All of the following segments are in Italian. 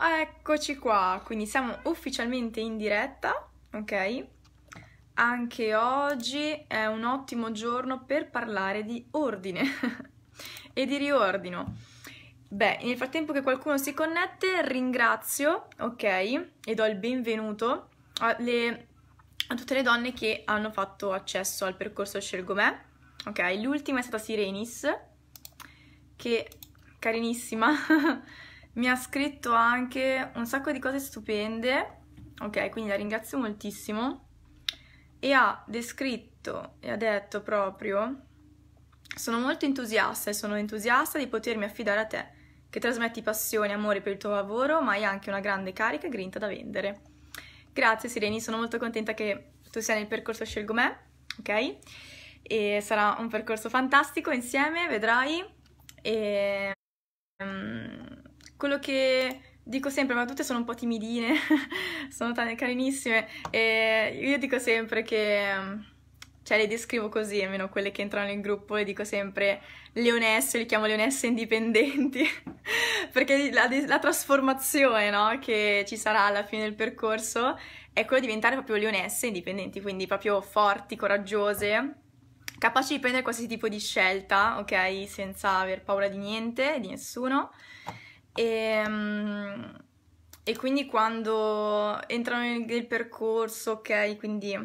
Ah, eccoci qua, quindi siamo ufficialmente in diretta, ok? Anche oggi è un ottimo giorno per parlare di ordine e di riordino. Beh, nel frattempo che qualcuno si connette, ringrazio, ok? E do il benvenuto a, a tutte le donne che hanno fatto accesso al percorso Scelgo Me, ok? L'ultima è stata Sirenis, che carinissima mi ha scritto anche un sacco di cose stupende, ok, quindi la ringrazio moltissimo, e ha descritto e ha detto proprio, sono molto entusiasta e sono entusiasta di potermi affidare a te, che trasmetti passione e amore per il tuo lavoro, ma hai anche una grande carica e grinta da vendere. Grazie Sireni, sono molto contenta che tu sia nel percorso Scelgo Me, ok? E sarà un percorso fantastico insieme, vedrai. E... Um, quello che dico sempre, ma tutte sono un po' timidine, sono tante carinissime, e io dico sempre che, mm, cioè le descrivo così, almeno quelle che entrano in gruppo, le dico sempre leonesse, le chiamo leonesse indipendenti, perché la, la trasformazione no? che ci sarà alla fine del percorso è quella di diventare proprio leonesse indipendenti, quindi proprio forti, coraggiose, capaci di prendere qualsiasi tipo di scelta, ok? Senza aver paura di niente, di nessuno, e, ehm, e quindi quando entrano nel percorso, ok, quindi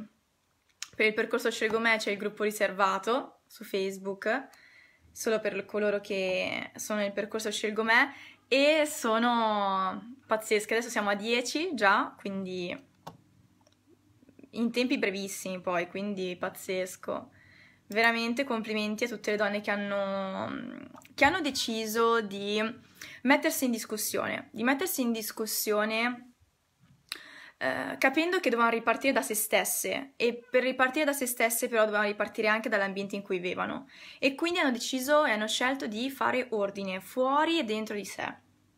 per il percorso Scelgo Me c'è il gruppo riservato su Facebook, solo per coloro che sono nel percorso Scelgo Me, e sono pazzesche. Adesso siamo a 10 già, quindi in tempi brevissimi poi, quindi pazzesco. Veramente complimenti a tutte le donne che hanno, che hanno deciso di mettersi in discussione, di mettersi in discussione Uh, capendo che dovevano ripartire da se stesse e per ripartire da se stesse però dovevano ripartire anche dall'ambiente in cui vivevano e quindi hanno deciso e hanno scelto di fare ordine fuori e dentro di sé,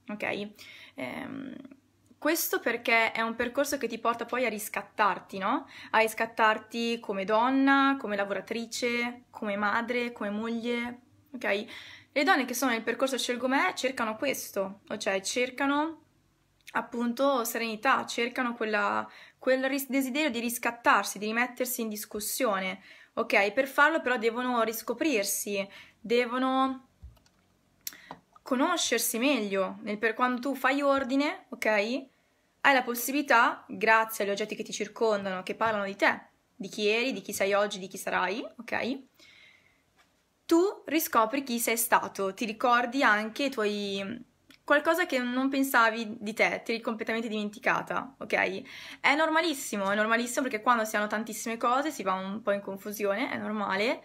ok? Um, questo perché è un percorso che ti porta poi a riscattarti, no? A riscattarti come donna, come lavoratrice, come madre, come moglie, ok? Le donne che sono nel percorso Scelgo Me cercano questo, cioè cercano appunto serenità, cercano quella, quel ris- desiderio di riscattarsi, di rimettersi in discussione. Ok, per farlo però devono riscoprirsi, devono conoscersi meglio. Nel, per quando tu fai ordine, ok, hai la possibilità, grazie agli oggetti che ti circondano, che parlano di te, di chi eri, di chi sei oggi, di chi sarai, ok? tu riscopri chi sei stato, ti ricordi anche i tuoi qualcosa che non pensavi di te, ti eri completamente dimenticata, ok? È normalissimo, è normalissimo perché quando si hanno tantissime cose si va un po' in confusione, è normale,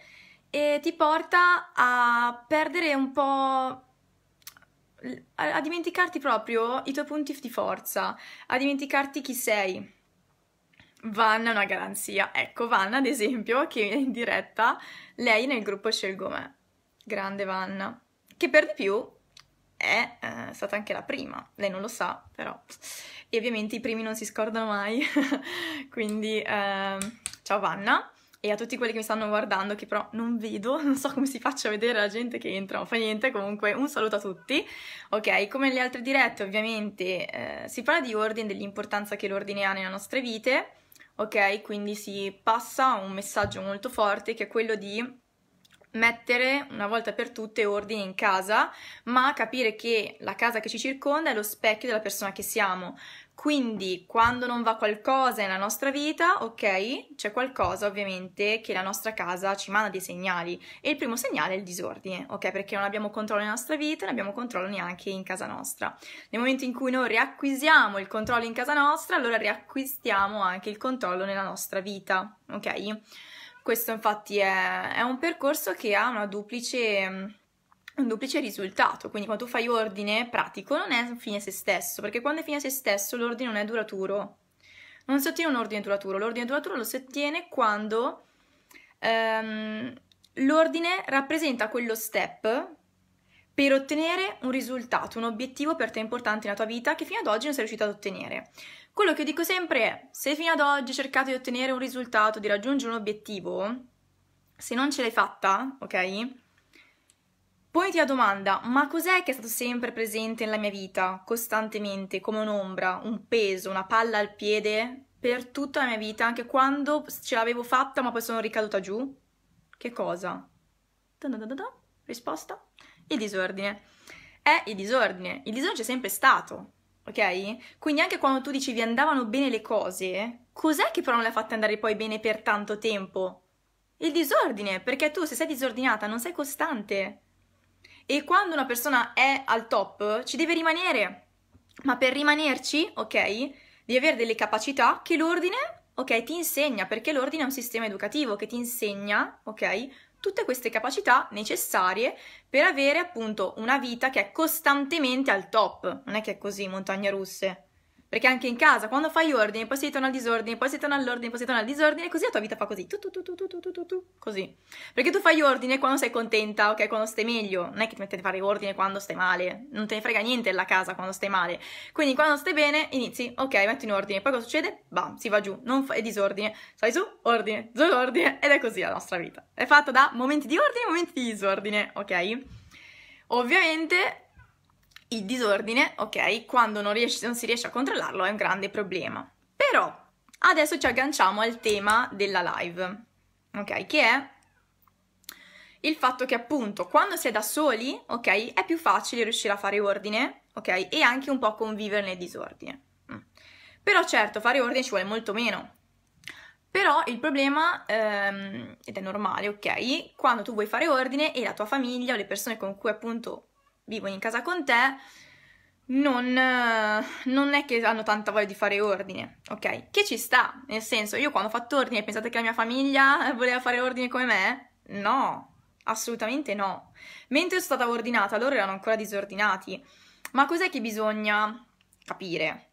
e ti porta a perdere un po'... a, a dimenticarti proprio i tuoi punti di forza, a dimenticarti chi sei. Van è una garanzia. Ecco, Van, ad esempio, che è in diretta, lei nel gruppo Scelgo Me. Grande Vanna, Che per di più è eh, stata anche la prima. Lei non lo sa, però. E ovviamente i primi non si scordano mai. Quindi, eh, ciao Vanna. E a tutti quelli che mi stanno guardando, che però non vedo, non so come si faccia a vedere la gente che entra, non fa niente, comunque un saluto a tutti. Ok, come nelle altre dirette ovviamente eh, si parla di ordine, dell'importanza che l'ordine ha nelle nostre vite, ok? Quindi si passa un messaggio molto forte che è quello di mettere una volta per tutte ordine in casa, ma capire che la casa che ci circonda è lo specchio della persona che siamo. Quindi quando non va qualcosa nella nostra vita, ok, c'è qualcosa ovviamente che la nostra casa ci manda dei segnali e il primo segnale è il disordine, ok, perché non abbiamo controllo nella nostra vita, non abbiamo controllo neanche in casa nostra. Nel momento in cui noi riacquisiamo il controllo in casa nostra, allora riacquistiamo anche il controllo nella nostra vita, ok? Questo infatti è, è un percorso che ha una duplice un duplice risultato, quindi quando tu fai ordine pratico non è fine a se stesso, perché quando è fine a se stesso l'ordine non è duraturo. Non si ottiene un ordine duraturo, l'ordine duraturo lo si ottiene quando ehm, l'ordine rappresenta quello step per ottenere un risultato, un obiettivo per te importante nella tua vita che fino ad oggi non sei riuscito ad ottenere. Quello che dico sempre è, se fino ad oggi cercate di ottenere un risultato, di raggiungere un obiettivo, se non ce l'hai fatta, ok? Poniti la domanda, ma cos'è che è stato sempre presente nella mia vita, costantemente, come un'ombra, un peso, una palla al piede, per tutta la mia vita, anche quando ce l'avevo fatta ma poi sono ricaduta giù? Che cosa? Da da da risposta? Il disordine. È il disordine. Il disordine c'è sempre stato, ok? Quindi anche quando tu dici vi andavano bene le cose, cos'è che però non le ha fatte andare poi bene per tanto tempo? Il disordine, perché tu se sei disordinata non sei costante e quando una persona è al top ci deve rimanere, ma per rimanerci, ok, devi avere delle capacità che l'ordine, ok, ti insegna, perché l'ordine è un sistema educativo che ti insegna, ok, tutte queste capacità necessarie per avere appunto una vita che è costantemente al top. Non è che è così, montagne russe. Perché anche in casa, quando fai ordine, poi si ritorna al disordine, poi si ritorna all'ordine, poi si ritorna al disordine, così la tua vita fa così, tu, tu, tu, tu, tu, tu, tu, tu, così. Perché tu fai ordine quando sei contenta, ok, quando stai meglio, non è che ti metti a fare ordine quando stai male, non te ne frega niente la casa quando stai male. Quindi quando stai bene, inizi, ok, metti in ordine, poi cosa succede? Bam, si va giù, non fa- è disordine, Sai su, ordine, giù, ordine, ed è così la nostra vita. È fatta da momenti di ordine e momenti di disordine, ok? Ovviamente il disordine, ok, quando non, riesci, non si riesce a controllarlo è un grande problema. Però adesso ci agganciamo al tema della live, ok, che è il fatto che appunto quando si è da soli, ok, è più facile riuscire a fare ordine, ok, e anche un po' convivere nel disordine. Mm. Però certo, fare ordine ci vuole molto meno. Però il problema, ehm, ed è normale, ok, quando tu vuoi fare ordine e la tua famiglia o le persone con cui appunto vivono in casa con te, non, eh, non, è che hanno tanta voglia di fare ordine, ok? Che ci sta, nel senso, io quando ho fatto ordine pensate che la mia famiglia voleva fare ordine come me? No, assolutamente no. Mentre sono stata ordinata, loro erano ancora disordinati. Ma cos'è che bisogna capire?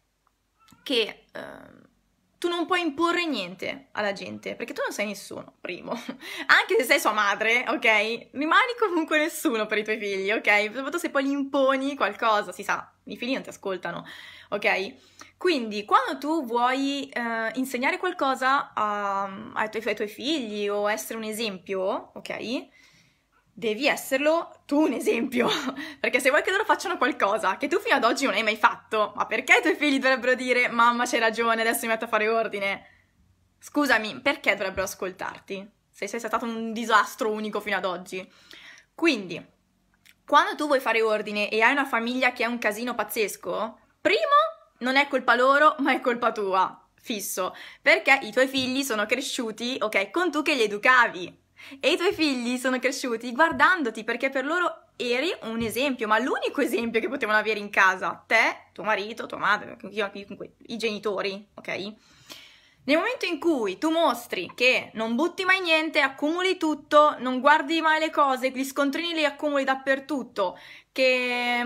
Che... Eh, tu non puoi imporre niente alla gente, perché tu non sei nessuno, primo. Anche se sei sua madre, ok? Rimani comunque nessuno per i tuoi figli, ok? Soprattutto se poi gli imponi qualcosa, si sa, i figli non ti ascoltano, ok? Quindi quando tu vuoi eh, insegnare qualcosa a, ai, tuoi, ai tuoi figli o essere un esempio, ok? devi esserlo tu un esempio, perché se vuoi che loro facciano qualcosa che tu fino ad oggi non hai mai fatto, ma perché i tuoi figli dovrebbero dire mamma c'hai ragione, adesso mi metto a fare ordine? Scusami, perché dovrebbero ascoltarti? Se sei stato un disastro unico fino ad oggi. Quindi, quando tu vuoi fare ordine e hai una famiglia che è un casino pazzesco, primo, non è colpa loro, ma è colpa tua, fisso, perché i tuoi figli sono cresciuti, ok, con tu che li educavi, e i tuoi figli sono cresciuti guardandoti perché per loro eri un esempio, ma l'unico esempio che potevano avere in casa, te, tuo marito, tua madre, i genitori, ok? Nel momento in cui tu mostri che non butti mai niente, accumuli tutto, non guardi mai le cose, gli scontrini li accumuli dappertutto, che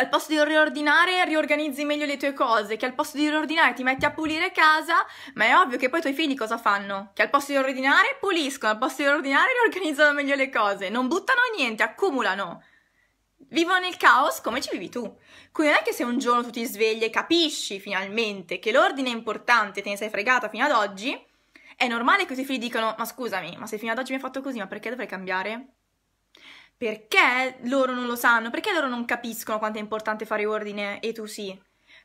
al posto di riordinare riorganizzi meglio le tue cose, che al posto di riordinare ti metti a pulire casa, ma è ovvio che poi i tuoi figli cosa fanno? Che al posto di ordinare puliscono, al posto di ordinare riorganizzano meglio le cose, non buttano niente, accumulano. Vivono nel caos come ci vivi tu. Quindi non è che se un giorno tu ti svegli e capisci finalmente che l'ordine è importante, te ne sei fregata fino ad oggi, è normale che i tuoi figli dicano, ma scusami, ma se fino ad oggi mi hai fatto così, ma perché dovrei cambiare? Perché loro non lo sanno? Perché loro non capiscono quanto è importante fare ordine e tu sì?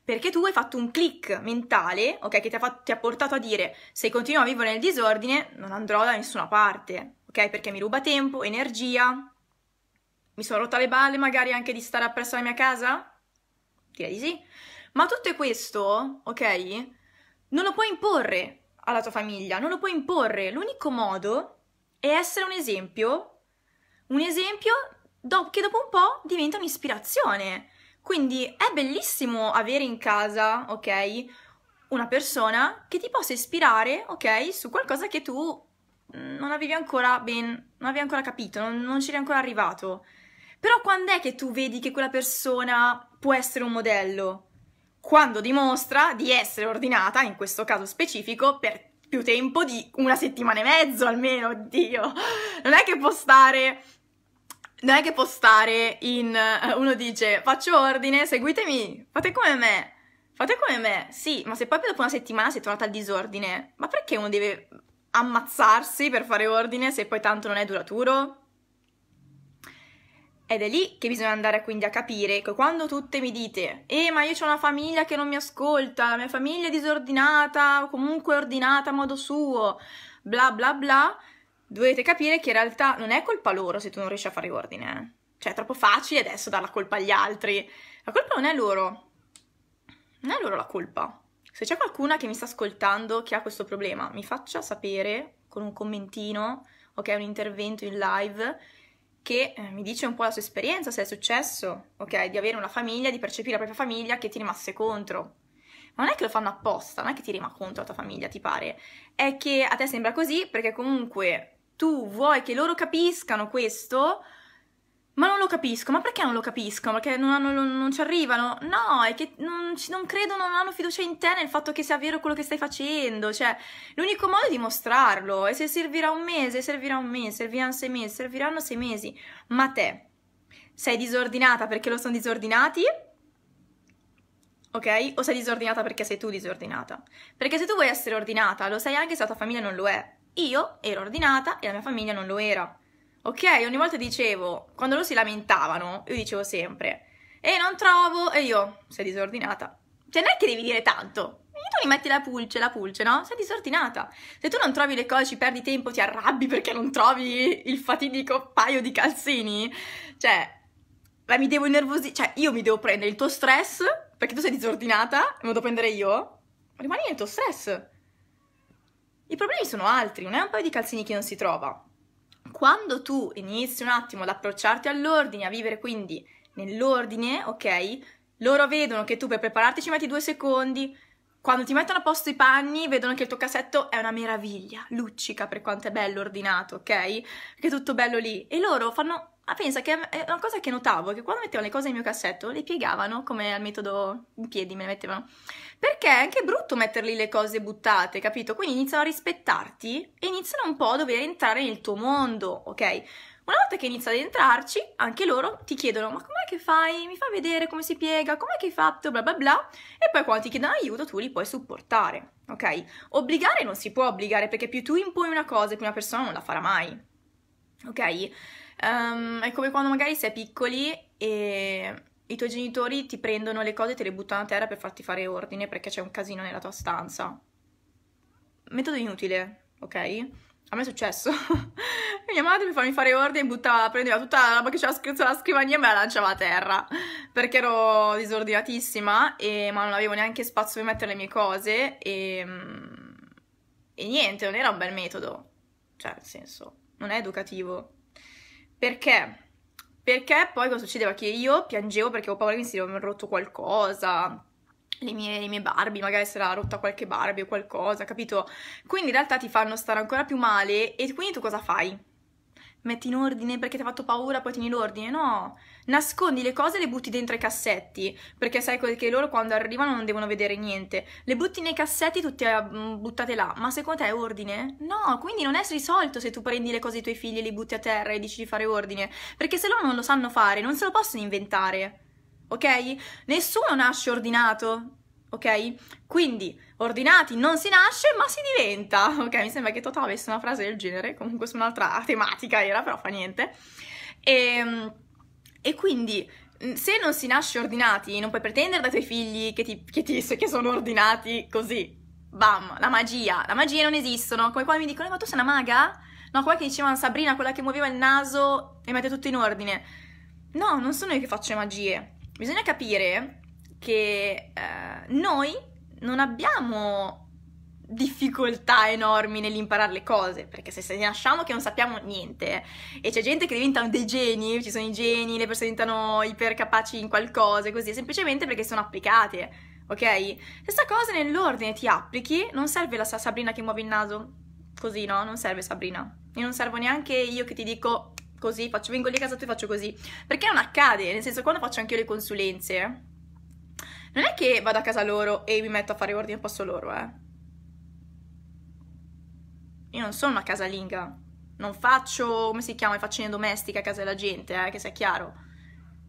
Perché tu hai fatto un click mentale, ok, che ti ha, fatto, ti ha portato a dire se continuo a vivere nel disordine non andrò da nessuna parte, ok? Perché mi ruba tempo, energia, mi sono rotta le balle magari anche di stare appresso alla mia casa? Direi di sì. Ma tutto questo, ok, non lo puoi imporre alla tua famiglia, non lo puoi imporre. L'unico modo è essere un esempio un esempio do- che dopo un po' diventa un'ispirazione. Quindi è bellissimo avere in casa, ok, una persona che ti possa ispirare, ok, su qualcosa che tu mm, non avevi ancora ben, non avevi ancora capito, non, non c'eri ancora arrivato. Però quando è che tu vedi che quella persona può essere un modello? Quando dimostra di essere ordinata, in questo caso specifico, per più tempo di una settimana e mezzo almeno, oddio! Non è che può stare non è che postare in... Eh, uno dice faccio ordine, seguitemi, fate come me. Fate come me, sì, ma se poi dopo una settimana sei tornata al disordine, ma perché uno deve ammazzarsi per fare ordine se poi tanto non è duraturo? Ed è lì che bisogna andare quindi a capire che quando tutte mi dite «Eh, ma io ho una famiglia che non mi ascolta, la mia famiglia è disordinata, o comunque ordinata a modo suo, bla bla bla», dovete capire che in realtà non è colpa loro se tu non riesci a fare ordine. Eh. Cioè, è troppo facile adesso dare la colpa agli altri. La colpa non è loro. Non è loro la colpa. Se c'è qualcuna che mi sta ascoltando che ha questo problema, mi faccia sapere con un commentino o che un intervento in live che eh, mi dice un po' la sua esperienza, se è successo, ok, di avere una famiglia, di percepire la propria famiglia che ti rimasse contro. Ma non è che lo fanno apposta, non è che ti rima contro la tua famiglia, ti pare. È che a te sembra così perché comunque tu vuoi che loro capiscano questo, ma non lo capiscono. Ma perché non lo capiscono? Perché non, hanno, non, non ci arrivano? No, è che non, non, credono, non hanno fiducia in te nel fatto che sia vero quello che stai facendo. Cioè, l'unico modo è dimostrarlo. E se servirà un mese, servirà un mese, serviranno sei mesi, serviranno sei mesi. Ma te sei disordinata perché lo sono disordinati? Ok? O sei disordinata perché sei tu disordinata? Perché se tu vuoi essere ordinata, lo sai anche se la tua famiglia non lo è. Io ero ordinata e la mia famiglia non lo era. Ok? Ogni volta dicevo, quando loro si lamentavano, io dicevo sempre, e non trovo, e io, sei disordinata. Cioè non è che devi dire tanto, E tu li metti la pulce, la pulce, no? Sei disordinata. Se tu non trovi le cose, ci perdi tempo, ti arrabbi perché non trovi il fatidico paio di calzini, cioè, ma mi devo innervosire, cioè, io mi devo prendere il tuo stress, perché tu sei disordinata, me lo devo prendere io, rimani nel tuo stress. I problemi sono altri, non è un paio di calzini che non si trova. Quando tu inizi un attimo ad approcciarti all'ordine, a vivere quindi nell'ordine, ok? Loro vedono che tu per prepararti ci metti due secondi. Quando ti mettono a posto i panni, vedono che il tuo cassetto è una meraviglia, luccica per quanto è bello ordinato, ok? Che è tutto bello lì. E loro fanno. Ah, pensa che è una cosa che notavo, che quando mettevano le cose nel mio cassetto, le piegavano come al metodo in piedi, me le mettevano. Perché è anche brutto metterli le cose buttate, capito? Quindi iniziano a rispettarti e iniziano un po' a dover entrare nel tuo mondo, ok? Una volta che inizia ad entrarci, anche loro ti chiedono: Ma com'è che fai? Mi fa vedere come si piega, com'è che hai fatto? Bla bla bla. E poi quando ti chiedono aiuto, tu li puoi supportare, ok? Obbligare non si può obbligare perché più tu imponi una cosa, più una persona non la farà mai, ok? Um, è come quando magari sei piccoli e i tuoi genitori ti prendono le cose e te le buttano a terra per farti fare ordine perché c'è un casino nella tua stanza. Metodo inutile, ok? A me è successo. mia madre per farmi fare ordine buttava, prendeva tutta la roba che c'era scritto sulla scrivania e me la lanciava a terra perché ero disordinatissima e, ma non avevo neanche spazio per mettere le mie cose e, mm, e niente, non era un bel metodo. Cioè, nel senso, non è educativo. Perché? Perché poi cosa succedeva? Che io piangevo perché avevo paura che mi si avevano rotto qualcosa, le mie, le mie, Barbie, magari si era rotta qualche Barbie o qualcosa, capito? Quindi in realtà ti fanno stare ancora più male e quindi tu cosa fai? metti in ordine perché ti ha fatto paura, poi tieni l'ordine, no, nascondi le cose e le butti dentro i cassetti, perché sai che loro quando arrivano non devono vedere niente, le butti nei cassetti tutte mm, buttate là, ma secondo te è ordine? No, quindi non è risolto se tu prendi le cose dei tuoi figli e le butti a terra e dici di fare ordine, perché se loro non lo sanno fare, non se lo possono inventare, ok? Nessuno nasce ordinato, ok? Quindi ordinati non si nasce ma si diventa, ok? Mi sembra che Totò avesse una frase del genere, comunque su un'altra tematica era, però fa niente. E, ehm, e quindi mm, se non si nasce ordinati non puoi pretendere dai tuoi figli che, ti, che, ti, che sono ordinati così, bam, la magia, la magia non esistono, come poi mi dicono eh, ma tu sei una maga? No, quella che dicevano Sabrina, quella che muoveva il naso e mette tutto in ordine. No, non sono io che faccio le magie. Bisogna capire che eh, noi non abbiamo difficoltà enormi nell'imparare le cose, perché se, se nasciamo che non sappiamo niente e c'è gente che diventano dei geni, ci sono i geni, le persone diventano ipercapaci in qualcosa, così, semplicemente perché sono applicate, ok? Stessa cosa nell'ordine, ti applichi, non serve la Sabrina che muove il naso, così no, non serve Sabrina, e non servo neanche io che ti dico così, faccio, vengo lì a casa tu e faccio così, perché non accade, nel senso quando faccio anche io le consulenze, non è che vado a casa loro e mi metto a fare ordine al posto loro, eh. Io non sono una casalinga. Non faccio, come si chiama, faccine domestiche a casa della gente, eh, che sia chiaro.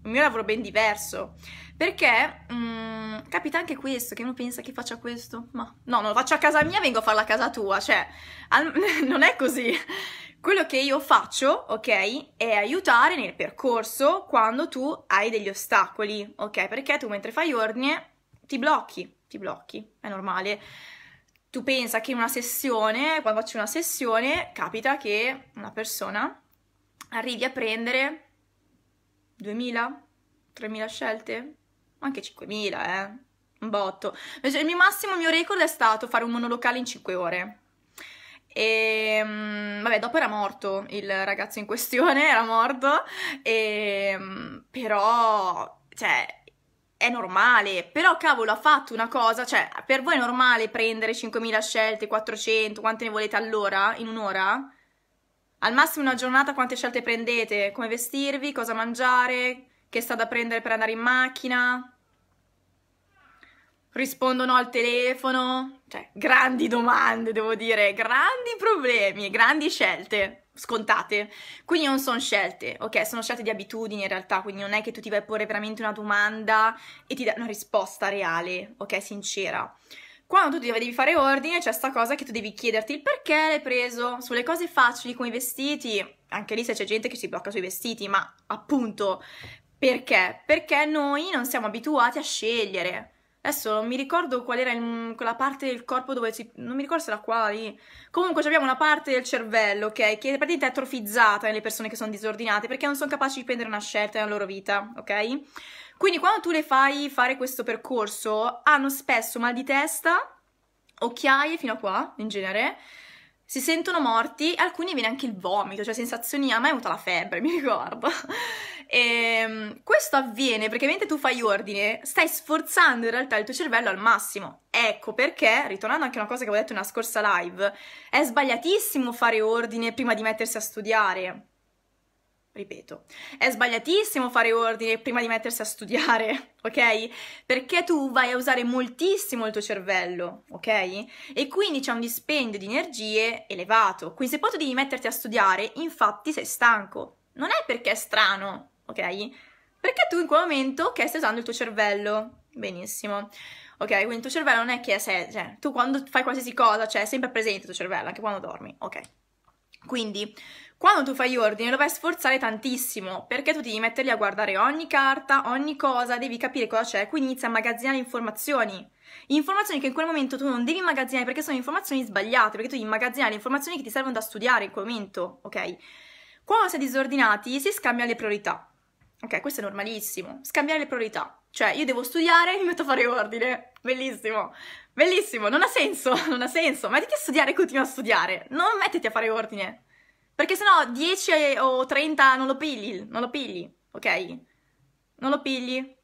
Il mio lavoro è ben diverso. Perché mh, mm, capita anche questo, che uno pensa che faccia questo, ma no, non lo faccio a casa mia, vengo a farla a casa tua, cioè, al... non è così. Quello che io faccio, ok, è aiutare nel percorso quando tu hai degli ostacoli, ok? Perché tu mentre fai ordine ti blocchi, ti blocchi, è normale. Tu pensa che in una sessione, quando faccio una sessione, capita che una persona arrivi a prendere 2000, 3000 scelte, anche 5000, eh, un botto. Il mio massimo, il mio record è stato fare un monolocale in 5 ore e mm, vabbè, dopo era morto il ragazzo in questione, era morto, e, mm, però, cioè, è normale, però cavolo ha fatto una cosa, cioè per voi è normale prendere 5.000 scelte, 400, quante ne volete all'ora, in un'ora? Al massimo una giornata quante scelte prendete? Come vestirvi, cosa mangiare, che sta da prendere per andare in macchina? rispondono al telefono, cioè grandi domande, devo dire, grandi problemi, grandi scelte scontate. Quindi non sono scelte, ok? Sono scelte di abitudini in realtà, quindi non è che tu ti vai a porre veramente una domanda e ti dà una risposta reale, ok? Sincera. Quando tu devi fare ordine, c'è questa cosa che tu devi chiederti il perché l'hai preso, sulle cose facili come i vestiti, anche lì se c'è gente che si blocca sui vestiti, ma appunto perché? Perché noi non siamo abituati a scegliere. Adesso non mi ricordo qual era il, quella parte del corpo dove si... non mi ricordo se era qua, lì. Comunque abbiamo una parte del cervello, ok? Che è praticamente atrofizzata nelle persone che sono disordinate perché non sono capaci di prendere una scelta nella loro vita, ok? Quindi quando tu le fai fare questo percorso hanno spesso mal di testa, occhiaie fino a qua in genere, si sentono morti, alcuni viene anche il vomito, cioè sensazioni, a me è venuta la febbre, mi ricordo. E ehm, questo avviene perché mentre tu fai ordine, stai sforzando in realtà il tuo cervello al massimo. Ecco perché, ritornando anche a una cosa che avevo detto nella scorsa live, è sbagliatissimo fare ordine prima di mettersi a studiare Ripeto, è sbagliatissimo fare ordine prima di mettersi a studiare, ok? Perché tu vai a usare moltissimo il tuo cervello, ok? E quindi c'è un dispendio di energie elevato. Quindi se poi tu devi metterti a studiare, infatti sei stanco. Non è perché è strano, ok? Perché tu in quel momento che stai usando il tuo cervello. Benissimo. Ok, quindi il tuo cervello non è che è sé, cioè, tu quando fai qualsiasi cosa, cioè, è sempre presente il tuo cervello, anche quando dormi, ok? Quindi, quando tu fai ordine ordini lo vai a sforzare tantissimo perché tu devi metterli a guardare ogni carta, ogni cosa, devi capire cosa c'è, quindi inizia a immagazzinare informazioni. Informazioni che in quel momento tu non devi immagazzinare perché sono informazioni sbagliate, perché tu devi immagazzinare le informazioni che ti servono da studiare in quel momento, ok? Quando sei disordinati si scambia le priorità, ok? Questo è normalissimo, scambiare le priorità. Cioè, io devo studiare e mi metto a fare ordine. Bellissimo. Bellissimo, non ha senso, non ha senso. Mettiti a studiare e continua a studiare. Non mettiti a fare ordine. Perché sennò 10 o 30 non lo pigli, non lo pigli, ok? Non lo pigli.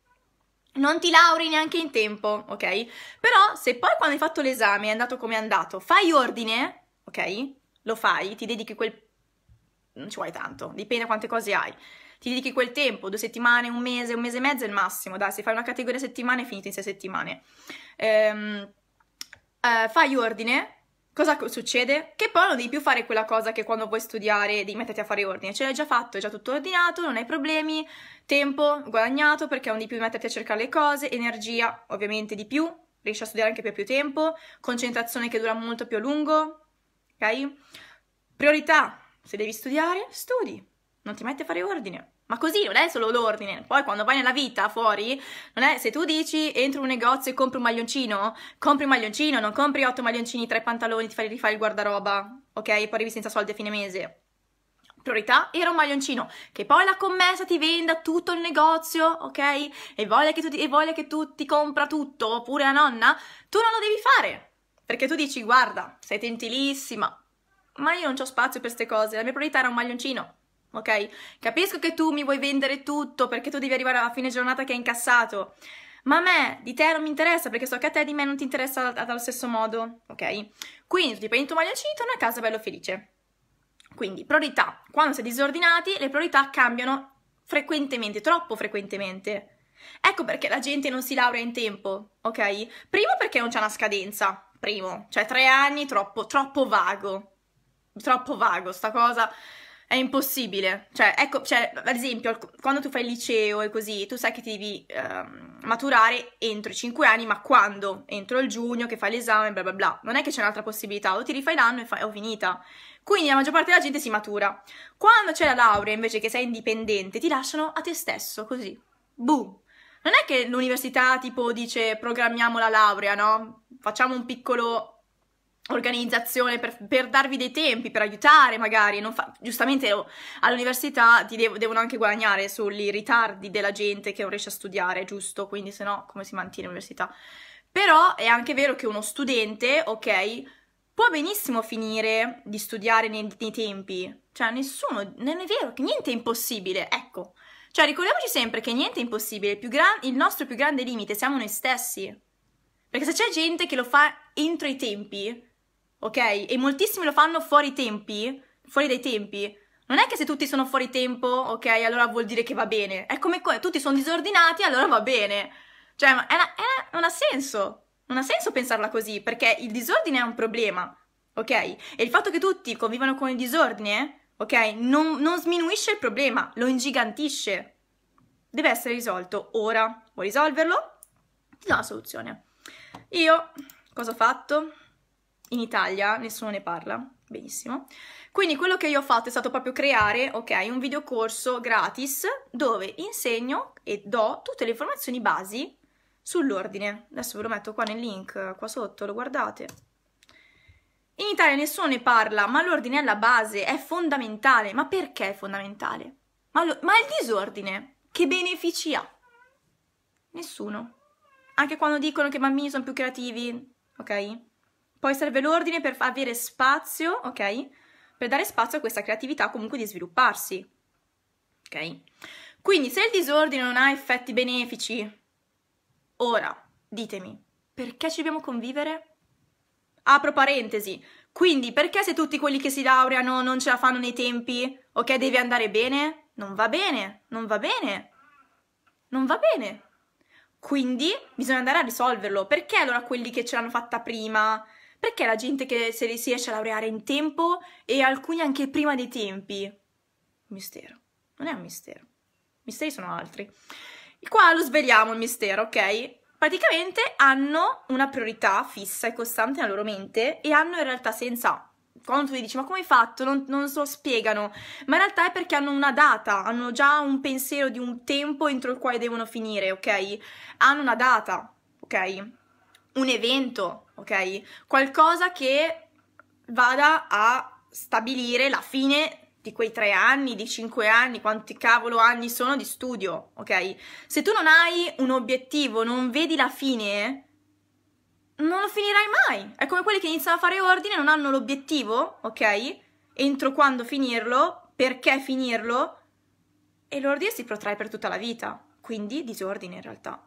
Non ti lauri neanche in tempo, ok? Però se poi quando hai fatto l'esame è andato come è andato, fai ordine, ok? Lo fai, ti dedichi quel... non ci vuoi tanto, dipende da quante cose hai ti dedichi quel tempo, due settimane, un mese, un mese e mezzo è il massimo, dai, se fai una categoria settimane è finita in sei settimane. Ehm, eh, fai ordine, cosa succede? Che poi non devi più fare quella cosa che quando vuoi studiare devi metterti a fare ordine, ce l'hai già fatto, è già tutto ordinato, non hai problemi, tempo guadagnato perché non devi più metterti a cercare le cose, energia ovviamente di più, riesci a studiare anche per più tempo, concentrazione che dura molto più a lungo, ok? Priorità, se devi studiare, studi, non ti metti a fare ordine. Ma così non è solo l'ordine. Poi quando vai nella vita fuori, non è se tu dici entro in un negozio e compri un maglioncino, compri un maglioncino, non compri otto maglioncini, tre pantaloni, ti fai rifare il guardaroba, ok? E poi arrivi senza soldi a fine mese. Priorità era un maglioncino, che poi la commessa ti venda tutto il negozio, ok? E voglia che tu, e voglia che tu ti compra tutto, oppure la nonna, tu non lo devi fare. Perché tu dici, guarda, sei gentilissima, ma io non ho spazio per queste cose, la mia priorità era un maglioncino ok? Capisco che tu mi vuoi vendere tutto perché tu devi arrivare alla fine giornata che hai incassato, ma a me di te non mi interessa perché so che a te di me non ti interessa allo stesso modo, ok? Quindi ti prendi il tuo maglioncino e torna a casa bello felice. Quindi, priorità. Quando sei disordinati, le priorità cambiano frequentemente, troppo frequentemente. Ecco perché la gente non si laurea in tempo, ok? Primo perché non c'è una scadenza, primo. Cioè tre anni, troppo, troppo vago. Troppo vago, sta cosa è impossibile. Cioè, ecco, cioè, ad esempio, quando tu fai il liceo e così, tu sai che ti devi uh, maturare entro i 5 anni, ma quando? Entro il giugno che fai l'esame, bla bla bla. Non è che c'è un'altra possibilità, o ti rifai l'anno e fai, ho finita. Quindi la maggior parte della gente si matura. Quando c'è la laurea, invece che sei indipendente, ti lasciano a te stesso, così. Boom. Non è che l'università tipo dice programmiamo la laurea, no? Facciamo un piccolo organizzazione per, per, darvi dei tempi, per aiutare magari, non fa... giustamente oh, all'università ti devo, devono anche guadagnare sui ritardi della gente che non riesce a studiare, giusto? Quindi se no come si mantiene l'università? Però è anche vero che uno studente, ok, può benissimo finire di studiare nei, nei tempi, cioè nessuno, non è vero, che niente è impossibile, ecco. Cioè ricordiamoci sempre che niente è impossibile, il, gran, il nostro più grande limite siamo noi stessi. Perché se c'è gente che lo fa entro i tempi, ok? E moltissimi lo fanno fuori tempi, fuori dai tempi. Non è che se tutti sono fuori tempo, ok, allora vuol dire che va bene. È come co- tutti sono disordinati, allora va bene. Cioè, è una, è una, non ha senso. Non ha senso pensarla così, perché il disordine è un problema, ok? E il fatto che tutti convivano con il disordine, ok, non, non sminuisce il problema, lo ingigantisce. Deve essere risolto ora. Vuoi risolverlo? Ti do la soluzione. Io cosa ho fatto? in Italia nessuno ne parla, benissimo. Quindi quello che io ho fatto è stato proprio creare, ok, un videocorso gratis dove insegno e do tutte le informazioni basi sull'ordine. Adesso ve lo metto qua nel link, qua sotto, lo guardate. In Italia nessuno ne parla, ma l'ordine è la base, è fondamentale. Ma perché è fondamentale? Ma, lo, ma il disordine che benefici ha? Nessuno. Anche quando dicono che i bambini sono più creativi, ok? Poi serve l'ordine per avere spazio, ok? Per dare spazio a questa creatività comunque di svilupparsi, ok? Quindi se il disordine non ha effetti benefici, ora ditemi, perché ci dobbiamo convivere? Apro parentesi, quindi perché se tutti quelli che si laureano non ce la fanno nei tempi, ok, deve andare bene? Non va bene, non va bene, non va bene. Quindi bisogna andare a risolverlo. Perché allora quelli che ce l'hanno fatta prima perché la gente che se li si riesce a laureare in tempo e alcuni anche prima dei tempi? Mistero. Non è un mistero. Misteri sono altri. Qua lo svegliamo il mistero, ok? Praticamente hanno una priorità fissa e costante nella loro mente e hanno in realtà senza quando tu gli dici ma come hai fatto, non, non so, spiegano, ma in realtà è perché hanno una data, hanno già un pensiero di un tempo entro il quale devono finire, ok? Hanno una data, ok? Un evento, ok? Qualcosa che vada a stabilire la fine di quei tre anni, di cinque anni, quanti cavolo anni sono di studio, ok? Se tu non hai un obiettivo, non vedi la fine, non lo finirai mai. È come quelli che iniziano a fare ordine, non hanno l'obiettivo, ok? Entro quando finirlo, perché finirlo, e l'ordine si protrae per tutta la vita. Quindi disordine in realtà.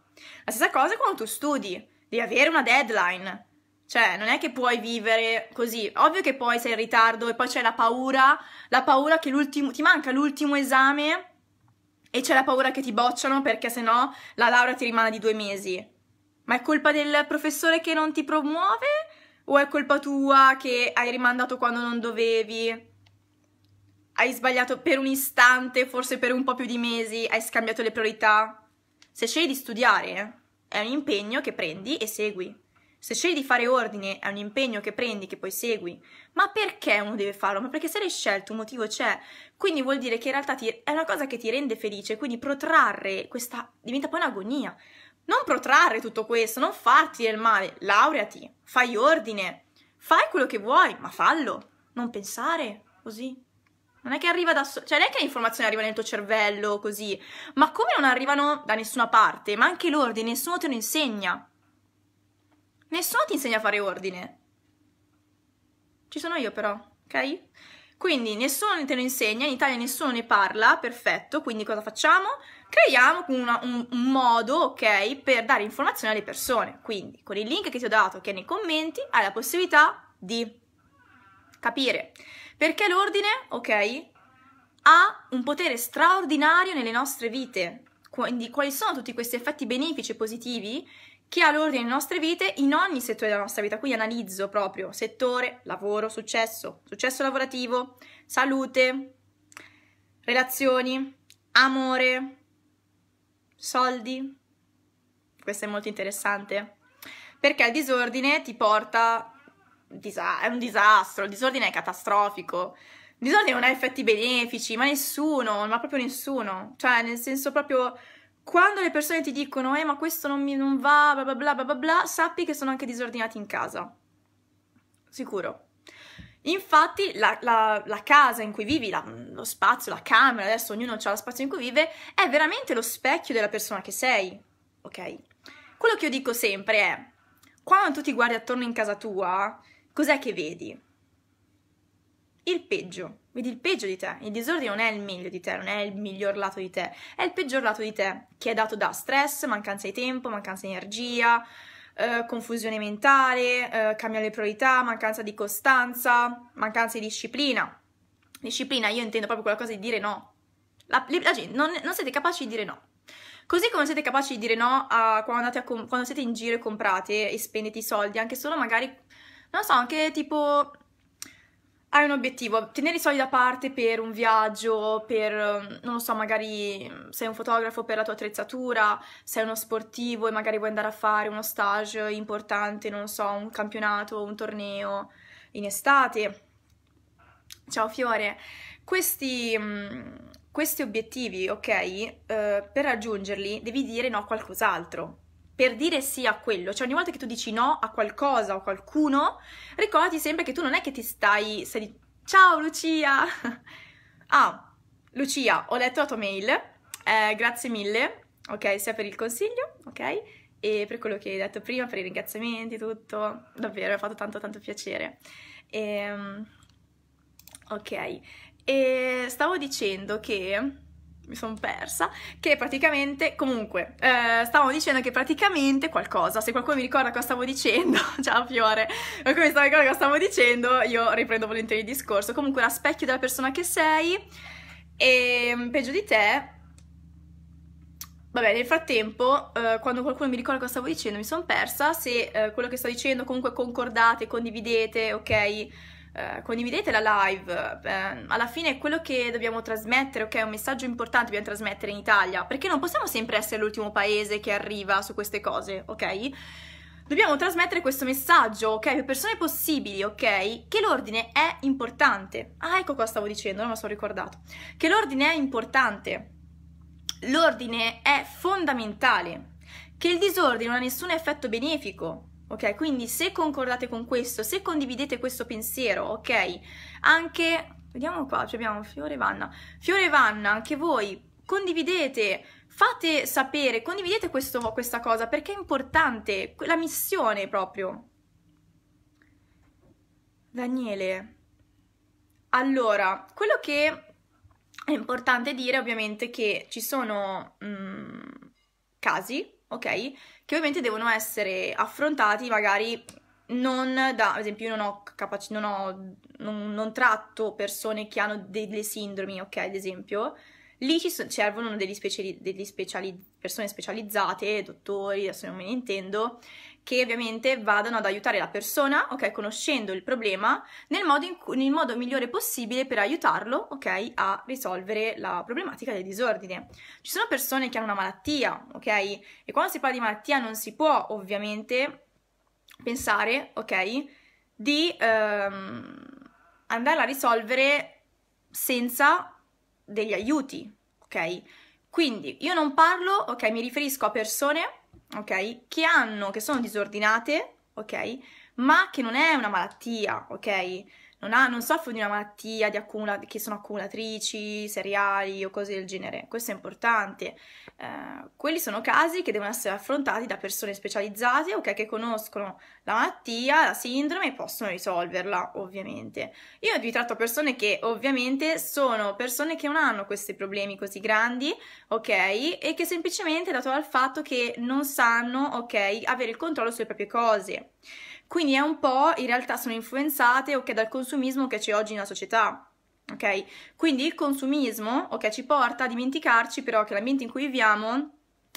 La stessa cosa quando tu studi, devi avere una deadline cioè, non è che puoi vivere così. Ovvio che poi sei in ritardo e poi c'è la paura, la paura che l'ultimo, ti manca l'ultimo esame e c'è la paura che ti bocciano perché sennò la laurea ti rimane di due mesi. Ma è colpa del professore che non ti promuove o è colpa tua che hai rimandato quando non dovevi? Hai sbagliato per un istante, forse per un po' più di mesi, hai scambiato le priorità? Se scegli di studiare, è un impegno che prendi e segui. Se scegli di fare ordine è un impegno che prendi, che poi segui. Ma perché uno deve farlo? Ma perché se l'hai scelto un motivo c'è. Quindi vuol dire che in realtà ti, è una cosa che ti rende felice, quindi protrarre questa diventa poi un'agonia. Non protrarre tutto questo, non farti del male, laureati, fai ordine, fai quello che vuoi, ma fallo. Non pensare così. Non è che arriva da solo, cioè non è che l'informazione arriva nel tuo cervello così, ma come non arrivano da nessuna parte, ma anche l'ordine, nessuno te lo insegna. Nessuno ti insegna a fare ordine. Ci sono io però, ok? Quindi nessuno te lo insegna, in Italia nessuno ne parla, perfetto, quindi cosa facciamo? Creiamo una, un, un, modo, ok, per dare informazioni alle persone. Quindi con il link che ti ho dato, che è nei commenti, hai la possibilità di capire. Perché l'ordine, ok, ha un potere straordinario nelle nostre vite. Quindi quali sono tutti questi effetti benefici e positivi che ha l'ordine delle nostre vite in ogni settore della nostra vita. Quindi analizzo proprio settore, lavoro, successo, successo lavorativo, salute, relazioni, amore, soldi. Questo è molto interessante perché il disordine ti porta è un disastro, il disordine è catastrofico. Il disordine non ha effetti benefici, ma nessuno, ma proprio nessuno. Cioè, nel senso proprio quando le persone ti dicono, eh, ma questo non mi non va, bla bla bla bla bla, sappi che sono anche disordinati in casa. Sicuro. Infatti la, la, la casa in cui vivi, la, lo spazio, la camera, adesso ognuno ha lo spazio in cui vive, è veramente lo specchio della persona che sei, ok? Quello che io dico sempre è, quando tu ti guardi attorno in casa tua, cos'è che vedi? Il peggio vedi il peggio di te. Il disordine non è il meglio di te, non è il miglior lato di te, è il peggior lato di te, che è dato da stress, mancanza di tempo, mancanza di energia, eh, confusione mentale, eh, cambiare le priorità, mancanza di costanza, mancanza di disciplina. Disciplina, io intendo proprio quella cosa di dire no. La, la gente, non, non siete capaci di dire no. Così come siete capaci di dire no a, quando, a com- quando, siete in giro e comprate e spendete i soldi, anche solo magari, non so, anche tipo hai un obiettivo, tenere i soldi da parte per un viaggio, per, ehm, non lo so, magari ehm, sei un fotografo per la tua attrezzatura, sei uno sportivo e magari vuoi andare a fare uno stage importante, non lo so, un campionato, un torneo in estate. Ciao Fiore, questi, ehm, questi obiettivi, ok, eh, per raggiungerli devi dire no a qualcos'altro, per dire sì a quello, cioè ogni volta che tu dici no a qualcosa o a qualcuno, ricordati sempre che tu non è che ti stai... Sei... Ciao Lucia! ah, Lucia, ho letto la tua mail, eh, grazie mille, ok, sia per il consiglio, ok, e per quello che hai detto prima, per i ringraziamenti, e tutto, davvero, mi ha fatto tanto tanto piacere. E, ehm, ok, e stavo dicendo che mi sono persa, che praticamente, comunque, eh, stavo dicendo che praticamente qualcosa, se qualcuno mi ricorda cosa stavo dicendo, ciao Fiore, qualcuno mi sta ricordando cosa stavo dicendo, io riprendo volentieri il discorso, comunque la specchio della persona che sei e mm, peggio di te, vabbè nel frattempo eh, quando qualcuno mi ricorda cosa stavo dicendo mi sono persa, se eh, quello che sto dicendo comunque concordate, condividete, ok? Eh, condividete la live, eh, alla fine è quello che dobbiamo trasmettere, ok? un messaggio importante dobbiamo trasmettere in Italia, perché non possiamo sempre essere l'ultimo paese che arriva su queste cose, ok? Dobbiamo trasmettere questo messaggio, ok? Per persone possibili, ok? Che l'ordine è importante. Ah, ecco cosa stavo dicendo, non me lo sono ricordato. Che l'ordine è importante. L'ordine è fondamentale. Che il disordine non ha nessun effetto benefico Ok, quindi se concordate con questo, se condividete questo pensiero, ok, anche, vediamo qua, abbiamo Fiore Vanna. Fiore Vanna, anche voi condividete, fate sapere, condividete questo, questa cosa perché è importante, la missione proprio. Daniele, allora, quello che è importante dire ovviamente che ci sono mh, mm, casi, ok? che ovviamente devono essere affrontati magari non da, ad esempio io non ho capaci- non, ho, non, non tratto persone che hanno delle sindromi, ok, ad esempio, lì ci so- servono degli speciali- degli speciali- persone specializzate, dottori, adesso non me ne intendo, che ovviamente vadano ad aiutare la persona, ok, conoscendo il problema nel modo, cui, nel modo migliore possibile per aiutarlo, ok, a risolvere la problematica del disordine. Ci sono persone che hanno una malattia, ok, e quando si parla di malattia non si può ovviamente pensare, ok, di ehm, andarla a risolvere senza degli aiuti, ok? Quindi io non parlo, ok, mi riferisco a persone ok? Che hanno, che sono disordinate, ok? Ma che non è una malattia, ok? non, ha, non soffro di una malattia di accumula- che sono accumulatrici, seriali o cose del genere. Questo è importante. Eh, quelli sono casi che devono essere affrontati da persone specializzate o okay, che conoscono la malattia, la sindrome e possono risolverla, ovviamente. Io vi tratto persone che ovviamente sono persone che non hanno questi problemi così grandi, ok? E che semplicemente dato dal fatto che non sanno, ok, avere il controllo sulle proprie cose. Quindi è un po', in realtà sono influenzate okay, dal consumismo che c'è oggi nella società. Ok? Quindi il consumismo ok, ci porta a dimenticarci però che l'ambiente in cui viviamo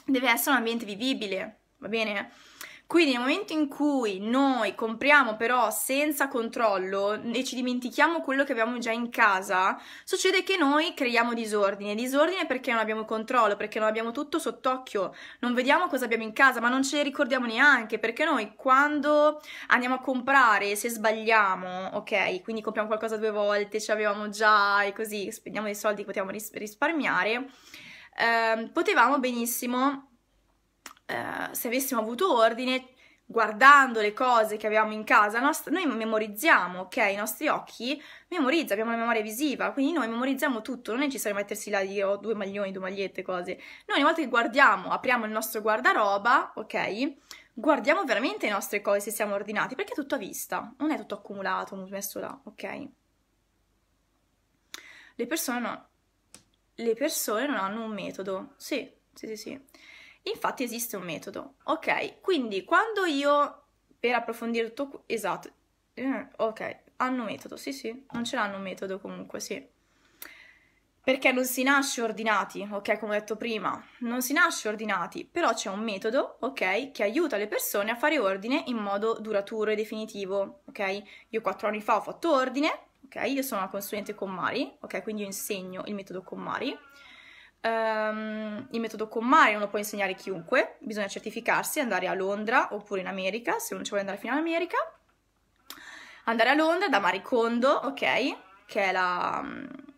deve essere un ambiente vivibile, va bene? Quindi nel momento in cui noi compriamo però senza controllo e ci dimentichiamo quello che abbiamo già in casa, succede che noi creiamo disordine, disordine perché non abbiamo controllo, perché non abbiamo tutto sott'occhio, non vediamo cosa abbiamo in casa, ma non ce ne ricordiamo neanche, perché noi quando andiamo a comprare, se sbagliamo, ok, quindi compriamo qualcosa due volte, ce l'avevamo già e così spendiamo dei soldi che potevamo risparmiare, eh, potevamo benissimo eh, se avessimo avuto ordine, guardando le cose che avevamo in casa, nostra, noi memorizziamo, ok? I nostri occhi memorizzano, abbiamo la memoria visiva, quindi noi memorizziamo tutto, non è necessario mettersi là io oh, ho due maglioni, due magliette, cose. Noi ogni volta che guardiamo, apriamo il nostro guardaroba, ok? Guardiamo veramente le nostre cose se siamo ordinati, perché è tutto a vista, non è tutto accumulato, messo là, ok? Le persone, no, le persone non hanno un metodo, sì, sì, sì, sì. Infatti esiste un metodo. Ok, quindi quando io per approfondire tutto esatto. Eh, ok, hanno un metodo, sì, sì, non ce l'hanno un metodo comunque, sì. Perché non si nasce ordinati, ok, come ho detto prima, non si nasce ordinati, però c'è un metodo, ok, che aiuta le persone a fare ordine in modo duraturo e definitivo, ok? Io quattro anni fa ho fatto ordine, ok? Io sono una consulente con Mari, ok? Quindi io insegno il metodo con Mari Um, il metodo Commari non lo può insegnare chiunque, bisogna certificarsi, andare a Londra oppure in America, se non ci vuole andare fino in America. Andare a Londra da Marie Kondo, ok, che è la...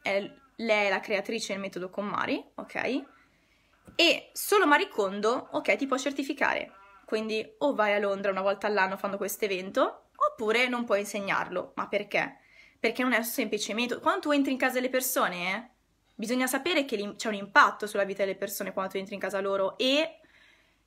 È, lei è la creatrice del metodo con Mari, ok? E solo Marie Kondo, ok, ti può certificare. Quindi o vai a Londra una volta all'anno fanno questo evento, oppure non puoi insegnarlo. Ma perché? Perché non è un semplice metodo. Quando tu entri in casa delle persone, eh, bisogna sapere che c'è un impatto sulla vita delle persone quando tu entri in casa loro e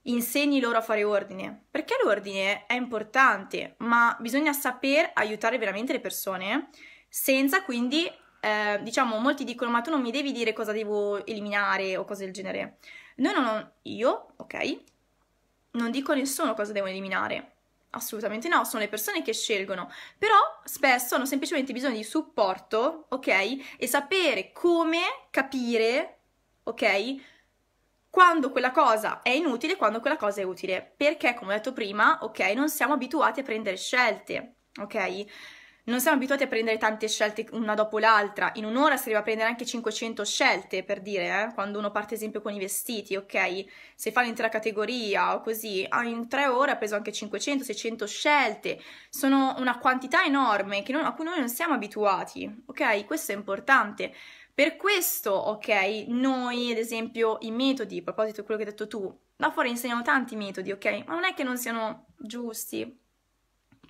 insegni loro a fare ordine, perché l'ordine è importante, ma bisogna saper aiutare veramente le persone senza quindi, eh, diciamo, molti dicono ma tu non mi devi dire cosa devo eliminare o cose del genere. Noi non, ho, io, ok, non dico a nessuno cosa devo eliminare, Assolutamente no, sono le persone che scelgono, però spesso hanno semplicemente bisogno di supporto, ok? E sapere come capire, ok? Quando quella cosa è inutile, e quando quella cosa è utile. Perché, come ho detto prima, ok, non siamo abituati a prendere scelte, ok? non siamo abituati a prendere tante scelte una dopo l'altra, in un'ora si arriva a prendere anche 500 scelte per dire, eh? quando uno parte esempio con i vestiti, ok, se fa l'intera categoria o così, ah, in tre ore ha preso anche 500, 600 scelte, sono una quantità enorme non, a cui noi non siamo abituati, ok, questo è importante. Per questo, ok, noi ad esempio i metodi, a proposito di quello che hai detto tu, là fuori insegniamo tanti metodi, ok, ma non è che non siano giusti,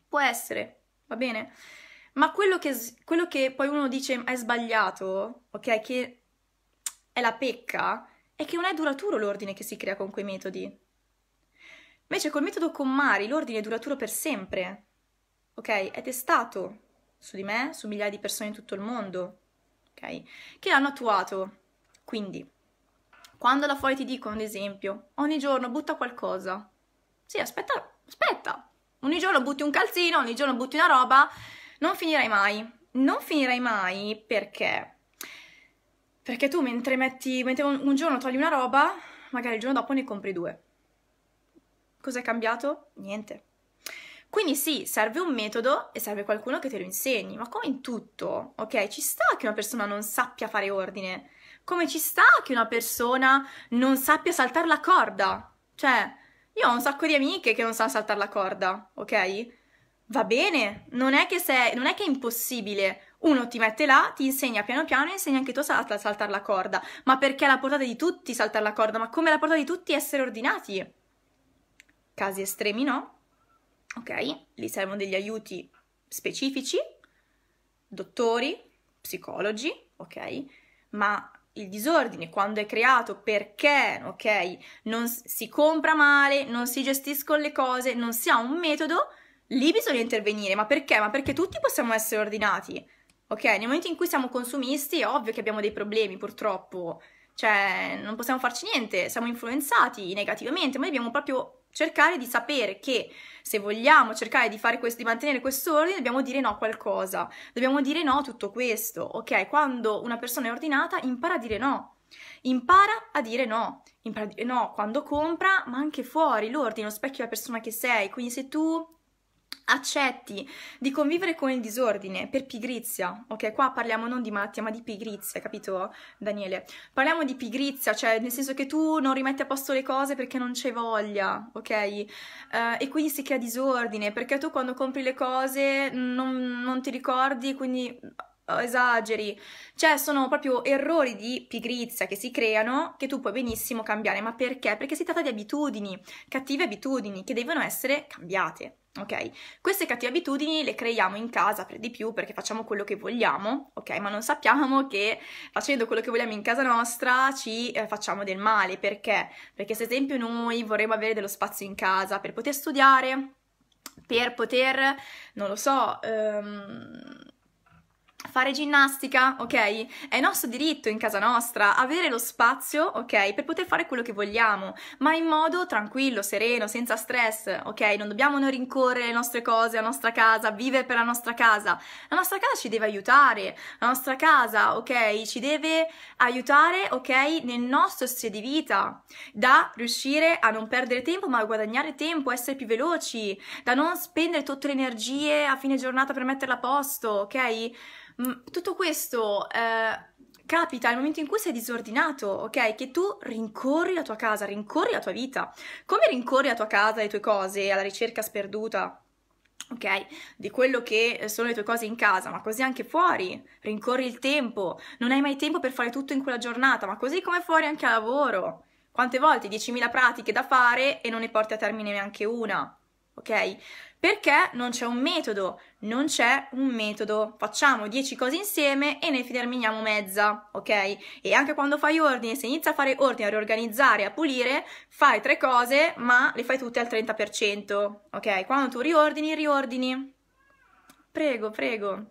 può essere, va bene? Ma quello che, quello che poi uno dice è sbagliato, ok, che è la pecca, è che non è duraturo l'ordine che si crea con quei metodi. Invece col metodo con Mari l'ordine è duraturo per sempre, ok? È testato su di me, su migliaia di persone in tutto il mondo, ok? Che l'hanno attuato. Quindi, quando là fuori ti dicono, ad esempio, ogni giorno butta qualcosa. Sì, aspetta, aspetta. Ogni giorno butti un calzino, ogni giorno butti una roba non finirai mai, non finirai mai perché? Perché tu mentre metti, mentre un, un giorno togli una roba, magari il giorno dopo ne compri due. Cos'è cambiato? Niente. Quindi sì, serve un metodo e serve qualcuno che te lo insegni, ma come in tutto, ok? Ci sta che una persona non sappia fare ordine, come ci sta che una persona non sappia saltare la corda. Cioè, io ho un sacco di amiche che non sanno saltare la corda, ok? va bene, non è che, se, non è, che è impossibile. Uno ti mette là, ti insegna piano piano e insegna anche tu a saltare la corda. Ma perché è la portata di tutti saltare la corda? Ma come è la portata di tutti essere ordinati? Casi estremi no. Ok, lì servono degli aiuti specifici, dottori, psicologi, ok? Ma il disordine quando è creato perché, ok, non si compra male, non si gestiscono le cose, non si ha un metodo, lì bisogna intervenire. Ma perché? Ma perché tutti possiamo essere ordinati. Ok, nel momento in cui siamo consumisti è ovvio che abbiamo dei problemi, purtroppo. Cioè, non possiamo farci niente, siamo influenzati negativamente, ma dobbiamo proprio cercare di sapere che se vogliamo cercare di, questo, di mantenere questo ordine, dobbiamo dire no a qualcosa, dobbiamo dire no a tutto questo, ok? Quando una persona è ordinata, impara a dire no, impara a dire no, impara a dire no quando compra, ma anche fuori, l'ordine, lo specchio della persona che sei, quindi se tu accetti di convivere con il disordine per pigrizia, ok? Qua parliamo non di malattia ma di pigrizia, capito Daniele? Parliamo di pigrizia, cioè nel senso che tu non rimetti a posto le cose perché non c'è voglia, ok? Eh, e quindi si crea disordine perché tu quando compri le cose non, non ti ricordi, quindi eh, esageri, cioè sono proprio errori di pigrizia che si creano che tu puoi benissimo cambiare, ma perché? Perché si tratta di abitudini, cattive abitudini che devono essere cambiate. Ok? Queste cattive abitudini le creiamo in casa per di più perché facciamo quello che vogliamo, ok? Ma non sappiamo che facendo quello che vogliamo in casa nostra ci eh, facciamo del male, perché? Perché se ad esempio noi vorremmo avere dello spazio in casa per poter studiare, per poter, non lo so, ehm, fare ginnastica, ok? È nostro diritto in casa nostra avere lo spazio, ok? Per poter fare quello che vogliamo, ma in modo tranquillo, sereno, senza stress, ok? Non dobbiamo noi rincorrere le nostre cose, la nostra casa, vivere per la nostra casa. La nostra casa ci deve aiutare, la nostra casa, ok? Ci deve aiutare, ok? Nel nostro stile di vita, da riuscire a non perdere tempo, ma a guadagnare tempo, essere più veloci, da non spendere tutte le energie a fine giornata per metterla a posto, ok? Mm, tutto questo eh, capita al momento in cui sei disordinato, ok? Che tu rincorri la tua casa, rincorri la tua vita. Come rincorri la tua casa, le tue cose alla ricerca sperduta? Ok, di quello che eh, sono le tue cose in casa, ma così anche fuori, rincorri il tempo, non hai mai tempo per fare tutto in quella giornata, ma così come fuori anche a lavoro. Quante volte 10.000 pratiche da fare e non ne porti a termine neanche una, ok? Perché non c'è un metodo, non c'è un metodo. Facciamo 10 cose insieme e ne terminiamo mezza, ok? E anche quando fai ordine, se inizi a fare ordine, a riorganizzare, a pulire, fai tre cose, ma le fai tutte al 30%, ok? Quando tu riordini, riordini. Prego, prego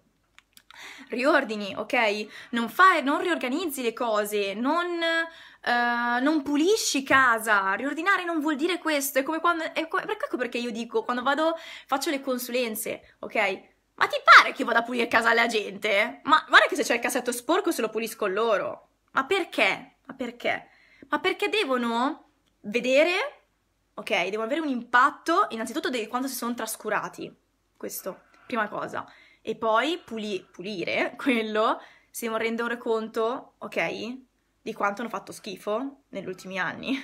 riordini, ok? Non, fai, non riorganizzi le cose, non eh, non pulisci casa, riordinare non vuol dire questo, è come quando, ecco perché io dico, quando vado, faccio le consulenze, ok? Ma ti pare che vada a pulire casa alla gente? Ma guarda che se c'è il cassetto sporco se lo pulisco loro. Ma perché? Ma perché? Ma perché devono vedere ok? Devono avere un impatto innanzitutto di quanto si sono trascurati, questo, prima cosa. E poi puli- pulire quello, si devono rendere conto, ok? di quanto hanno fatto schifo negli ultimi anni.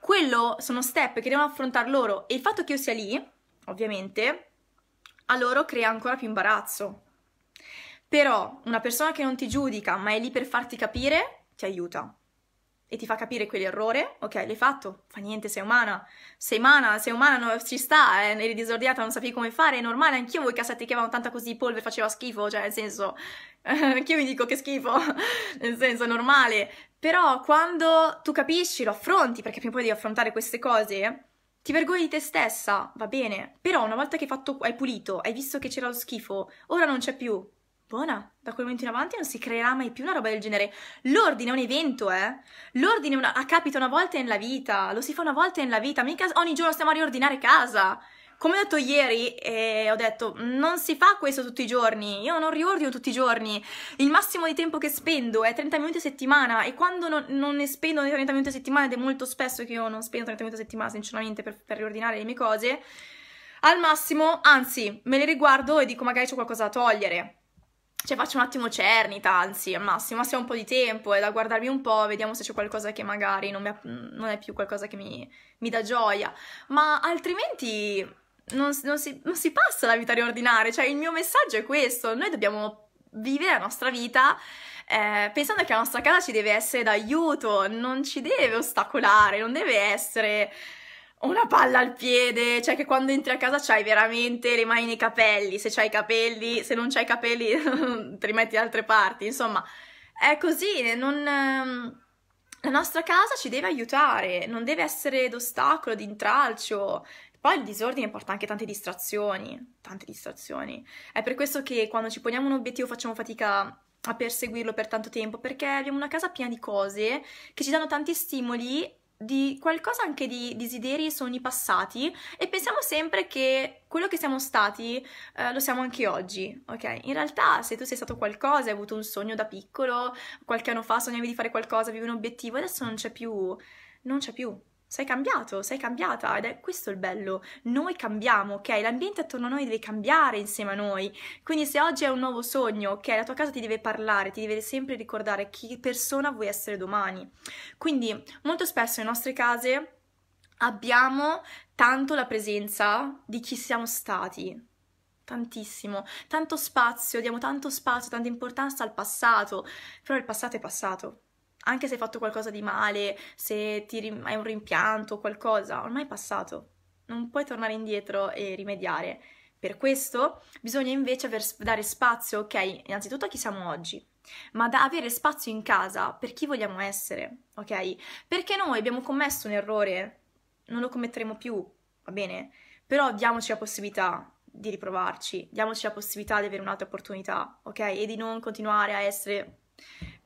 Quello sono step che devono affrontare loro e il fatto che io sia lì, ovviamente, a loro crea ancora più imbarazzo. Però una persona che non ti giudica ma è lì per farti capire, ti aiuta e ti fa capire quell'errore, ok, l'hai fatto, fa niente, sei umana, sei umana, sei umana, non, ci sta, eh, eri disordinata, non sapevi come fare, è normale, anch'io voi cassetti che avevano tanta così di polvere faceva schifo, cioè nel senso, anch'io mi dico che schifo, nel senso, è normale, però quando tu capisci, lo affronti, perché prima o poi devi affrontare queste cose, ti vergogni di te stessa, va bene, però una volta che hai, fatto, hai pulito, hai visto che c'era lo schifo, ora non c'è più, buona, da quel momento in avanti non si creerà mai più una roba del genere. L'ordine è un evento, eh? L'ordine una... capita una volta nella vita, lo si fa una volta nella vita, mica ogni giorno stiamo a riordinare casa. Come ho detto ieri, eh, ho detto, non si fa questo tutti i giorni, io non riordino tutti i giorni, il massimo di tempo che spendo è 30 minuti a settimana e quando non, non ne spendo 30 minuti a settimana, ed è molto spesso che io non spendo 30 minuti a settimana sinceramente per, per riordinare le mie cose, al massimo, anzi, me le riguardo e dico magari c'è qualcosa da togliere, cioè faccio un attimo cernita, anzi al massimo, se ho un po' di tempo e da guardarmi un po', vediamo se c'è qualcosa che magari non, mi, non è più qualcosa che mi, mi dà gioia, ma altrimenti non, non, si, non si passa la vita riordinare, cioè il mio messaggio è questo, noi dobbiamo vivere la nostra vita eh, pensando che la nostra casa ci deve essere d'aiuto, non ci deve ostacolare, non deve essere una palla al piede, cioè che quando entri a casa c'hai veramente le mani nei capelli, se c'hai i capelli, se non c'hai i capelli te li metti da altre parti, insomma, è così, non... Ehm, la nostra casa ci deve aiutare, non deve essere d'ostacolo, d'intralcio, poi il disordine porta anche tante distrazioni, tante distrazioni. È per questo che quando ci poniamo un obiettivo facciamo fatica a perseguirlo per tanto tempo, perché abbiamo una casa piena di cose che ci danno tanti stimoli di qualcosa anche di desideri e sogni passati e pensiamo sempre che quello che siamo stati eh, lo siamo anche oggi, ok? In realtà se tu sei stato qualcosa, hai avuto un sogno da piccolo, qualche anno fa sognavi di fare qualcosa, avevi un obiettivo, adesso non c'è più, non c'è più, sei cambiato, sei cambiata ed è questo il bello. Noi cambiamo, ok? L'ambiente attorno a noi deve cambiare insieme a noi. Quindi se oggi è un nuovo sogno, ok? La tua casa ti deve parlare, ti deve sempre ricordare che persona vuoi essere domani. Quindi molto spesso nelle nostre case abbiamo tanto la presenza di chi siamo stati, tantissimo, tanto spazio, diamo tanto spazio, tanta importanza al passato, però il passato è passato anche se hai fatto qualcosa di male, se rim- hai un rimpianto o qualcosa, ormai è passato, non puoi tornare indietro e rimediare. Per questo bisogna invece dare spazio, ok, innanzitutto a chi siamo oggi, ma da avere spazio in casa per chi vogliamo essere, ok? Perché noi abbiamo commesso un errore, non lo commetteremo più, va bene? Però diamoci la possibilità di riprovarci, diamoci la possibilità di avere un'altra opportunità, ok? E di non continuare a essere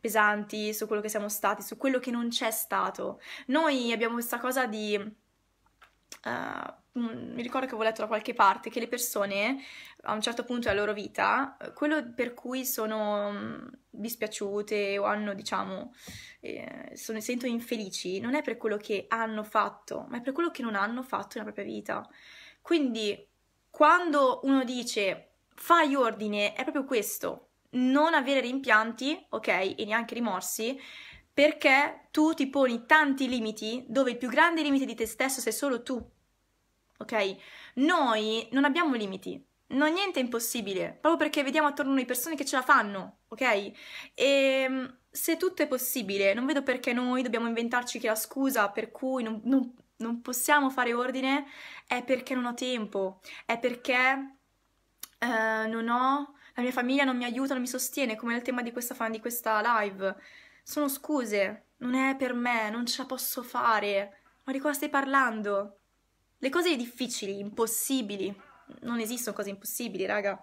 pesanti su quello che siamo stati, su quello che non c'è stato. Noi abbiamo questa cosa di... Uh, mi ricordo che avevo letto da qualche parte che le persone a un certo punto della loro vita, quello per cui sono mm, dispiaciute o hanno, diciamo, eh, sono, sentono infelici, non è per quello che hanno fatto, ma è per quello che non hanno fatto nella propria vita. Quindi quando uno dice fai ordine, è proprio questo, non avere rimpianti, ok, e neanche rimorsi, perché tu ti poni tanti limiti dove il più grande limite di te stesso sei solo tu, ok? Noi non abbiamo limiti, non niente è impossibile, proprio perché vediamo attorno a noi persone che ce la fanno, ok? E ehm, se tutto è possibile, non vedo perché noi dobbiamo inventarci che la scusa per cui non, non, non possiamo fare ordine è perché non ho tempo, è perché eh, non ho la mia famiglia non mi aiuta, non mi sostiene, come nel tema di questa, fan, di questa live. Sono scuse, non è per me, non ce la posso fare. Ma di cosa stai parlando? Le cose difficili, impossibili, non esistono cose impossibili, raga.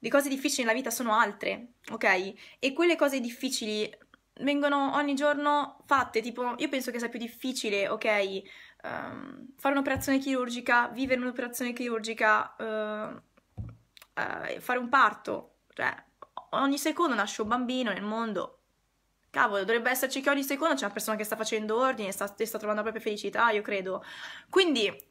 Le cose difficili nella vita sono altre, ok? E quelle cose difficili vengono ogni giorno fatte, tipo io penso che sia più difficile, ok? Um, fare un'operazione chirurgica, vivere un'operazione chirurgica, uh, eh, fare un parto, cioè ogni secondo nasce un bambino nel mondo. Cavolo, dovrebbe esserci che ogni secondo c'è una persona che sta facendo ordine, sta, sta trovando la propria felicità, io credo. Quindi,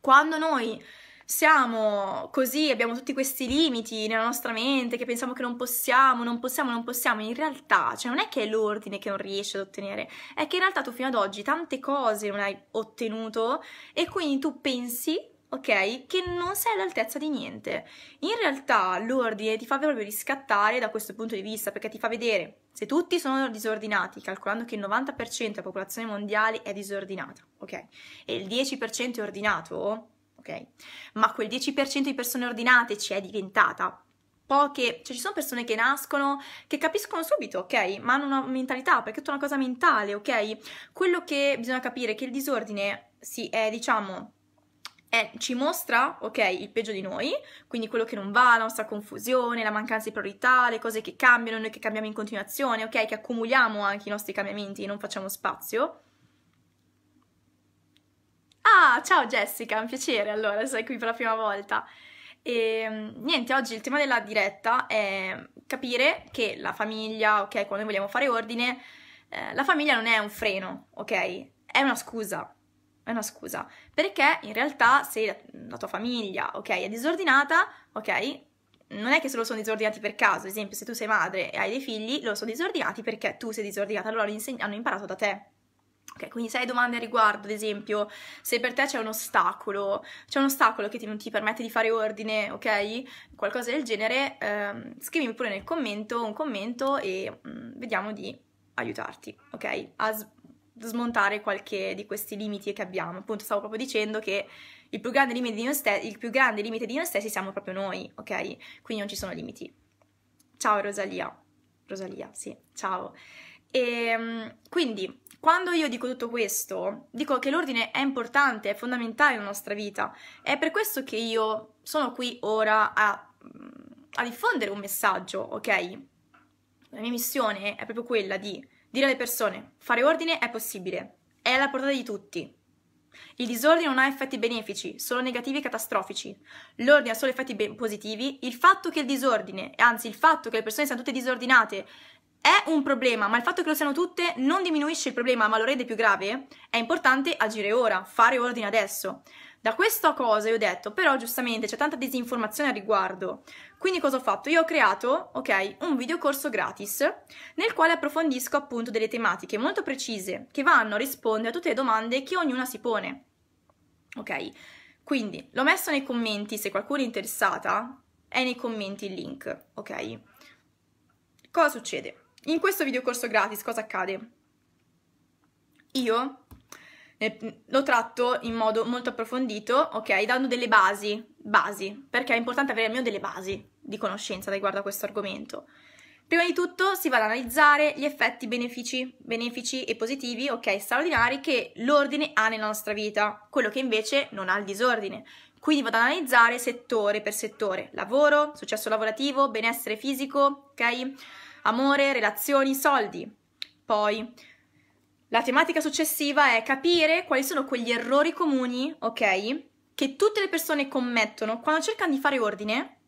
quando noi siamo così, abbiamo tutti questi limiti nella nostra mente che pensiamo che non possiamo, non possiamo, non possiamo, in realtà, cioè non è che è l'ordine che non riesci ad ottenere, è che in realtà tu fino ad oggi tante cose non hai ottenuto e quindi tu pensi ok? Che non sei all'altezza di niente. In realtà l'ordine ti fa proprio riscattare da questo punto di vista perché ti fa vedere se tutti sono disordinati, calcolando che il 90% della popolazione mondiale è disordinata, ok? E il 10% è ordinato, ok? Ma quel 10% di persone ordinate ci è diventata poche, cioè ci sono persone che nascono che capiscono subito, ok? Ma hanno una mentalità, perché è tutta una cosa mentale, ok? Quello che bisogna capire è che il disordine si sì, è, diciamo, è, ci mostra, ok, il peggio di noi, quindi quello che non va, la nostra confusione, la mancanza di priorità, le cose che cambiano, noi che cambiamo in continuazione, ok, che accumuliamo anche i nostri cambiamenti e non facciamo spazio. Ah, ciao Jessica, un piacere allora, sei qui per la prima volta. E ehm, niente, oggi il tema della diretta è capire che la famiglia, ok, quando noi vogliamo fare ordine, eh, la famiglia non è un freno, ok? È una scusa, è una scusa, perché in realtà se la tua famiglia, ok, è disordinata, ok, non è che se loro sono disordinati per caso, ad esempio se tu sei madre e hai dei figli, loro sono disordinati perché tu sei disordinata, allora hanno imparato da te. Ok, quindi se hai domande a riguardo, ad esempio, se per te c'è un ostacolo, c'è un ostacolo che ti, non ti permette di fare ordine, ok? Qualcosa del genere, ehm, scrivimi pure nel commento un commento e mh, mm, vediamo di aiutarti, ok? A smontare qualche di questi limiti che abbiamo. Appunto, stavo proprio dicendo che il più grande limite di noi, stessi, limite di noi stessi siamo proprio noi, ok? Quindi non ci sono limiti. Ciao Rosalia. Rosalia, sì, ciao. E, ehm, quindi, quando io dico tutto questo, dico che l'ordine è importante, è fondamentale nella nostra vita. È per questo che io sono qui ora a, mm, a diffondere un messaggio, ok? La mia missione è proprio quella di Dire alle persone, fare ordine è possibile, è alla portata di tutti. Il disordine non ha effetti benefici, solo negativi e catastrofici. L'ordine ha solo effetti ben- positivi. Il fatto che il disordine, anzi il fatto che le persone siano tutte disordinate, è un problema, ma il fatto che lo siano tutte non diminuisce il problema, ma lo rende più grave, è importante agire ora, fare ordine adesso. Da questa cosa io ho detto, però giustamente c'è tanta disinformazione a riguardo, quindi cosa ho fatto? Io ho creato, ok, un videocorso gratis nel quale approfondisco appunto delle tematiche molto precise che vanno a rispondere a tutte le domande che ognuna si pone, ok? Quindi l'ho messo nei commenti, se qualcuno è interessata, è nei commenti il link, ok? Cosa succede? In questo videocorso gratis cosa accade? Io eh, lo tratto in modo molto approfondito, ok, dando delle basi, basi, perché è importante avere almeno delle basi di conoscenza riguardo a questo argomento. Prima di tutto si va ad analizzare gli effetti benefici, benefici e positivi, ok, straordinari che l'ordine ha nella nostra vita, quello che invece non ha il disordine. Quindi vado ad analizzare settore per settore, lavoro, successo lavorativo, benessere fisico, ok, amore, relazioni, soldi. Poi la tematica successiva è capire quali sono quegli errori comuni, ok? Che tutte le persone commettono quando cercano di fare ordine,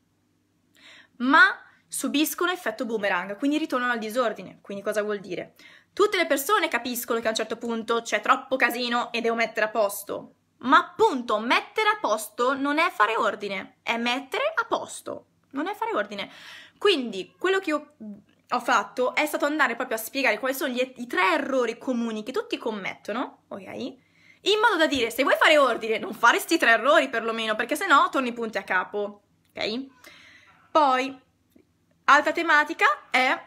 ma subiscono effetto boomerang, quindi ritornano al disordine. Quindi cosa vuol dire? Tutte le persone capiscono che a un certo punto c'è troppo casino e devo mettere a posto. Ma appunto, mettere a posto non è fare ordine, è mettere a posto, non è fare ordine. Quindi, quello che io ho fatto è stato andare proprio a spiegare quali sono gli, i tre errori comuni che tutti commettono, ok? in modo da dire se vuoi fare ordine non fare questi tre errori perlomeno perché sennò torni punti a capo ok poi altra tematica è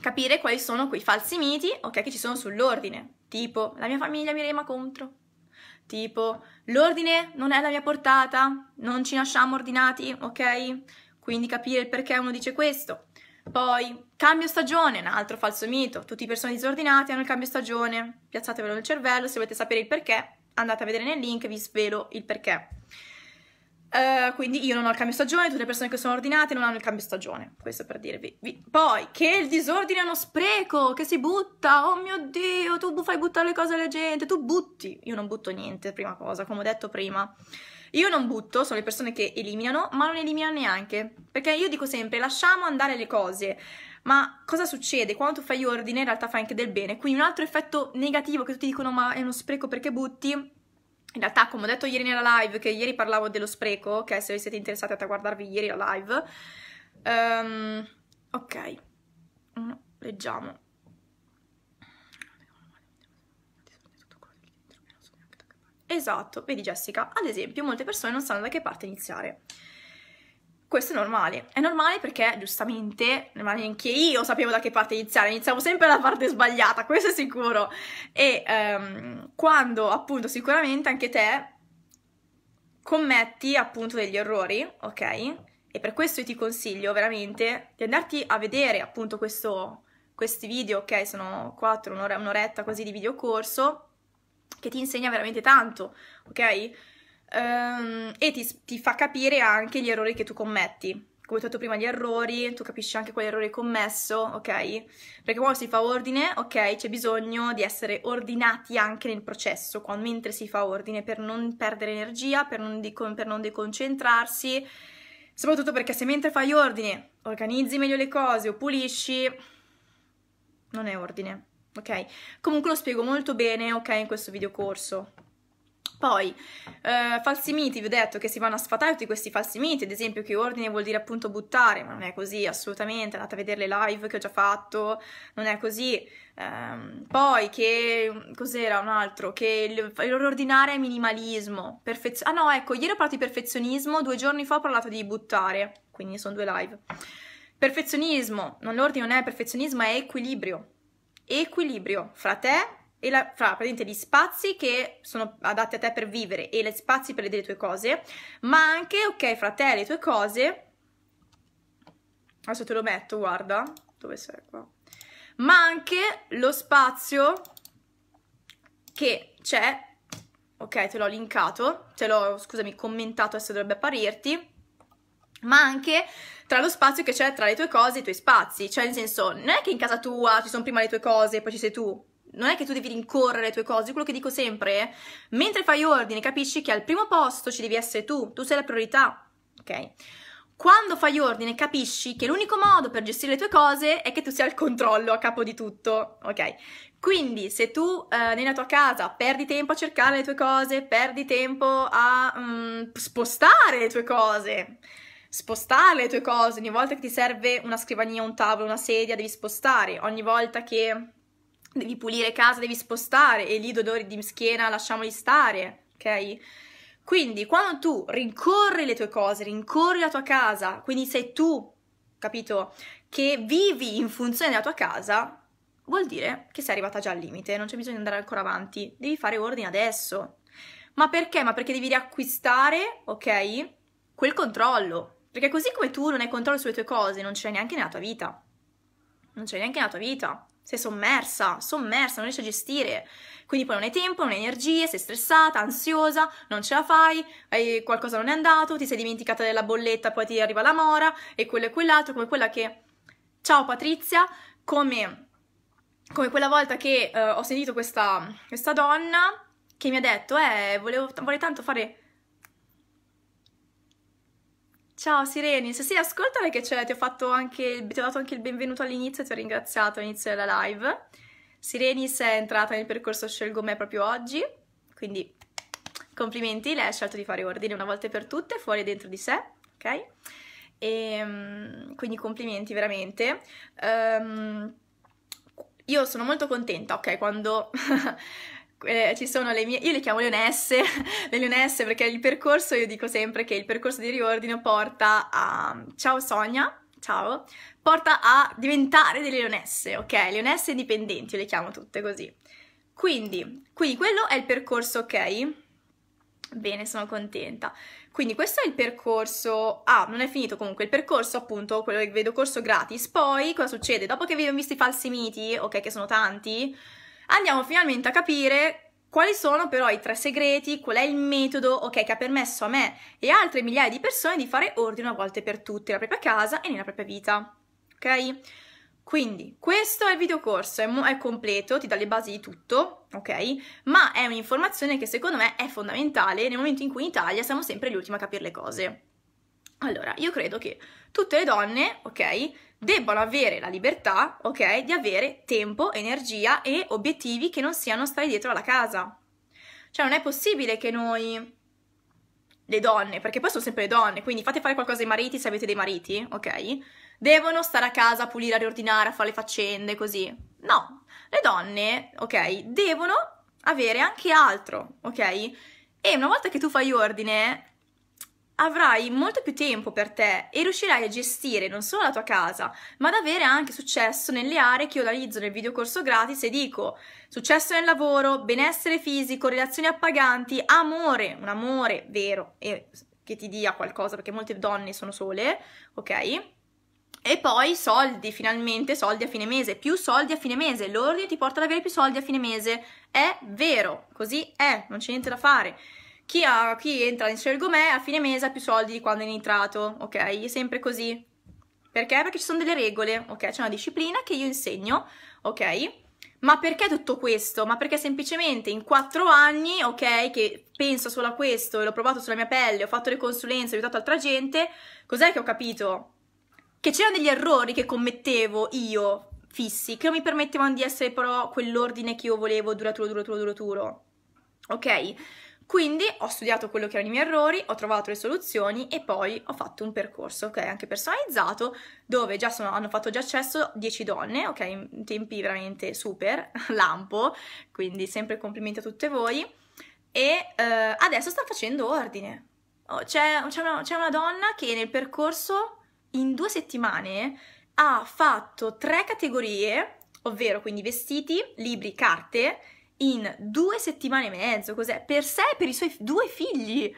capire quali sono quei falsi miti ok che ci sono sull'ordine tipo la mia famiglia mi rema contro tipo l'ordine non è la mia portata non ci lasciamo ordinati ok quindi capire il perché uno dice questo poi, cambio stagione, un altro falso mito. Tutti i persone disordinati hanno il cambio stagione. Piazzatevelo nel cervello, se volete sapere il perché, andate a vedere nel link, vi svelo il perché. Uh, quindi io non ho il cambio stagione, tutte le persone che sono ordinate non hanno il cambio stagione, questo per dirvi. Vi... Poi, che il disordine è uno spreco, che si butta, oh mio Dio, tu fai buttare le cose alla gente, tu butti. Io non butto niente, prima cosa, come ho detto prima. Io non butto, sono le persone che eliminano, ma non eliminano neanche. Perché io dico sempre, lasciamo andare le cose. Ma cosa succede? Quando tu fai ordine in realtà fai anche del bene. Quindi un altro effetto negativo che tutti dicono ma è uno spreco perché butti... In realtà, come ho detto ieri nella live, che ieri parlavo dello spreco, che se vi siete interessati a guardarvi ieri la live... Um, ok, mm, leggiamo. Esatto, vedi Jessica, ad esempio molte persone non sanno da che parte iniziare. Questo è normale, è normale perché giustamente, ma neanche io sapevo da che parte iniziare, iniziamo sempre dalla parte sbagliata, questo è sicuro. E ehm, quando appunto sicuramente anche te commetti appunto degli errori, ok? E per questo io ti consiglio veramente di andarti a vedere appunto questo, questi video, ok? Sono 4, un'oretta così di video corso che ti insegna veramente tanto, ok? Um, e ti, ti, fa capire anche gli errori che tu commetti. Come ho detto prima, gli errori, tu capisci anche quale errore hai commesso, ok? Perché quando si fa ordine, ok, c'è bisogno di essere ordinati anche nel processo, quando, mentre si fa ordine, per non perdere energia, per non, di, per non deconcentrarsi, soprattutto perché se mentre fai ordine organizzi meglio le cose o pulisci, non è ordine, ok? Comunque lo spiego molto bene, ok, in questo video corso. Poi, eh, falsi miti, vi ho detto che si vanno a sfatare tutti questi falsi miti, ad esempio che ordine vuol dire appunto buttare, ma non è così assolutamente, andate a vedere le live che ho già fatto, non è così. Um, poi che, cos'era un altro, che l'ordinare è minimalismo, perfez- ah no ecco, ieri ho parlato di perfezionismo, due giorni fa ho parlato di buttare, quindi sono due live. Perfezionismo, non l'ordine non è perfezionismo, è equilibrio, equilibrio fra te e la, fra gli spazi che sono adatti a te per vivere e gli spazi per le tue cose, ma anche, ok, fra te e le tue cose. Adesso te lo metto, guarda, dove sei qua? Ma anche lo spazio che c'è, ok, te l'ho linkato, te l'ho, scusami, commentato, adesso dovrebbe apparirti ma anche tra lo spazio che c'è tra le tue cose e i tuoi spazi, cioè nel senso non è che in casa tua ci sono prima le tue cose e poi ci sei tu, non è che tu devi rincorrere le tue cose, quello che dico sempre, mentre fai ordine capisci che al primo posto ci devi essere tu, tu sei la priorità, ok? Quando fai ordine capisci che l'unico modo per gestire le tue cose è che tu sia al controllo, a capo di tutto, ok? Quindi se tu eh, nella tua casa perdi tempo a cercare le tue cose, perdi tempo a mm, spostare le tue cose, spostare le tue cose, ogni volta che ti serve una scrivania, un tavolo, una sedia, devi spostare, ogni volta che devi pulire casa, devi spostare e lì dolori di schiena lasciamoli stare, ok? Quindi quando tu rincorri le tue cose, rincorri la tua casa, quindi sei tu, capito, che vivi in funzione della tua casa, vuol dire che sei arrivata già al limite, non c'è bisogno di andare ancora avanti, devi fare ordine adesso. Ma perché? Ma perché devi riacquistare, ok, quel controllo, perché così come tu non hai controllo sulle tue cose, non ce l'hai neanche nella tua vita. Non ce l'hai neanche nella tua vita. Sei sommersa, sommersa, non riesci a gestire. Quindi poi non hai tempo, non hai energie, sei stressata, ansiosa, non ce la fai, qualcosa non è andato, ti sei dimenticata della bolletta, poi ti arriva la mora e quello e quell'altro, come quella che... Ciao Patrizia, come, come quella volta che uh, ho sentito questa, questa donna che mi ha detto, eh, volevo, vorrei tanto fare Ciao Sirenis, sì ascoltami che ti ho, fatto anche, ti ho dato anche il benvenuto all'inizio e ti ho ringraziato all'inizio della live. Sirenis è entrata nel percorso Scelgo Me proprio oggi, quindi complimenti, lei ha scelto di fare ordine una volta per tutte, fuori e dentro di sé, ok? E, ehm, quindi complimenti veramente. Um, io sono molto contenta, ok, quando eh, ci sono le mie, io le chiamo leonesse, le leonesse perché il percorso, io dico sempre che il percorso di riordino porta a, ciao Sonia, ciao, porta a diventare delle leonesse, ok? Leonesse indipendenti, io le chiamo tutte così. Quindi, quindi quello è il percorso, ok? Bene, sono contenta. Quindi questo è il percorso, ah, non è finito comunque, il percorso appunto, quello che vedo corso gratis. Poi cosa succede? Dopo che vi ho visto i falsi miti, ok, che sono tanti, andiamo finalmente a capire quali sono però i tre segreti, qual è il metodo okay, che ha permesso a me e altre migliaia di persone di fare ordine una volta per tutte nella propria casa e nella propria vita. Ok? Quindi, questo è il videocorso, è, mo- è completo, ti dà le basi di tutto, ok? Ma è un'informazione che secondo me è fondamentale nel momento in cui in Italia siamo sempre gli ultimi a capire le cose. Allora, io credo che tutte le donne, ok, debbano avere la libertà, ok, di avere tempo, energia e obiettivi che non siano stare dietro alla casa. Cioè non è possibile che noi le donne, perché poi sono sempre le donne, quindi fate fare qualcosa ai mariti se avete dei mariti, ok? Devono stare a casa a pulire, a riordinare, a fare le faccende, così. No, le donne, ok, devono avere anche altro, ok? E una volta che tu fai ordine, avrai molto più tempo per te e riuscirai a gestire non solo la tua casa, ma ad avere anche successo nelle aree che io analizzo nel video corso gratis e dico successo nel lavoro, benessere fisico, relazioni appaganti, amore, un amore vero e che ti dia qualcosa perché molte donne sono sole, ok? E poi soldi, finalmente soldi a fine mese, più soldi a fine mese, l'ordine ti porta ad avere più soldi a fine mese, è vero, così è, non c'è niente da fare chi, ha, chi entra in Scelgomè a fine mese ha più soldi di quando è entrato, ok? È Sempre così. Perché? Perché ci sono delle regole, ok? C'è una disciplina che io insegno, ok? Ma perché tutto questo? Ma perché semplicemente in quattro anni, ok, che penso solo a questo, e l'ho provato sulla mia pelle, ho fatto le consulenze, ho aiutato altra gente, cos'è che ho capito? Che c'erano degli errori che commettevo io, fissi, che non mi permettevano di essere però quell'ordine che io volevo, duraturo, duraturo, duraturo. Ok? Quindi ho studiato quello che erano i miei errori, ho trovato le soluzioni e poi ho fatto un percorso, ok, anche personalizzato, dove già sono, hanno fatto già accesso 10 donne, ok, in tempi veramente super, lampo, quindi sempre complimenti a tutte voi. E eh, adesso sta facendo ordine. Oh, c'è, una, una donna che nel percorso in due settimane ha fatto tre categorie, ovvero quindi vestiti, libri, carte in due settimane e mezzo, cos'è? Per sé e per i suoi due figli.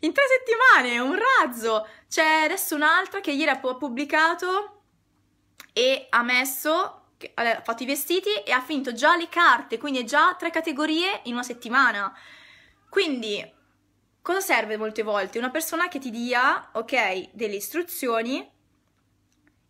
In tre settimane, un razzo! C'è adesso un'altra che ieri ha pubblicato e ha messo, ha fatto i vestiti e ha finito già le carte, quindi è già tre categorie in una settimana. Quindi, cosa serve molte volte? Una persona che ti dia, ok, delle istruzioni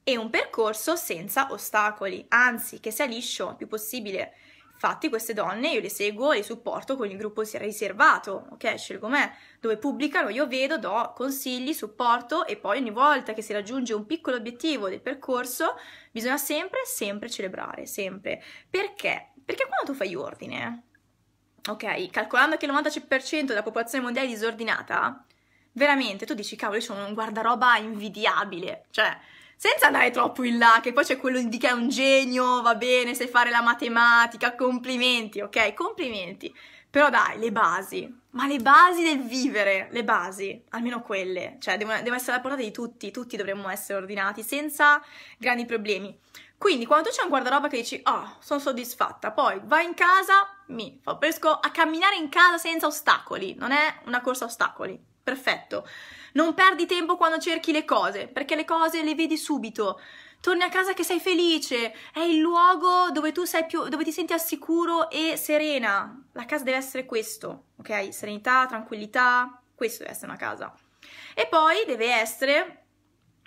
e un percorso senza ostacoli, anzi, che sia liscio il più possibile Infatti queste donne io le seguo e le supporto con il gruppo riservato, ok? Scelgo me, dove pubblicano, io vedo, do consigli, supporto e poi ogni volta che si raggiunge un piccolo obiettivo del percorso bisogna sempre, sempre celebrare, sempre. Perché? Perché quando tu fai ordine, ok? Calcolando che il 90% della popolazione mondiale è disordinata, veramente tu dici, cavolo, io sono un guardaroba invidiabile, cioè senza andare troppo in là, che poi c'è quello di che è un genio, va bene, sai fare la matematica, complimenti, ok? Complimenti. Però dai, le basi, ma le basi del vivere, le basi, almeno quelle, cioè devono, devono essere alla portata di tutti, tutti dovremmo essere ordinati senza grandi problemi. Quindi quando tu c'è un guardaroba che dici, oh, sono soddisfatta, poi vai in casa, mi, riesco a camminare in casa senza ostacoli, non è una corsa a ostacoli, perfetto. Non perdi tempo quando cerchi le cose, perché le cose le vedi subito. Torni a casa che sei felice, è il luogo dove tu sei più, dove ti senti al sicuro e serena. La casa deve essere questo, ok? Serenità, tranquillità, questo deve essere una casa. E poi deve essere,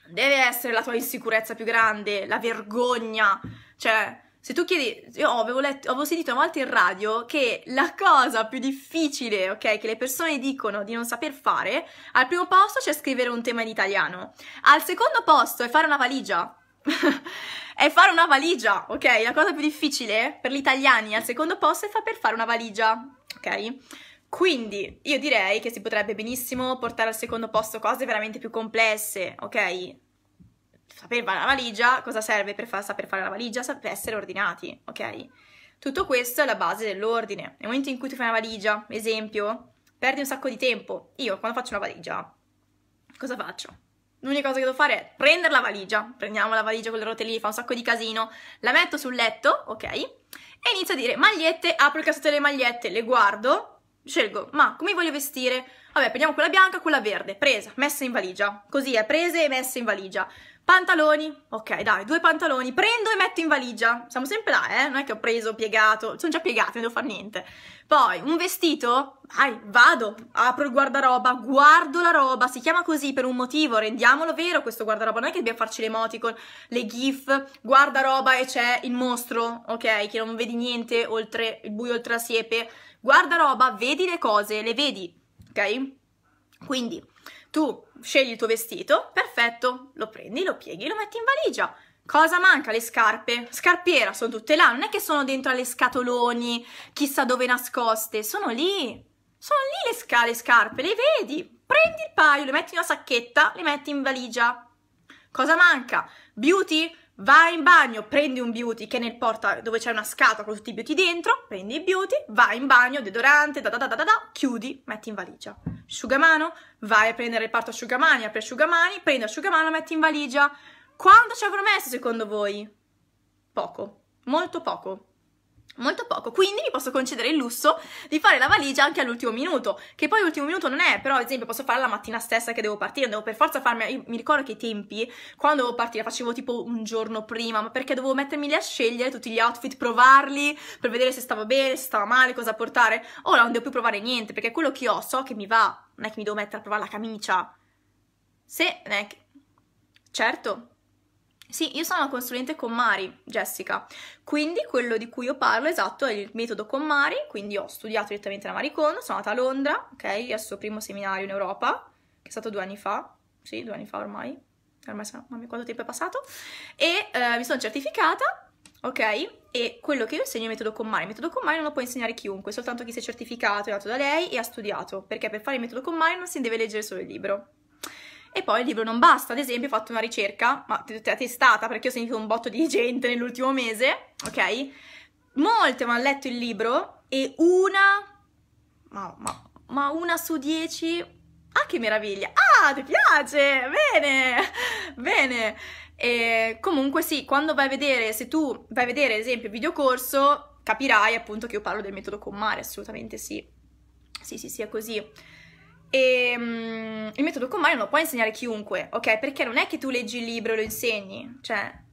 deve essere la tua insicurezza più grande, la vergogna, cioè se tu chiedi, io avevo, letto, avevo sentito una volta in radio che la cosa più difficile, ok, che le persone dicono di non saper fare, al primo posto c'è scrivere un tema in italiano, al secondo posto è fare una valigia. è fare una valigia, ok? La cosa più difficile per gli italiani al secondo posto è fa per fare una valigia, ok? Quindi io direi che si potrebbe benissimo portare al secondo posto cose veramente più complesse, ok? saper la valigia, cosa serve per fa- saper fare la valigia? Saper essere ordinati, ok? Tutto questo è la base dell'ordine. Nel momento in cui tu fai una valigia, esempio, perdi un sacco di tempo. Io quando faccio una valigia, cosa faccio? L'unica cosa che devo fare è prendere la valigia. Prendiamo la valigia con le rote lì, fa un sacco di casino, la metto sul letto, ok? E inizio a dire magliette, apro il cassetto delle magliette, le guardo, scelgo, ma come voglio vestire? Vabbè, prendiamo quella bianca, quella verde, presa, messa in valigia. Così è, prese e messe in valigia. Pantaloni, ok dai, due pantaloni, prendo e metto in valigia, siamo sempre là eh, non è che ho preso, piegato, sono già piegati, non devo fare niente. Poi un vestito, Dai, vado, apro il guardaroba, guardo la roba, si chiama così per un motivo, rendiamolo vero questo guardaroba, non è che dobbiamo farci le emoticon, le gif, guardaroba e c'è il mostro, ok, che non vedi niente oltre il buio oltre la siepe, guardaroba, vedi le cose, le vedi, ok? Quindi tu scegli il tuo vestito, perfetto, lo prendi, lo pieghi, lo metti in valigia. Cosa manca? Le scarpe? Scarpiera, sono tutte là, non è che sono dentro alle scatoloni, chissà dove nascoste, sono lì. Sono lì le, sca- le scarpe, le vedi? Prendi il paio, le metti in una sacchetta, le metti in valigia. Cosa manca? Beauty? vai in bagno, prendi un beauty che nel porta dove c'è una scatola con tutti i beauty dentro, prendi i beauty, vai in bagno, deodorante, da da da da da, chiudi, metti in valigia. Asciugamano, vai a prendere il parto asciugamani, apri asciugamani, prendi asciugamano, metti in valigia. Quanto ci avrò messo secondo voi? Poco, molto poco molto poco, quindi mi posso concedere il lusso di fare la valigia anche all'ultimo minuto, che poi l'ultimo minuto non è, però ad esempio posso farla la mattina stessa che devo partire, non devo per forza farmi, mi ricordo che i tempi, quando dovevo partire facevo tipo un giorno prima, ma perché dovevo mettermi lì a scegliere tutti gli outfit, provarli, per vedere se stava bene, se stava male, cosa portare, ora non devo più provare niente, perché quello che ho so che mi va, non è che mi devo mettere a provare la camicia, se, non è che... certo, sì, io sono una consulente con Mari, Jessica, quindi quello di cui io parlo esatto è il metodo con Mari, quindi ho studiato direttamente la Marie Kondo, sono andata a Londra, ok, al suo primo seminario in Europa, che è stato due anni fa, sì, due anni fa ormai, ormai sono, mamma mia quanto tempo è passato, e eh, mi sono certificata, ok, e quello che io insegno è il metodo con Mari, il metodo con Mari non lo può insegnare chiunque, soltanto chi si è certificato è nato da lei e ha studiato, perché per fare il metodo con Mari non si deve leggere solo il libro, e poi il libro non basta, ad esempio ho fatto una ricerca, ma testata perché ho sentito un botto di gente nell'ultimo mese, ok? Molte hanno letto il libro e una, ma, ma, ma una su dieci, ah che meraviglia, ah ti piace, bene, bene. E comunque sì, quando vai a vedere, se tu vai a vedere ad esempio il videocorso, capirai appunto che io parlo del metodo con mare, assolutamente sì. Sì, sì, sì, è così. E um, il metodo Kommai non lo può insegnare chiunque, ok? Perché non è che tu leggi il libro e lo insegni, cioè...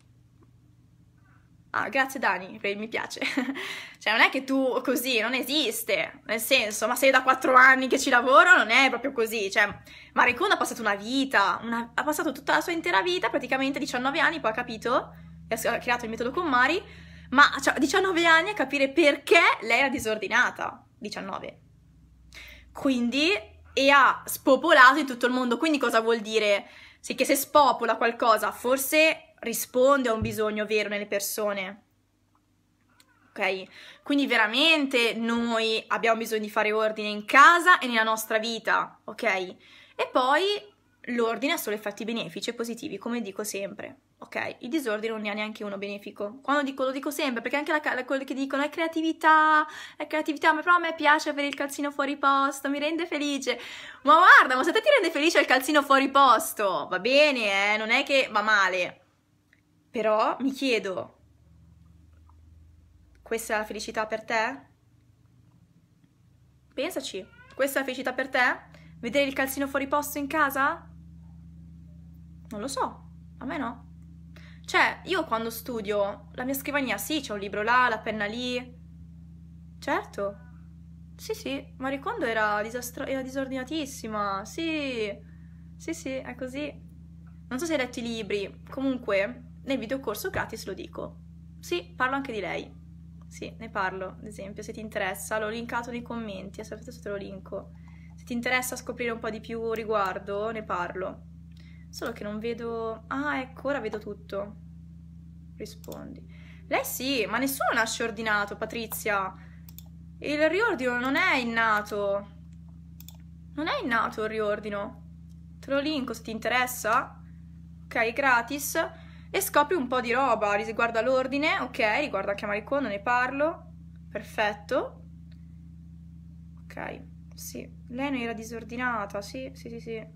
Ah, grazie Dani, mi piace. cioè, non è che tu così, non esiste, nel senso, ma sei da quattro anni che ci lavoro, non è proprio così, cioè... Marie Kondo ha passato una vita, una, ha passato tutta la sua intera vita, praticamente 19 anni, poi ha capito, ha creato il metodo con Mari, ma cioè, 19 anni a capire perché lei era disordinata. 19. Quindi e ha spopolato in tutto il mondo. Quindi cosa vuol dire? Sì, che se spopola qualcosa, forse risponde a un bisogno vero nelle persone. Ok? Quindi veramente noi abbiamo bisogno di fare ordine in casa e nella nostra vita, ok? E poi l'ordine ha solo effetti benefici e positivi, come dico sempre. Ok, i disordini non ne ha neanche uno benefico. Quando dico, lo dico sempre, perché anche la, la, quelli che dicono è creatività, è creatività, ma però a me piace avere il calzino fuori posto, mi rende felice. Ma guarda, ma se te ti rende felice il calzino fuori posto, va bene, eh, non è che va male. Però mi chiedo, questa è la felicità per te? Pensaci, questa è la felicità per te? Vedere il calzino fuori posto in casa? Non lo so, a me no. Cioè, io quando studio, la mia scrivania, sì, c'è un libro là, la penna lì. Certo. Sì, sì, Marie Kondo era, disastro- era disordinatissima. Sì, sì, sì, è così. Non so se hai letto i libri, comunque nel videocorso gratis lo dico. Sì, parlo anche di lei. Sì, ne parlo, ad esempio, se ti interessa. L'ho linkato nei commenti, aspetta se te lo linko. Se ti interessa scoprire un po' di più riguardo, ne parlo. Solo che non vedo... Ah, ecco, ora vedo tutto. Rispondi. Lei sì, ma nessuno nasce ordinato, Patrizia. Il riordino non è innato. Non è innato il riordino. Te lo linko se ti interessa. Ok, gratis. E scopri un po' di roba riguardo all'ordine. Ok, riguardo a chiamare il non ne parlo. Perfetto. Ok, sì. Lei non era disordinata, sì, sì, sì, sì.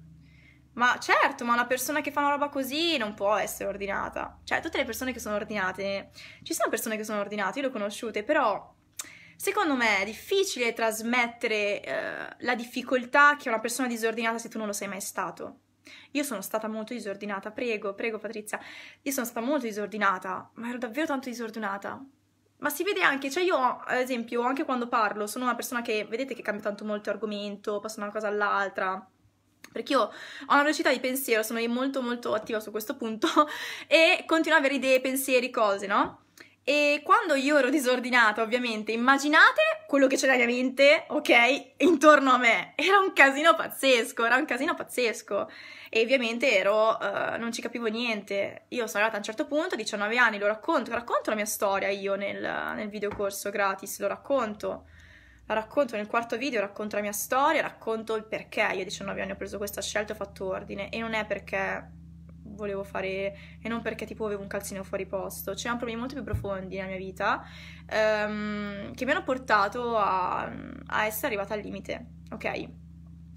Ma certo, ma una persona che fa una roba così non può essere ordinata. Cioè, tutte le persone che sono ordinate, ci sono persone che sono ordinate, io le ho conosciute, però secondo me è difficile trasmettere eh, la difficoltà che una persona disordinata se tu non lo sei mai stato. Io sono stata molto disordinata, prego, prego Patrizia. Io sono stata molto disordinata, ma ero davvero tanto disordinata. Ma si vede anche, cioè io ad esempio, anche quando parlo, sono una persona che, vedete che cambia tanto molto argomento, passa una cosa all'altra perché io ho una velocità di pensiero, sono molto molto attiva su questo punto e continuo ad avere idee, pensieri, cose, no? E quando io ero disordinata, ovviamente, immaginate quello che c'era nella mia mente, ok, intorno a me. Era un casino pazzesco, era un casino pazzesco. E ovviamente ero, uh, non ci capivo niente. Io sono arrivata a un certo punto, a 19 anni, lo racconto, racconto la mia storia io nel, nel videocorso gratis, lo racconto racconto nel quarto video, racconto la mia storia, racconto il perché io a 19 anni ho preso questa scelta, e ho fatto ordine e non è perché volevo fare e non perché tipo avevo un calzino fuori posto, c'erano problemi molto più profondi nella mia vita ehm, che mi hanno portato a, a essere arrivata al limite, ok?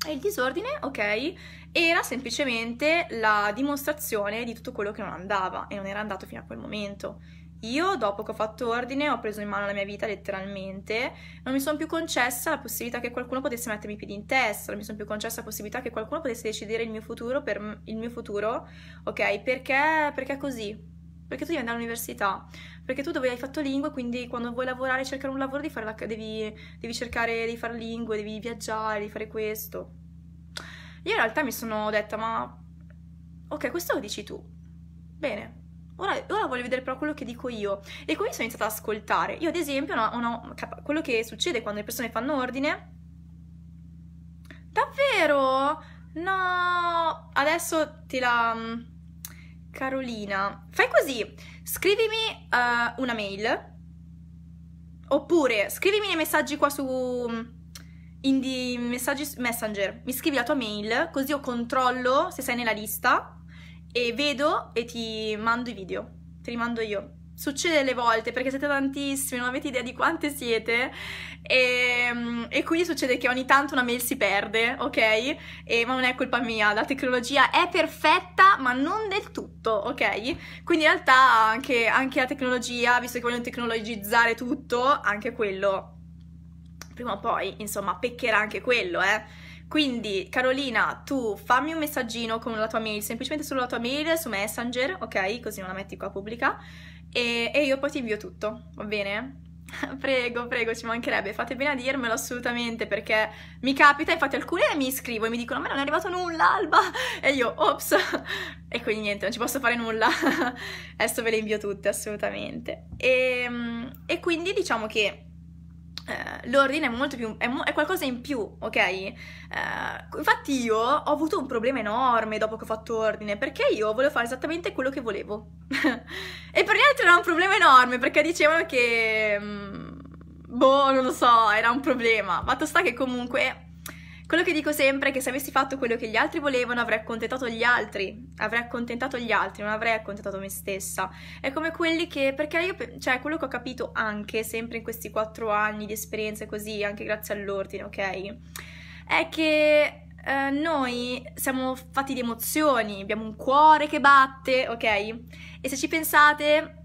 E il disordine, ok, era semplicemente la dimostrazione di tutto quello che non andava e non era andato fino a quel momento. Io, dopo che ho fatto ordine, ho preso in mano la mia vita letteralmente, non mi sono più concessa la possibilità che qualcuno potesse mettermi i piedi in testa, non mi sono più concessa la possibilità che qualcuno potesse decidere il mio futuro, per, il mio futuro ok? Perché, perché così? Perché tu devi andare all'università, perché tu dove hai fatto lingue, quindi quando vuoi lavorare, cercare un lavoro, devi, la, devi, devi cercare di fare lingue, devi viaggiare, di fare questo. Io in realtà mi sono detta, ma ok, questo lo dici tu, bene, ora, ora, voglio vedere però quello che dico io. E quindi sono iniziata ad ascoltare. Io ad esempio, no, no, quello che succede quando le persone fanno ordine... Davvero? No! Adesso te la... Mm, Carolina, fai così, scrivimi uh, una mail oppure scrivimi nei messaggi qua su mm, Indie Messenger, mi scrivi la tua mail così io controllo se sei nella lista e vedo e ti mando i video, te li mando io. Succede le volte perché siete tantissimi, non avete idea di quante siete e, ehm, e quindi succede che ogni tanto una mail si perde, ok? E, ma non è colpa mia, la tecnologia è perfetta ma non del tutto, ok? Quindi in realtà anche, anche la tecnologia, visto che vogliono tecnologizzare tutto, anche quello prima o poi, insomma, peccherà anche quello, eh? Quindi, Carolina, tu fammi un messaggino con la tua mail, semplicemente solo la tua mail su Messenger, ok? Così non la metti qua pubblica. E, e io poi ti invio tutto, va bene? Prego, prego, ci mancherebbe, fate bene a dirmelo assolutamente perché mi capita, infatti alcune mi iscrivo e mi dicono ma non è arrivato nulla Alba e io ops e quindi niente, non ci posso fare nulla, adesso ve le invio tutte assolutamente e, ehm, e quindi diciamo che eh, l'ordine è molto più è, è, qualcosa in più, ok? Uh, infatti io ho avuto un problema enorme dopo che ho fatto ordine, perché io volevo fare esattamente quello che volevo. e per gli altri era un problema enorme, perché dicevano che um, boh, non lo so, era un problema. Fatto sta che comunque quello che dico sempre è che se avessi fatto quello che gli altri volevano avrei accontentato gli altri, avrei accontentato gli altri, non avrei accontentato me stessa. È come quelli che, perché io, cioè quello che ho capito anche sempre in questi quattro anni di esperienze così, anche grazie all'ordine, ok? È che eh, noi siamo fatti di emozioni, abbiamo un cuore che batte, ok? E se ci pensate,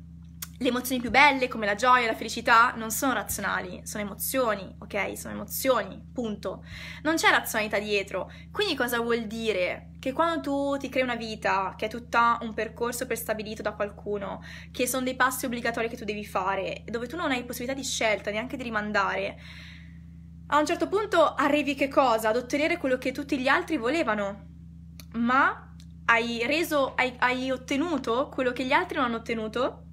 le emozioni più belle, come la gioia, la felicità, non sono razionali, sono emozioni, ok? Sono emozioni, punto. Non c'è razionalità dietro. Quindi cosa vuol dire? Che quando tu ti crei una vita, che è tutta un percorso prestabilito da qualcuno, che sono dei passi obbligatori che tu devi fare, dove tu non hai possibilità di scelta, neanche di rimandare, a un certo punto arrivi che cosa? Ad ottenere quello che tutti gli altri volevano, ma hai reso, hai, hai ottenuto quello che gli altri non hanno ottenuto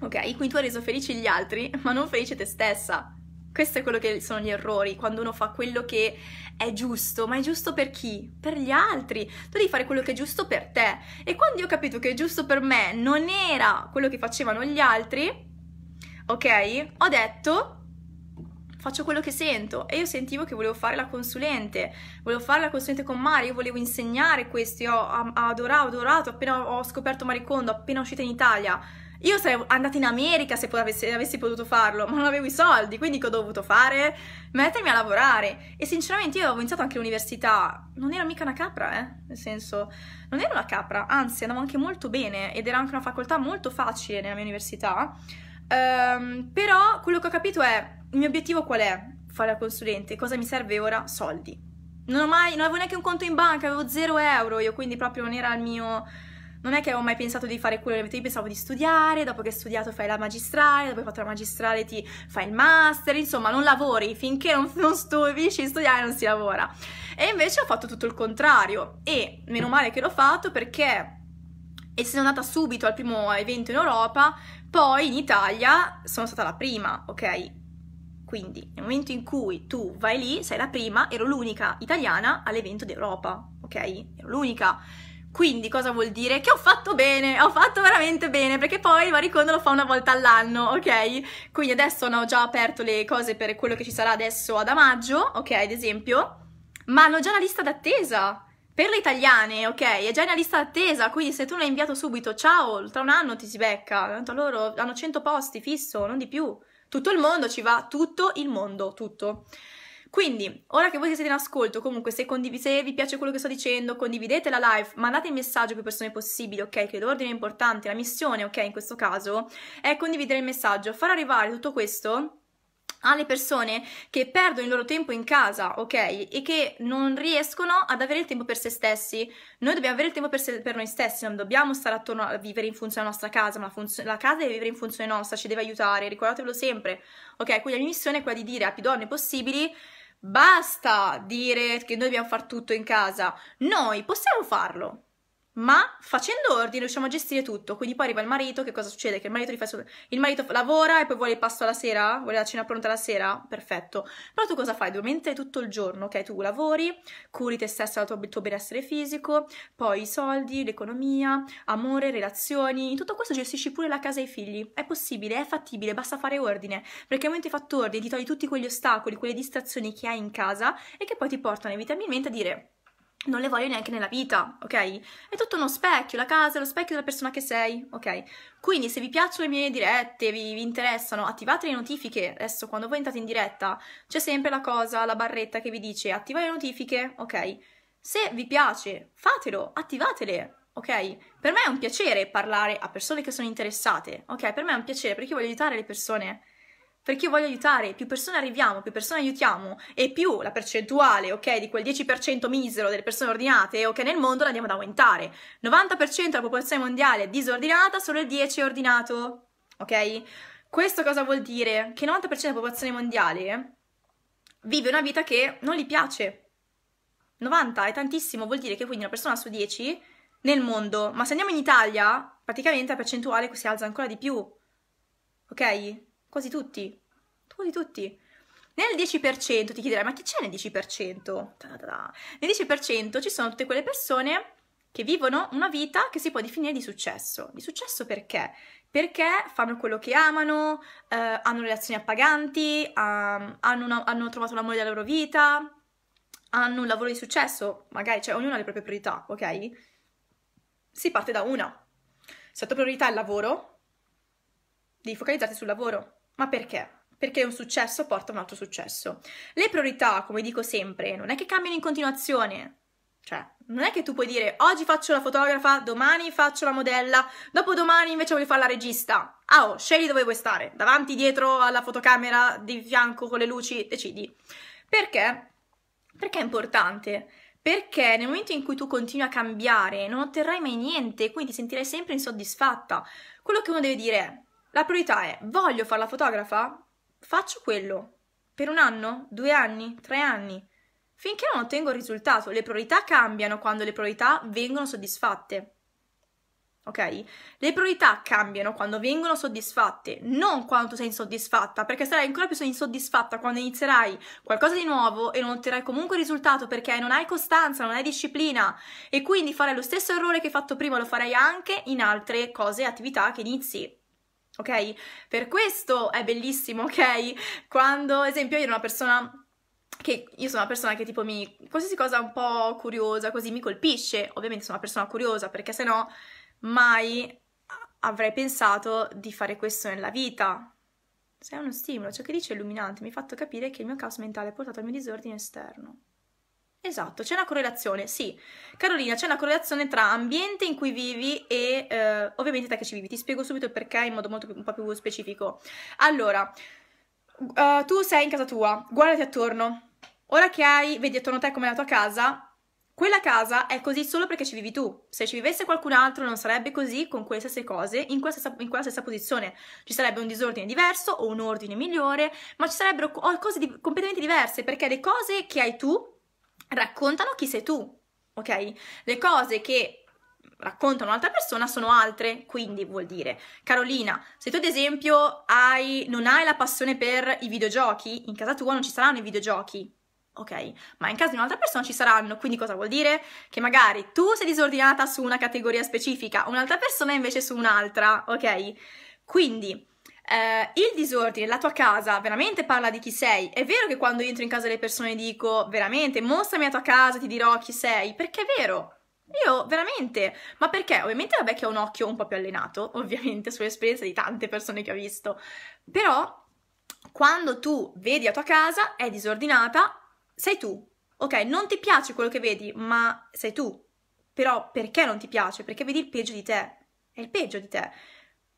Ok, quindi tu hai reso felici gli altri, ma non felice te stessa. Questo è quello che sono gli errori, quando uno fa quello che è giusto, ma è giusto per chi? Per gli altri. Tu devi fare quello che è giusto per te. E quando io ho capito che è giusto per me non era quello che facevano gli altri, ok? Ho detto faccio quello che sento e io sentivo che volevo fare la consulente, volevo fare la consulente con Mario, io volevo insegnare questo, io adoravo, adorato, appena ho scoperto Maricondo, appena uscita in Italia, io sarei andata in America se avessi, avessi, potuto farlo, ma non avevo i soldi, quindi che ho dovuto fare? Mettermi a lavorare. E sinceramente io avevo iniziato anche l'università, non ero mica una capra, eh? Nel senso, non ero una capra, anzi andavo anche molto bene ed era anche una facoltà molto facile nella mia università. Um, però quello che ho capito è, il mio obiettivo qual è? Fare la consulente, cosa mi serve ora? Soldi. Non, mai, non avevo neanche un conto in banca, avevo 0 euro io, quindi proprio non era il mio non è che avevo mai pensato di fare quello, io pensavo di studiare, dopo che hai studiato fai la magistrale, dopo che hai fatto la magistrale ti fai il master, insomma non lavori, finché non, non finisci di studiare non si lavora. E invece ho fatto tutto il contrario e meno male che l'ho fatto perché essendo andata subito al primo evento in Europa, poi in Italia sono stata la prima, ok? Quindi nel momento in cui tu vai lì, sei la prima, ero l'unica italiana all'evento d'Europa, ok? Ero l'unica. Quindi cosa vuol dire? Che ho fatto bene, ho fatto veramente bene, perché poi il Maricondo lo fa una volta all'anno, ok? Quindi adesso no, ho già aperto le cose per quello che ci sarà adesso ad maggio, ok, ad esempio, ma hanno già la lista d'attesa. Per le italiane, ok, è già nella lista d'attesa, quindi se tu l'hai inviato subito, ciao, tra un anno ti si becca, tanto loro hanno 100 posti fisso, non di più. Tutto il mondo ci va, tutto il mondo, tutto. Quindi, ora che voi siete in ascolto, comunque se, condiv- se vi piace quello che sto dicendo, condividete la live, mandate il messaggio a più persone possibili, ok? Che l'ordine è importante, la missione, ok, in questo caso, è condividere il messaggio, far arrivare tutto questo alle persone che perdono il loro tempo in casa, ok? E che non riescono ad avere il tempo per se stessi. Noi dobbiamo avere il tempo per, se, per noi stessi, non dobbiamo stare attorno a vivere in funzione della nostra casa, ma la, funzo- la casa deve vivere in funzione nostra, ci deve aiutare, ricordatevelo sempre, ok? Quindi la mia missione è quella di dire a più donne possibili Basta dire che noi dobbiamo fare tutto in casa. Noi possiamo farlo ma facendo ordine riusciamo a gestire tutto. Quindi poi arriva il marito, che cosa succede? Che il marito, solo... il marito lavora e poi vuole il pasto alla sera? Vuole la cena pronta la sera? Perfetto. Però tu cosa fai? Duramente tutto il giorno, ok? Tu lavori, curi te stesso, il tuo benessere fisico, poi i soldi, l'economia, amore, relazioni, in tutto questo gestisci pure la casa e i figli. È possibile, è fattibile, basta fare ordine, perché al momento hai fatto ordine ti togli tutti quegli ostacoli, quelle distrazioni che hai in casa e che poi ti portano inevitabilmente a dire non le voglio neanche nella vita, ok? È tutto uno specchio, la casa è lo specchio della persona che sei, ok? Quindi se vi piacciono le mie dirette, vi, vi interessano, attivate le notifiche. Adesso quando voi entrate in diretta c'è sempre la cosa, la barretta che vi dice attiva le notifiche, ok? Se vi piace, fatelo, attivatele, ok? Per me è un piacere parlare a persone che sono interessate, ok? Per me è un piacere perché io voglio aiutare le persone perché io voglio aiutare, più persone arriviamo, più persone aiutiamo e più la percentuale, ok, di quel 10% misero delle persone ordinate, ok, nel mondo la andiamo ad aumentare. 90% della popolazione mondiale è disordinata, solo il 10% è ordinato, ok? Questo cosa vuol dire? Che il 90% della popolazione mondiale vive una vita che non gli piace. 90 è tantissimo, vuol dire che quindi una persona su 10 nel mondo, ma se andiamo in Italia, praticamente la percentuale si alza ancora di più. Ok? Quasi tutti. Quasi tutti. Nel 10% ti chiederai, ma chi c'è nel 10%? Ta -ta -ta. Nel 10% ci sono tutte quelle persone che vivono una vita che si può definire di successo. Di successo perché? Perché fanno quello che amano, eh, hanno relazioni appaganti, eh, hanno, una, hanno trovato l'amore della loro vita, hanno un lavoro di successo, magari, cioè ognuno ha le proprie priorità, ok? Si parte da una. Se la tua priorità è il lavoro, devi focalizzarti sul lavoro. Ma perché? perché un successo porta un altro successo. Le priorità, come dico sempre, non è che cambiano in continuazione. Cioè, non è che tu puoi dire oggi faccio la fotografa, domani faccio la modella, dopodomani invece voglio fare la regista. Ah, oh, scegli dove vuoi stare, davanti, dietro alla fotocamera, di fianco con le luci, decidi. Perché? Perché è importante? Perché nel momento in cui tu continui a cambiare non otterrai mai niente, quindi ti sentirai sempre insoddisfatta. Quello che uno deve dire è la priorità è voglio fare la fotografa? Faccio quello. Per un anno, due anni, tre anni. Finché non ottengo il risultato, le priorità cambiano quando le priorità vengono soddisfatte. Ok? Le priorità cambiano quando vengono soddisfatte, non quando tu sei insoddisfatta, perché sarai ancora più insoddisfatta quando inizierai qualcosa di nuovo e non otterrai comunque il risultato perché non hai costanza, non hai disciplina e quindi farai lo stesso errore che hai fatto prima, lo farai anche in altre cose e attività che inizi ok? Per questo è bellissimo, ok? Quando, ad esempio, io ero una persona che io sono una persona che tipo mi... qualsiasi cosa un po' curiosa così mi colpisce, ovviamente sono una persona curiosa perché se no mai avrei pensato di fare questo nella vita. Sei uno stimolo, ciò che dice è illuminante, mi ha fatto capire che il mio caos mentale ha portato al mio disordine esterno. Esatto, c'è una correlazione, sì. Carolina, c'è una correlazione tra ambiente in cui vivi e eh, ovviamente te che ci vivi. Ti spiego subito il perché in modo molto più, un po' più specifico. Allora, uh, tu sei in casa tua, guardati attorno. Ora che hai, vedi attorno a te come la tua casa, quella casa è così solo perché ci vivi tu. Se ci vivesse qualcun altro non sarebbe così con quelle stesse cose, in quella stessa, in quella stessa posizione. Ci sarebbe un disordine diverso o un ordine migliore, ma ci sarebbero cose di, completamente diverse perché le cose che hai tu raccontano chi sei tu, ok? Le cose che raccontano un'altra persona sono altre, quindi vuol dire Carolina, se tu ad esempio hai, non hai la passione per i videogiochi, in casa tua non ci saranno i videogiochi. Ok, ma in casa di un'altra persona ci saranno, quindi cosa vuol dire? Che magari tu sei disordinata su una categoria specifica, un'altra persona invece su un'altra, ok? Quindi eh, il disordine, la tua casa, veramente parla di chi sei. È vero che quando entro in casa delle persone dico, veramente, mostrami la tua casa, ti dirò chi sei, perché è vero. Io veramente, ma perché? Ovviamente vabbè che ho un occhio un po' più allenato, ovviamente sull'esperienza di tante persone che ho visto, però quando tu vedi la tua casa, è disordinata, sei tu. Ok, non ti piace quello che vedi, ma sei tu. Però perché non ti piace? Perché vedi il peggio di te. È il peggio di te.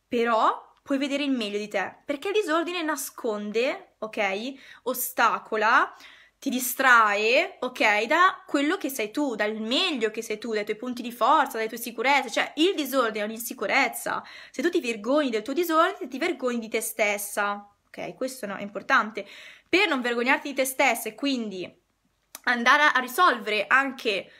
Però puoi vedere il meglio di te, perché il disordine nasconde, ok? Ostacola, ti distrae, ok, da quello che sei tu, dal meglio che sei tu, dai tuoi punti di forza, dalle tue sicurezze, cioè il disordine è un'insicurezza. Se tu ti vergogni del tuo disordine, ti vergogni di te stessa, ok? Questo no, è importante. Per non vergognarti di te stessa e quindi andare a risolvere anche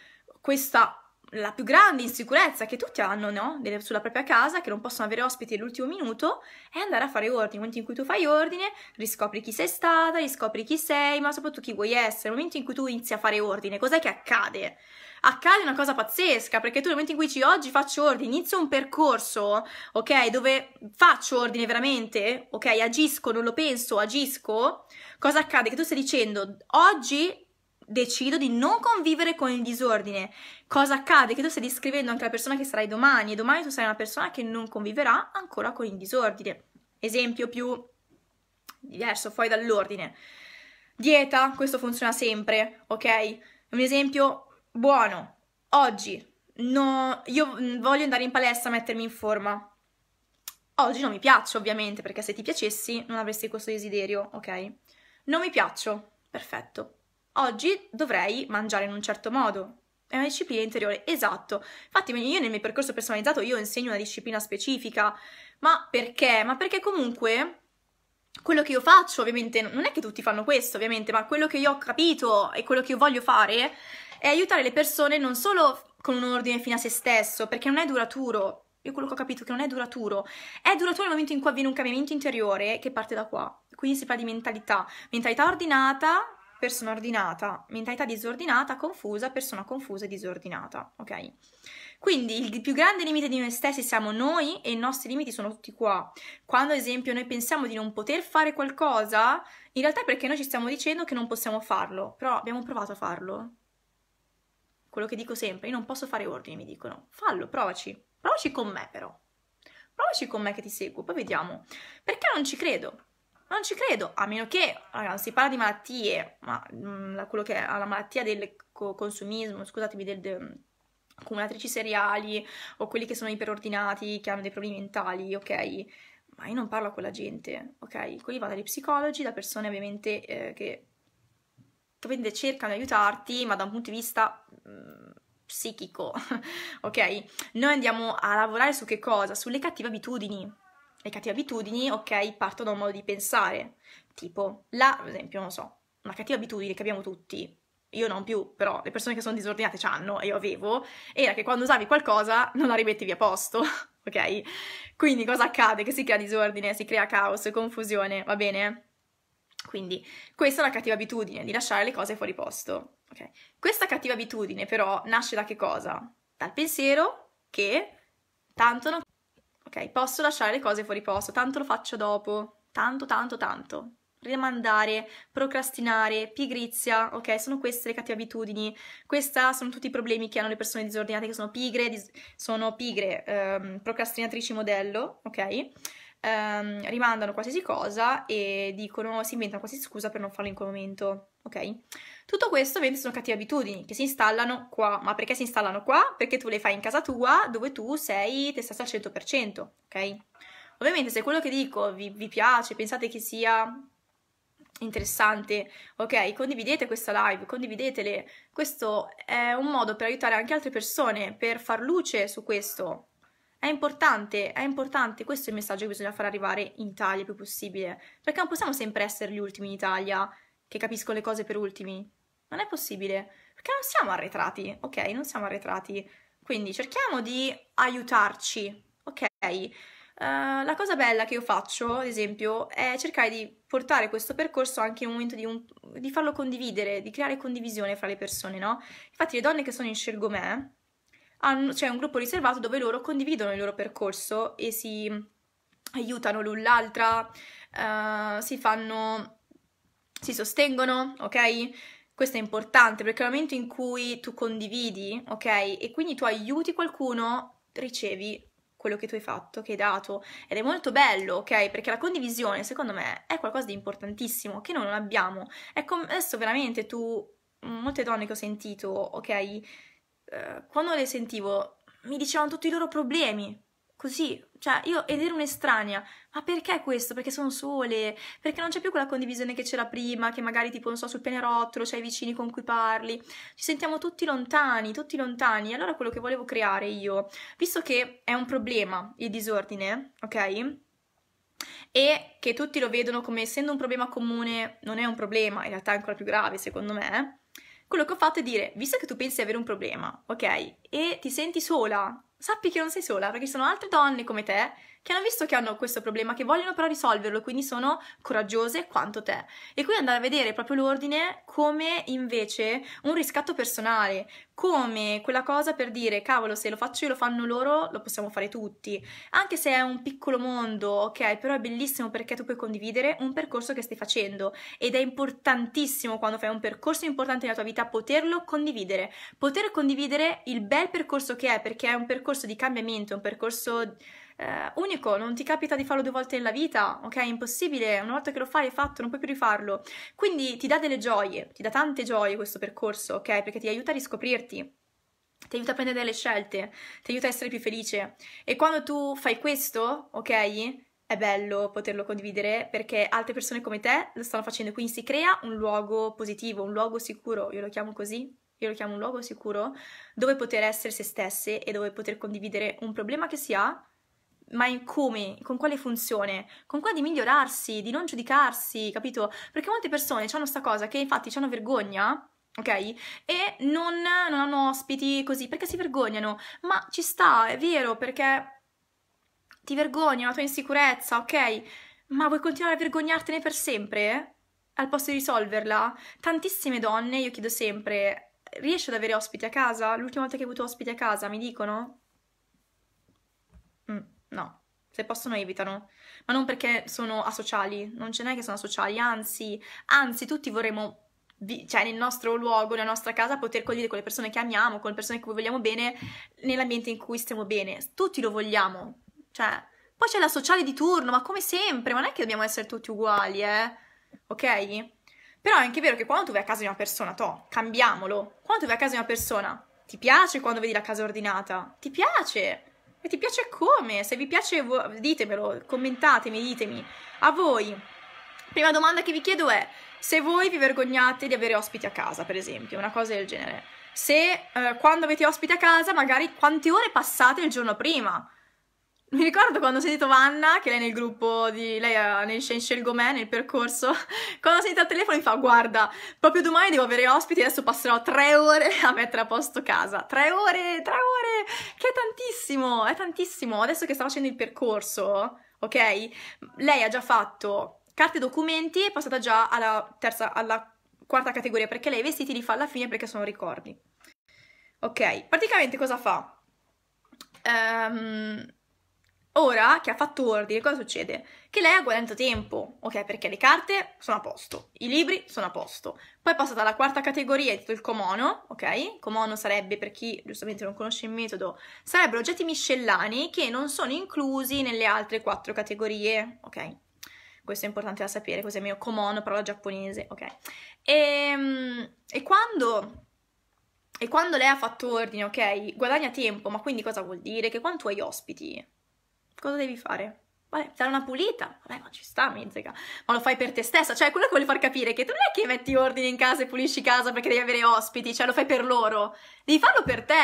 questa la più grande insicurezza che tutti hanno, no? Sulla propria casa, che non possono avere ospiti all'ultimo minuto, è andare a fare ordine. Nel momento in cui tu fai ordine, riscopri chi sei stata, riscopri chi sei, ma soprattutto chi vuoi essere. Nel momento in cui tu inizi a fare ordine, cos'è che accade? Accade una cosa pazzesca, perché tu nel momento in cui dici oggi faccio ordine, inizio un percorso, ok? Dove faccio ordine veramente, ok? Agisco, non lo penso, agisco. Cosa accade? Che tu stai dicendo oggi decido di non convivere con il disordine. Cosa accade? Che tu stai descrivendo anche la persona che sarai domani e domani tu sarai una persona che non conviverà ancora con il disordine. Esempio più diverso, fuori dall'ordine. Dieta, questo funziona sempre, ok? Un esempio buono. Oggi no, io mm, voglio andare in palestra a mettermi in forma. Oggi non mi piaccio, ovviamente, perché se ti piacessi non avresti questo desiderio, ok? Non mi piaccio, perfetto oggi dovrei mangiare in un certo modo. È una disciplina interiore, esatto. Infatti, io nel mio percorso personalizzato io insegno una disciplina specifica. Ma perché? Ma perché comunque quello che io faccio, ovviamente, non è che tutti fanno questo, ovviamente, ma quello che io ho capito e quello che io voglio fare è aiutare le persone non solo con un ordine fino a se stesso, perché non è duraturo. Io quello che ho capito è che non è duraturo, è duraturo nel momento in cui avviene un cambiamento interiore che parte da qua. Quindi si parla di mentalità, mentalità ordinata persona ordinata, mentalità disordinata, confusa, persona confusa e disordinata, ok? Quindi il più grande limite di noi stessi siamo noi e i nostri limiti sono tutti qua. Quando ad esempio noi pensiamo di non poter fare qualcosa, in realtà è perché noi ci stiamo dicendo che non possiamo farlo, però abbiamo provato a farlo. Quello che dico sempre, io non posso fare ordini, mi dicono, fallo, provaci, provaci con me però. Provaci con me che ti seguo, poi vediamo. Perché non ci credo? Ma non ci credo, a meno che, ragazzi, si parla di malattie, ma mh, mm, quello che è la malattia del consumismo, scusatemi, del, del mm, accumulatrici seriali o quelli che sono iperordinati, che hanno dei problemi mentali, ok? Ma io non parlo a quella gente, ok? Quelli vanno dagli psicologi, da persone ovviamente eh, che capite, cercano di aiutarti, ma da un punto di vista mh, mm, psichico, ok? Noi andiamo a lavorare su che cosa? Sulle cattive abitudini, le cattive abitudini, ok, partono da un modo di pensare, tipo la, ad esempio, non so, una cattiva abitudine che abbiamo tutti, io non più, però le persone che sono disordinate c'hanno, e io avevo, era che quando usavi qualcosa non la rimettevi a posto, ok? Quindi cosa accade? Che si crea disordine, si crea caos, confusione, va bene? Quindi questa è la cattiva abitudine, di lasciare le cose fuori posto, ok? Questa cattiva abitudine però nasce da che cosa? Dal pensiero che tanto non Ok, posso lasciare le cose fuori posto, tanto lo faccio dopo, tanto, tanto, tanto. Rimandare, procrastinare, pigrizia, ok? Sono queste le cattive abitudini. Questi sono tutti i problemi che hanno le persone disordinate che sono pigre, dis sono pigre, ehm, procrastinatrici modello, ok? ehm, rimandano qualsiasi cosa e dicono, si inventano qualsiasi scusa per non farlo in quel momento, ok? Tutto questo ovviamente sono cattive abitudini che si installano qua, ma perché si installano qua? Perché tu le fai in casa tua dove tu sei testata al 100%, ok? Ovviamente se quello che dico vi, vi piace, pensate che sia interessante, ok? Condividete questa live, condividetele. Questo è un modo per aiutare anche altre persone, per far luce su questo, è importante, è importante, questo è il messaggio che bisogna far arrivare in Italia il più possibile, perché non possiamo sempre essere gli ultimi in Italia, che capiscono le cose per ultimi. Non è possibile, perché non siamo arretrati, ok? Non siamo arretrati. Quindi cerchiamo di aiutarci, ok? Uh, la cosa bella che io faccio, ad esempio, è cercare di portare questo percorso anche in un momento di, un, di farlo condividere, di creare condivisione fra le persone, no? Infatti le donne che sono in Scelgo Me, hanno, c'è cioè, un gruppo riservato dove loro condividono il loro percorso e si aiutano l'un l'altra, uh, si fanno, si sostengono, ok? Questo è importante perché nel momento in cui tu condividi, ok? E quindi tu aiuti qualcuno, ricevi quello che tu hai fatto, che hai dato ed è molto bello, ok? Perché la condivisione, secondo me, è qualcosa di importantissimo che noi non abbiamo. È come adesso veramente tu molte donne che ho sentito, ok? Eh, quando le sentivo mi dicevano tutti i loro problemi, così, cioè io ed ero un'estranea, ma perché questo? Perché sono sole, perché non c'è più quella condivisione che c'era prima, che magari tipo, non so, sul pianerottolo c'hai i vicini con cui parli, ci sentiamo tutti lontani, tutti lontani, allora quello che volevo creare io, visto che è un problema il disordine, ok? E che tutti lo vedono come essendo un problema comune, non è un problema, in realtà è ancora più grave secondo me, quello che ho fatto è dire, visto che tu pensi di avere un problema, ok? E ti senti sola, sappi che non sei sola, perché ci sono altre donne come te che hanno visto che hanno questo problema, che vogliono però risolverlo, quindi sono coraggiose quanto te. E qui andare a vedere proprio l'ordine come invece un riscatto personale, come quella cosa per dire cavolo se lo faccio e lo fanno loro lo possiamo fare tutti anche se è un piccolo mondo ok però è bellissimo perché tu puoi condividere un percorso che stai facendo ed è importantissimo quando fai un percorso importante nella tua vita poterlo condividere poter condividere il bel percorso che è perché è un percorso di cambiamento un percorso eh, unico, non ti capita di farlo due volte nella vita, ok? È impossibile, una volta che lo fai è fatto, non puoi più rifarlo. Quindi ti dà delle gioie, ti dà tante gioie questo percorso, ok? Perché ti aiuta a riscoprirti. Ti aiuta a prendere delle scelte, ti aiuta a essere più felice. E quando tu fai questo, ok? è bello poterlo condividere perché altre persone come te lo stanno facendo, quindi si crea un luogo positivo, un luogo sicuro, io lo chiamo così, io lo chiamo un luogo sicuro, dove poter essere se stesse e dove poter condividere un problema che si ha ma in come, con quale funzione, con quella di migliorarsi, di non giudicarsi, capito? Perché molte persone hanno questa cosa che infatti hanno vergogna, ok? E non, non hanno ospiti così perché si vergognano, ma ci sta, è vero, perché ti vergogna la tua insicurezza, ok? Ma vuoi continuare a vergognartene per sempre? Al posto di risolverla? Tantissime donne, io chiedo sempre, riesci ad avere ospiti a casa? L'ultima volta che hai avuto ospiti a casa, mi dicono? No, se possono evitano, ma non perché sono asociali, non ce n'è che sono asociali, anzi, anzi tutti vorremmo cioè nel nostro luogo, nella nostra casa, poter cogliere con le persone che amiamo, con le persone che vogliamo bene, nell'ambiente in cui stiamo bene. Tutti lo vogliamo. Cioè, poi c'è la sociale di turno, ma come sempre, ma non è che dobbiamo essere tutti uguali, eh? Ok? Però è anche vero che quando tu vai a casa di una persona, to, cambiamolo. Quando tu vai a casa di una persona, ti piace quando vedi la casa ordinata? Ti piace? E ti piace come? Se vi piace, ditemelo, commentatemi, ditemi. A voi. Prima domanda che vi chiedo è se voi vi vergognate di avere ospiti a casa, per esempio, una cosa del genere. Se eh, quando avete ospiti a casa, magari quante ore passate il giorno prima? Mi ricordo quando ho sentito Vanna, che lei nel gruppo di... lei era eh, nel Scelgo Me, nel percorso, quando ho sentito al telefono mi fa guarda, proprio domani devo avere ospiti, adesso passerò tre ore a mettere a posto casa. Tre ore, tre ore, che è tantissimo, è tantissimo. Adesso che sta facendo il percorso, ok? Lei ha già fatto carte e documenti, è passata già alla terza, alla quarta categoria, perché lei i vestiti li fa alla fine perché sono ricordi. Ok, praticamente cosa fa? Ehm... Um Ora che ha fatto ordine, cosa succede? Che lei ha guadagnato tempo, ok? Perché le carte sono a posto, i libri sono a posto. Poi è passata alla quarta categoria, è tutto il comono, ok? Comono sarebbe, per chi giustamente non conosce il metodo, sarebbero oggetti miscellani che non sono inclusi nelle altre quattro categorie, ok? Questo è importante da sapere, cos'è il mio comono, parola giapponese, ok? e, ehm, e quando e quando lei ha fatto ordine, ok, guadagna tempo, ma quindi cosa vuol dire? Che quando tu hai ospiti, cosa devi fare? Vabbè, dare una pulita, vabbè, ma ci sta, mezzica, ma lo fai per te stessa, cioè quello che voglio far capire è che tu non è che metti ordine in casa e pulisci casa perché devi avere ospiti, cioè lo fai per loro, devi farlo per te,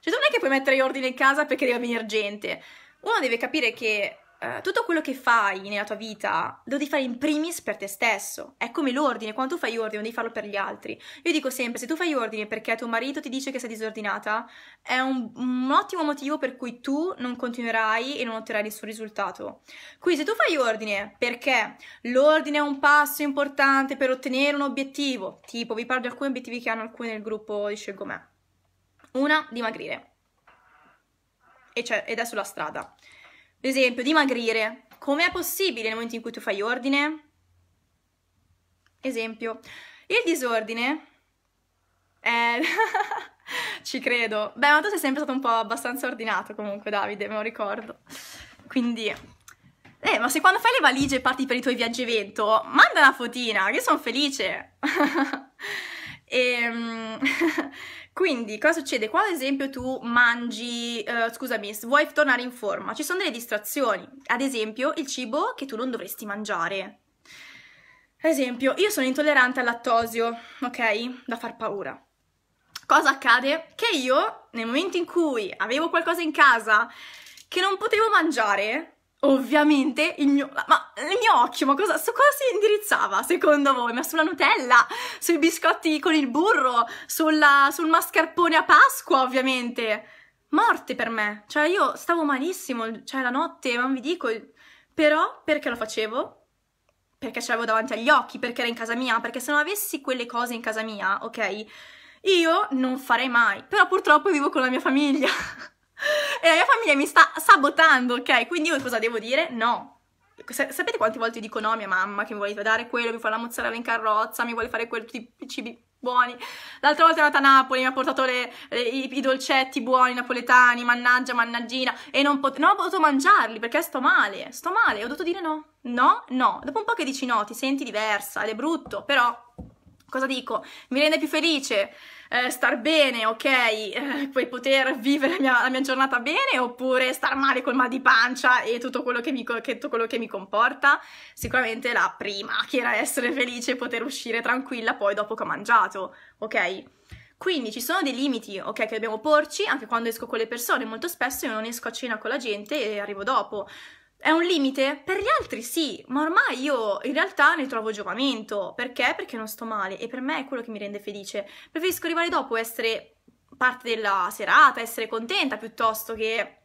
cioè tu non è che puoi mettere ordine in casa perché devi venire gente, uno deve capire che eh, tutto quello che fai nella tua vita lo devi fare in primis per te stesso. È come l'ordine, quando tu fai ordine non devi farlo per gli altri. Io dico sempre, se tu fai ordine perché tuo marito ti dice che sei disordinata, è un, un ottimo motivo per cui tu non continuerai e non otterrai nessun risultato. Quindi se tu fai ordine perché l'ordine è un passo importante per ottenere un obiettivo, tipo vi parlo di alcuni obiettivi che hanno alcuni nel gruppo di Scelgo Me. Una, dimagrire. E, cioè, ed è sulla strada. Ad esempio, dimagrire. Com'è possibile nel momento in cui tu fai ordine? Esempio, il disordine Eh... Ci credo. Beh, ma tu sei sempre stato un po' abbastanza ordinato comunque, Davide, me lo ricordo. Quindi... Eh, ma se quando fai le valigie e parti per i tuoi viaggi evento, manda una fotina, che sono felice. e... Ehm, Quindi, cosa succede? Quando ad esempio tu mangi, uh, scusami, vuoi tornare in forma, ci sono delle distrazioni, ad esempio il cibo che tu non dovresti mangiare. Ad esempio, io sono intollerante al lattosio, ok? Da far paura. Cosa accade? Che io, nel momento in cui avevo qualcosa in casa che non potevo mangiare, Ovviamente il mio, ma, il mio occhio, ma cosa, su cosa si indirizzava secondo voi? Ma sulla Nutella, sui biscotti con il burro, sulla, sul mascarpone a Pasqua ovviamente. Morte per me, cioè io stavo malissimo, cioè la notte, non vi dico, però perché lo facevo? Perché ce l'avevo davanti agli occhi, perché era in casa mia, perché se non avessi quelle cose in casa mia, ok? Io non farei mai, però purtroppo vivo con la mia famiglia. E la mia famiglia mi sta sabotando, ok? Quindi io cosa devo dire? No. Sapete quante volte dico no a mia mamma che mi vuole dare quello, mi fa la mozzarella in carrozza, mi vuole fare quel tutti i cibi buoni. L'altra volta è andata a Napoli, mi ha portato le, le, i, i, dolcetti buoni napoletani, mannaggia, mannaggina, e non, pot- non ho potuto mangiarli perché sto male, sto male, ho dovuto dire no, no, no. Dopo un po' che dici no, ti senti diversa ed è brutto, però cosa dico? Mi rende più felice eh, star bene, ok, eh, poi poter vivere la mia, la mia, giornata bene oppure star male col mal di pancia e tutto quello che mi, che, tutto quello che mi comporta? Sicuramente la prima, che era essere felice e poter uscire tranquilla poi dopo che ho mangiato, ok? Quindi ci sono dei limiti, ok, che dobbiamo porci anche quando esco con le persone. Molto spesso io non esco a cena con la gente e arrivo dopo. È un limite? Per gli altri sì, ma ormai io in realtà ne trovo giovamento. Perché? Perché non sto male e per me è quello che mi rende felice. Preferisco arrivare dopo, essere parte della serata, essere contenta piuttosto che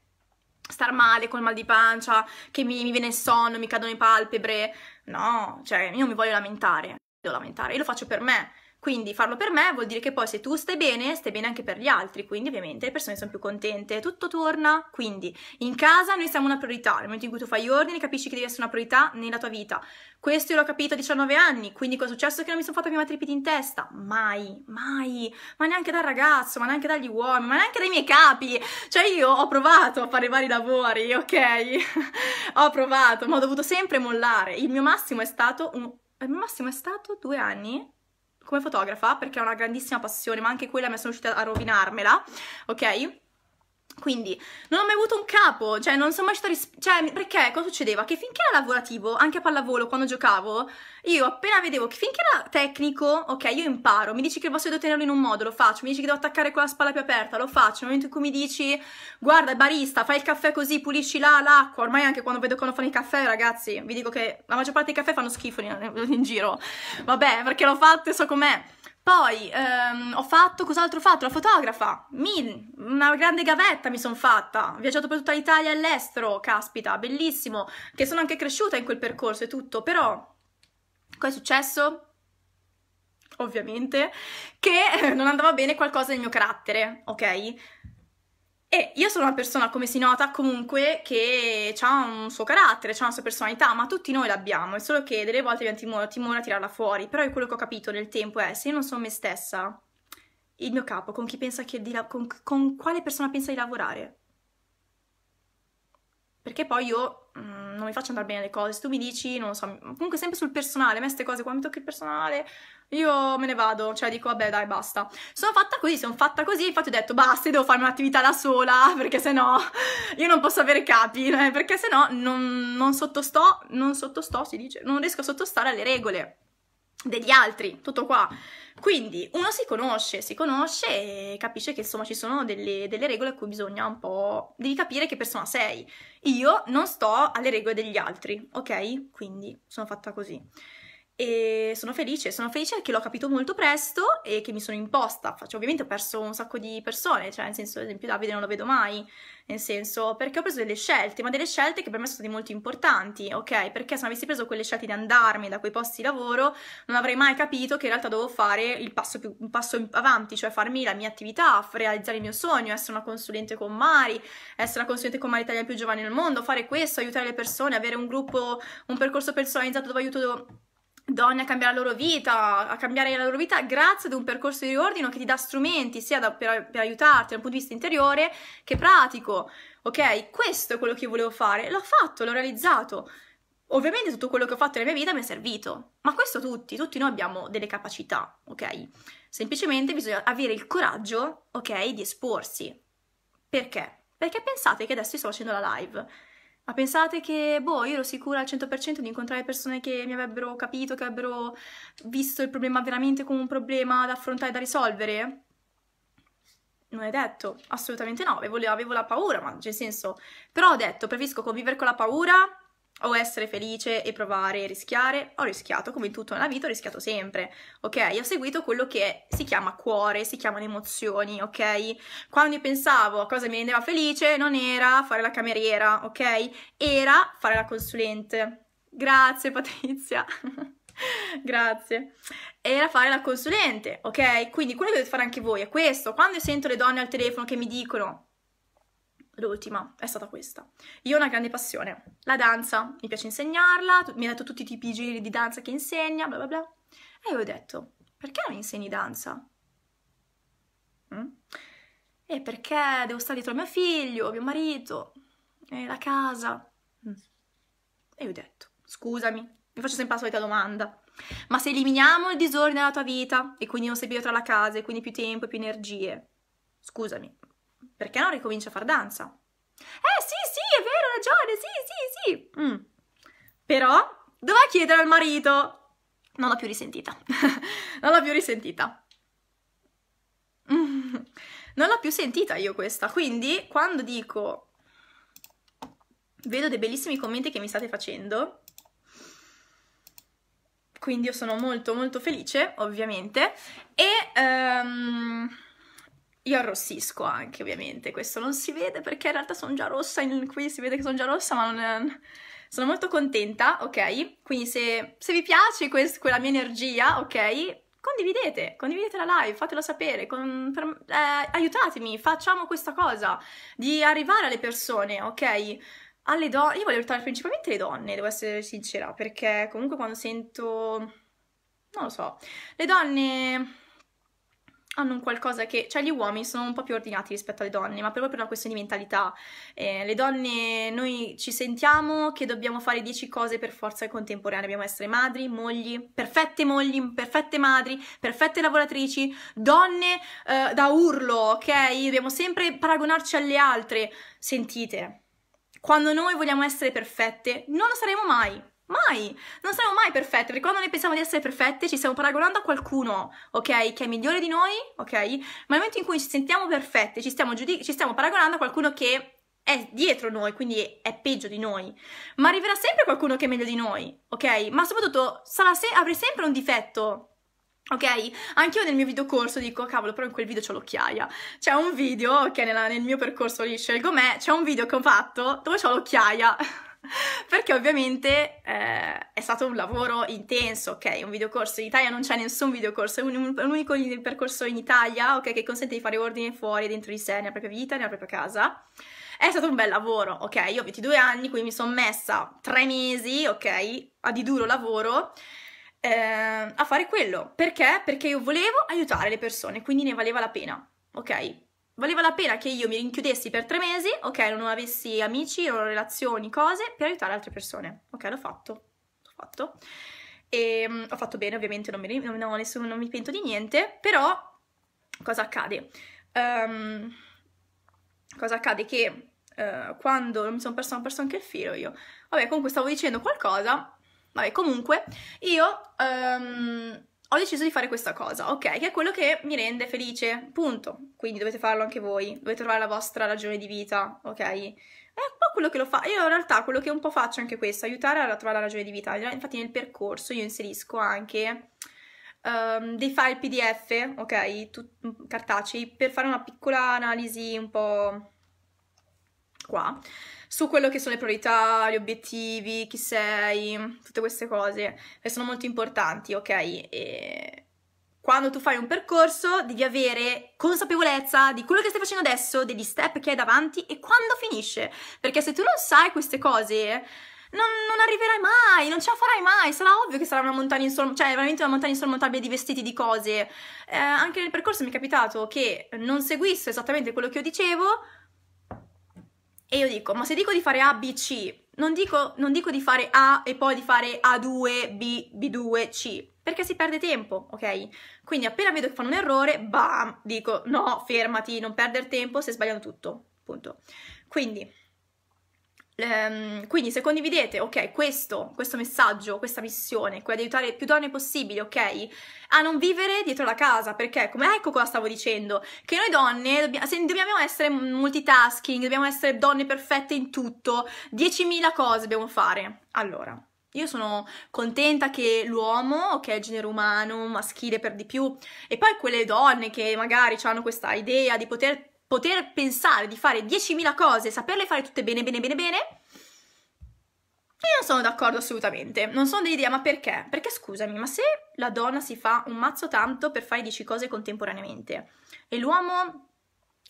star male col mal di pancia, che mi, mi viene il sonno, mi cadono le palpebre. No, cioè io mi voglio lamentare, devo lamentare, io lo faccio per me. Quindi farlo per me vuol dire che poi se tu stai bene, stai bene anche per gli altri, quindi ovviamente le persone sono più contente, tutto torna. Quindi in casa noi siamo una priorità, nel momento in cui tu fai ordini capisci che devi essere una priorità nella tua vita. Questo io l'ho capito a 19 anni, quindi cosa è successo che non mi sono fatta più matripiti in testa? Mai, mai, ma neanche dal ragazzo, ma neanche dagli uomini, ma neanche dai miei capi. Cioè io ho provato a fare vari lavori, ok? ho provato, ma ho dovuto sempre mollare. Il mio massimo è stato un... Il mio massimo è stato due anni come fotografa perché è una grandissima passione, ma anche quella mi sono riuscita a rovinarmela, ok? Quindi non ho mai avuto un capo, cioè non sono mai stata... Ris- cioè, perché cosa succedeva? Che finché era lavorativo, anche a pallavolo, quando giocavo, io appena vedevo che finché era tecnico, ok, io imparo, mi dici che il vassoio devo tenerlo in un modo, lo faccio, mi dici che devo attaccare con la spalla più aperta, lo faccio, nel momento in cui mi dici, guarda, barista, fai il caffè così, pulisci là, l'acqua, ormai anche quando vedo quando fanno il caffè, ragazzi, vi dico che la maggior parte dei caffè fanno schifo in, in giro, vabbè, perché l'ho fatto e so com'è. Poi ehm, ho fatto, cos'altro ho fatto? La fotografa, mi, una grande gavetta mi sono fatta, ho viaggiato per tutta l'Italia e all'estero, caspita, bellissimo, che sono anche cresciuta in quel percorso e tutto, però cosa è successo? Ovviamente che non andava bene qualcosa del mio carattere, ok? E io sono una persona, come si nota, comunque che ha un suo carattere, ha una sua personalità, ma tutti noi l'abbiamo, è solo che delle volte abbiamo timore, timore a tirarla fuori. Però quello che ho capito nel tempo è, se io non sono me stessa, il mio capo, con chi pensa che di con, con quale persona pensa di lavorare? Perché poi io Mm, non mi faccio andare bene le cose, se tu mi dici, non lo so, comunque sempre sul personale, a me queste cose qua mi tocca il personale, io me ne vado, cioè dico vabbè dai basta. Sono fatta così, sono fatta così, infatti ho detto basta, devo fare un'attività da sola, perché se no io non posso avere capi, perché se no non, non sottostò, non sottostò si dice, non riesco a sottostare alle regole degli altri, tutto qua. Quindi uno si conosce, si conosce e capisce che insomma ci sono delle, delle, regole a cui bisogna un po'... devi capire che persona sei. Io non sto alle regole degli altri, ok? Quindi sono fatta così e sono felice, sono felice che l'ho capito molto presto e che mi sono imposta, Faccio, ovviamente ho perso un sacco di persone, cioè nel senso ad esempio Davide non lo vedo mai, nel senso perché ho preso delle scelte, ma delle scelte che per me sono state molto importanti, ok? Perché se non avessi preso quelle scelte di andarmi da quei posti di lavoro non avrei mai capito che in realtà dovevo fare il passo, più, un passo avanti, cioè farmi la mia attività, realizzare il mio sogno, essere una consulente con Mari, essere la consulente con Mari Italia più giovane al mondo, fare questo, aiutare le persone, avere un gruppo, un percorso personalizzato dove aiuto donne a cambiare la loro vita, a cambiare la loro vita grazie ad un percorso di riordino che ti dà strumenti sia da, per, per, aiutarti dal punto di vista interiore che pratico, ok? Questo è quello che io volevo fare, l'ho fatto, l'ho realizzato. Ovviamente tutto quello che ho fatto nella mia vita mi è servito, ma questo tutti, tutti noi abbiamo delle capacità, ok? Semplicemente bisogna avere il coraggio, ok, di esporsi. Perché? Perché pensate che adesso sto facendo la live ma pensate che, boh, io ero sicura al 100% di incontrare persone che mi avrebbero capito, che avrebbero visto il problema veramente come un problema da affrontare, da risolvere? Non è detto, assolutamente no, avevo, avevo la paura, ma cioè, nel senso... Però ho detto, preferisco convivere con la paura o essere felice e provare e rischiare, ho rischiato, come in tutto nella vita ho rischiato sempre, ok? Ho seguito quello che si chiama cuore, si chiamano emozioni, ok? Quando io pensavo a cosa mi rendeva felice non era fare la cameriera, ok? Era fare la consulente. Grazie Patrizia. Grazie. Era fare la consulente, ok? Quindi quello che dovete fare anche voi è questo. Quando io sento le donne al telefono che mi dicono L'ultima è stata questa. Io ho una grande passione, la danza, mi piace insegnarla, mi ha detto tutti i tipi di giri di danza che insegna, bla bla bla. E io ho detto, perché non insegni danza? Mm? E eh, perché devo stare dietro a mio figlio, mio marito, la casa. Mm. E io ho detto, scusami, mi faccio sempre la solita domanda. Ma se eliminiamo il disordine dalla tua vita e quindi non sei più dietro alla casa e quindi più tempo e più energie, scusami, perché non ricomincia a far danza? Eh sì, sì, è vero, ragione, sì, sì, sì. Mm. Però doveva chiedere al marito. Non l'ho più risentita. non l'ho più risentita. Non l'ho più sentita io questa. Quindi quando dico... Vedo dei bellissimi commenti che mi state facendo. Quindi io sono molto molto felice, ovviamente. E... Um io arrossisco anche, ovviamente, questo non si vede perché in realtà sono già rossa, in, qui si vede che sono già rossa, ma non... Sono molto contenta, ok? Quindi se, se vi piace quest, quella mia energia, ok? condividete, condividete la live, fatelo sapere, con, per, eh, aiutatemi, facciamo questa cosa di arrivare alle persone, ok? Alle donne, io voglio aiutare principalmente le donne, devo essere sincera, perché comunque quando sento, non lo so, le donne hanno un qualcosa che, cioè gli uomini sono un po' più ordinati rispetto alle donne, ma proprio per una questione di mentalità. Eh, le donne, noi ci sentiamo che dobbiamo fare 10 cose per forza contemporanea, dobbiamo essere madri, mogli, perfette mogli, perfette madri, perfette lavoratrici, donne eh, da urlo, ok? Dobbiamo sempre paragonarci alle altre. Sentite, quando noi vogliamo essere perfette, non lo saremo mai, Mai! Non siamo mai perfette, perché quando noi pensiamo di essere perfette ci stiamo paragonando a qualcuno, ok? Che è migliore di noi, ok? Ma nel momento in cui ci sentiamo perfette ci stiamo, ci stiamo paragonando a qualcuno che è dietro noi, quindi è peggio di noi, ma arriverà sempre qualcuno che è meglio di noi, ok? Ma soprattutto se avrai sempre un difetto. Ok, anche io nel mio videocorso dico, cavolo, però in quel video c'ho l'occhiaia. C'è un video ok, okay, nel mio percorso lì scelgo me, c'è un video che ho fatto dove c'ho l'occhiaia. perché ovviamente eh, è stato un lavoro intenso, ok? Un videocorso in Italia non c'è nessun videocorso, è un, un, un percorso in Italia, ok? Che consente di fare ordine fuori, dentro di sé, nella propria vita, nella propria casa. È stato un bel lavoro, ok? Io ho 22 anni, quindi mi sono messa tre mesi, ok? A di duro lavoro. Eh, a fare quello perché? Perché io volevo aiutare le persone, quindi ne valeva la pena, ok? valeva la pena che io mi rinchiudessi per tre mesi, ok, non avessi amici, non relazioni, cose, per aiutare altre persone. Ok, l'ho fatto, l'ho fatto. E, um, ho fatto bene, ovviamente, non mi, non, no, nessuno, non mi pento di niente, però cosa accade? Um, cosa accade? Che uh, quando mi sono persa, perso anche il filo io. Vabbè, comunque stavo dicendo qualcosa, vabbè, comunque, io... Um, ho deciso di fare questa cosa, ok? Che è quello che mi rende felice, punto. Quindi dovete farlo anche voi, dovete trovare la vostra ragione di vita, ok? È un po' quello che lo fa. Io in realtà quello che un po' faccio è anche questo, aiutare a trovare la ragione di vita. Infatti nel percorso io inserisco anche um, dei file PDF, ok? Tut- cartacei, per fare una piccola analisi un po' qua su quello che sono le priorità, gli obiettivi, chi sei, tutte queste cose che sono molto importanti, ok? E quando tu fai un percorso devi avere consapevolezza di quello che stai facendo adesso, degli step che hai davanti e quando finisce, perché se tu non sai queste cose... Non, non, arriverai mai, non ce la farai mai. Sarà ovvio che sarà una montagna insormontabile, cioè veramente una montagna insormontabile di vestiti, di cose. Eh, anche nel percorso mi è capitato che non seguisse esattamente quello che io dicevo, e io dico, ma se dico di fare A, B, C, non dico, non dico di fare A e poi di fare A2, B, B2, C, perché si perde tempo, ok? Quindi appena vedo che fanno un errore, bam, dico no, fermati, non perdere tempo, stai sbagliando tutto, punto. Quindi Um, quindi se condividete, ok, questo, questo messaggio, questa missione, quella di aiutare più donne possibili, ok, a non vivere dietro la casa, perché, come ecco cosa stavo dicendo, che noi donne dobbiamo, se, dobbiamo essere multitasking, dobbiamo essere donne perfette in tutto, 10.000 cose dobbiamo fare. Allora, io sono contenta che l'uomo, che è il genere umano, maschile per di più, e poi quelle donne che magari hanno questa idea di poter poter pensare di fare 10.000 cose, e saperle fare tutte bene, bene, bene, bene, io non sono d'accordo assolutamente. Non sono dell'idea, ma perché? Perché scusami, ma se la donna si fa un mazzo tanto per fare 10 cose contemporaneamente e l'uomo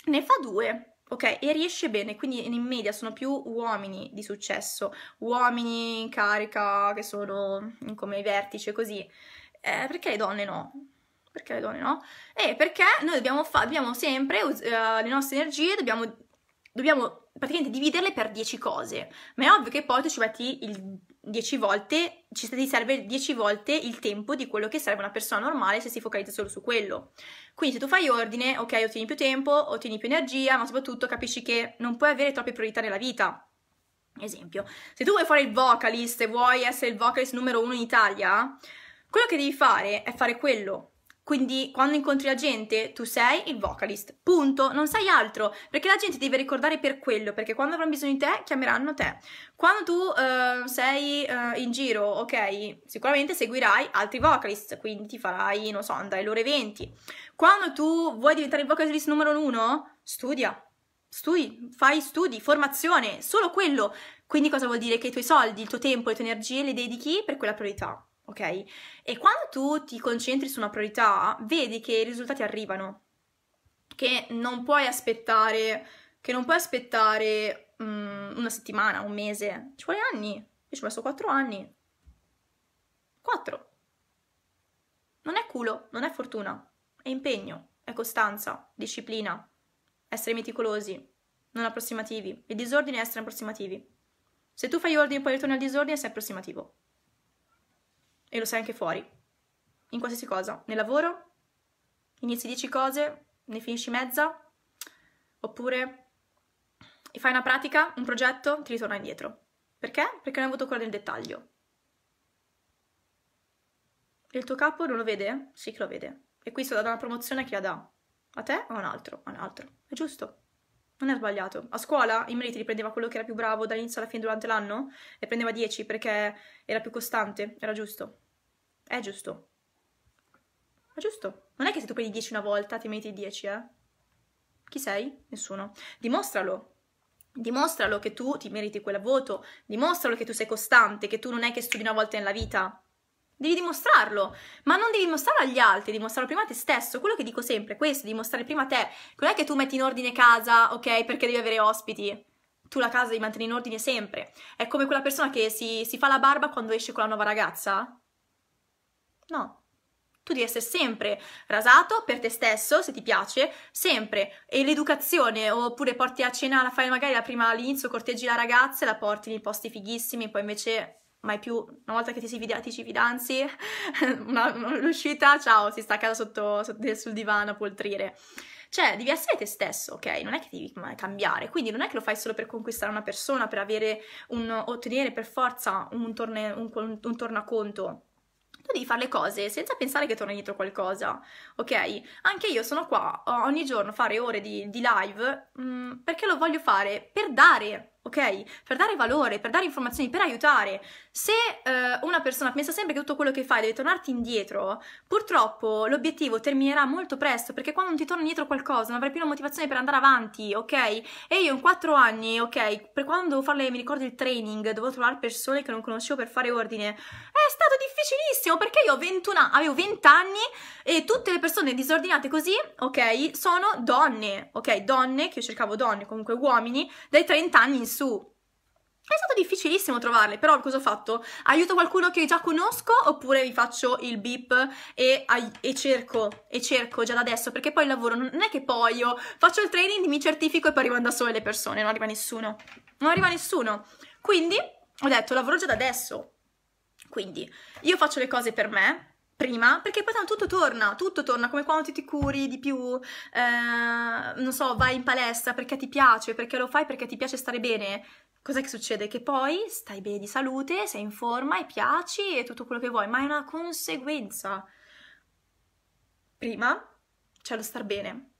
ne fa due, ok? E riesce bene, quindi in media sono più uomini di successo, uomini in carica, che sono come i vertice, così. Eh, perché le donne no? perché le donne no? E perché noi dobbiamo, fa- dobbiamo sempre uh, le nostre energie, dobbiamo, dobbiamo, praticamente dividerle per 10 cose, ma è ovvio che poi tu ci metti il 10 volte, ci ti serve 10 volte il tempo di quello che serve una persona normale se si focalizza solo su quello. Quindi se tu fai ordine, ok, ottieni più tempo, ottieni più energia, ma soprattutto capisci che non puoi avere troppe priorità nella vita. Esempio, se tu vuoi fare il vocalist e vuoi essere il vocalist numero uno in Italia, quello che devi fare è fare quello, quindi quando incontri la gente tu sei il vocalist, punto, non sei altro, perché la gente ti deve ricordare per quello, perché quando avranno bisogno di te chiameranno te. Quando tu uh, sei uh, in giro, ok, sicuramente seguirai altri vocalist, quindi ti farai, non so, andare ai loro eventi. Quando tu vuoi diventare il vocalist numero uno, studia, studi, fai studi, formazione, solo quello. Quindi cosa vuol dire? Che i tuoi soldi, il tuo tempo, le tue energie le dedichi per quella priorità ok? E quando tu ti concentri su una priorità, vedi che i risultati arrivano, che non puoi aspettare, che non puoi aspettare um, una settimana, un mese, ci vuole anni, io ci ho messo 4 anni, 4. Non è culo, non è fortuna, è impegno, è costanza, disciplina, essere meticolosi, non approssimativi. Il disordine è essere approssimativi. Se tu fai ordine e poi ritorni al disordine, sei approssimativo e lo sai anche fuori, in qualsiasi cosa, nel lavoro, inizi 10 cose, ne finisci mezza, oppure fai una pratica, un progetto, ti ritorna indietro. Perché? Perché non hai avuto cura del dettaglio. Il tuo capo non lo vede? Sì che lo vede. E qui sto dando una promozione che la dà. A te o a un altro? A un altro. È giusto. Non è sbagliato. A scuola i meriti li prendeva quello che era più bravo dall'inizio alla fine durante l'anno e prendeva 10 perché era più costante, era giusto. È giusto. È giusto. Non è che se tu prendi 10 una volta ti metti 10, eh? Chi sei? Nessuno. Dimostralo. Dimostralo che tu ti meriti quel voto. Dimostralo che tu sei costante, che tu non è che studi una volta nella vita. Devi dimostrarlo, ma non devi dimostrarlo agli altri, dimostrarlo prima a te stesso. Quello che dico sempre è questo, dimostrare prima a te. Non è che tu metti in ordine casa, ok, perché devi avere ospiti tu la casa devi mantenere in ordine sempre. È come quella persona che si, si, fa la barba quando esce con la nuova ragazza. No. Tu devi essere sempre rasato per te stesso, se ti piace, sempre. E l'educazione, oppure porti a cena, la fai magari la prima all'inizio, corteggi la ragazza e la porti nei posti fighissimi, poi invece mai più, una volta che ti, si fida, ci fidanzi, l'uscita, ciao, si sta a casa sotto, sotto, sul divano a poltrire. Cioè, devi essere te stesso, ok? Non è che devi cambiare, quindi non è che lo fai solo per conquistare una persona, per avere un, ottenere per forza un, torne, un, un tornaconto tu devi fare le cose senza pensare che torna dietro qualcosa, ok? Anche io sono qua ogni giorno a fare ore di, di live mh, mm, perché lo voglio fare per dare, ok? Per dare valore, per dare informazioni, per aiutare. Se uh, una persona pensa sempre che tutto quello che fai deve tornarti indietro, purtroppo l'obiettivo terminerà molto presto perché quando non ti torna indietro qualcosa non avrai più la motivazione per andare avanti, ok? E io in quattro anni, ok, per quando dovevo fare, mi ricordo il training, dovevo trovare persone che non conoscevo per fare ordine, è stato difficilissimo perché io 21, avevo 20 anni e tutte le persone disordinate così, ok, sono donne, ok, donne, che io cercavo donne, comunque uomini, dai 30 anni in su è stato difficilissimo trovarle, però cosa ho fatto? Aiuto qualcuno che già conosco oppure vi faccio il beep e, e, cerco, e cerco già da adesso, perché poi il lavoro non è che poi io faccio il training, mi certifico e poi arrivano da sole le persone, non arriva nessuno. Non arriva nessuno. Quindi ho detto, lavoro già da adesso. Quindi io faccio le cose per me, prima, perché poi tutto torna, tutto torna, come quando ti, curi di più, eh, non so, vai in palestra perché ti piace, perché lo fai perché ti piace stare bene, Cos'è che succede? Che poi stai bene di salute, sei in forma e piaci e tutto quello che vuoi, ma è una conseguenza. Prima c'è lo star bene.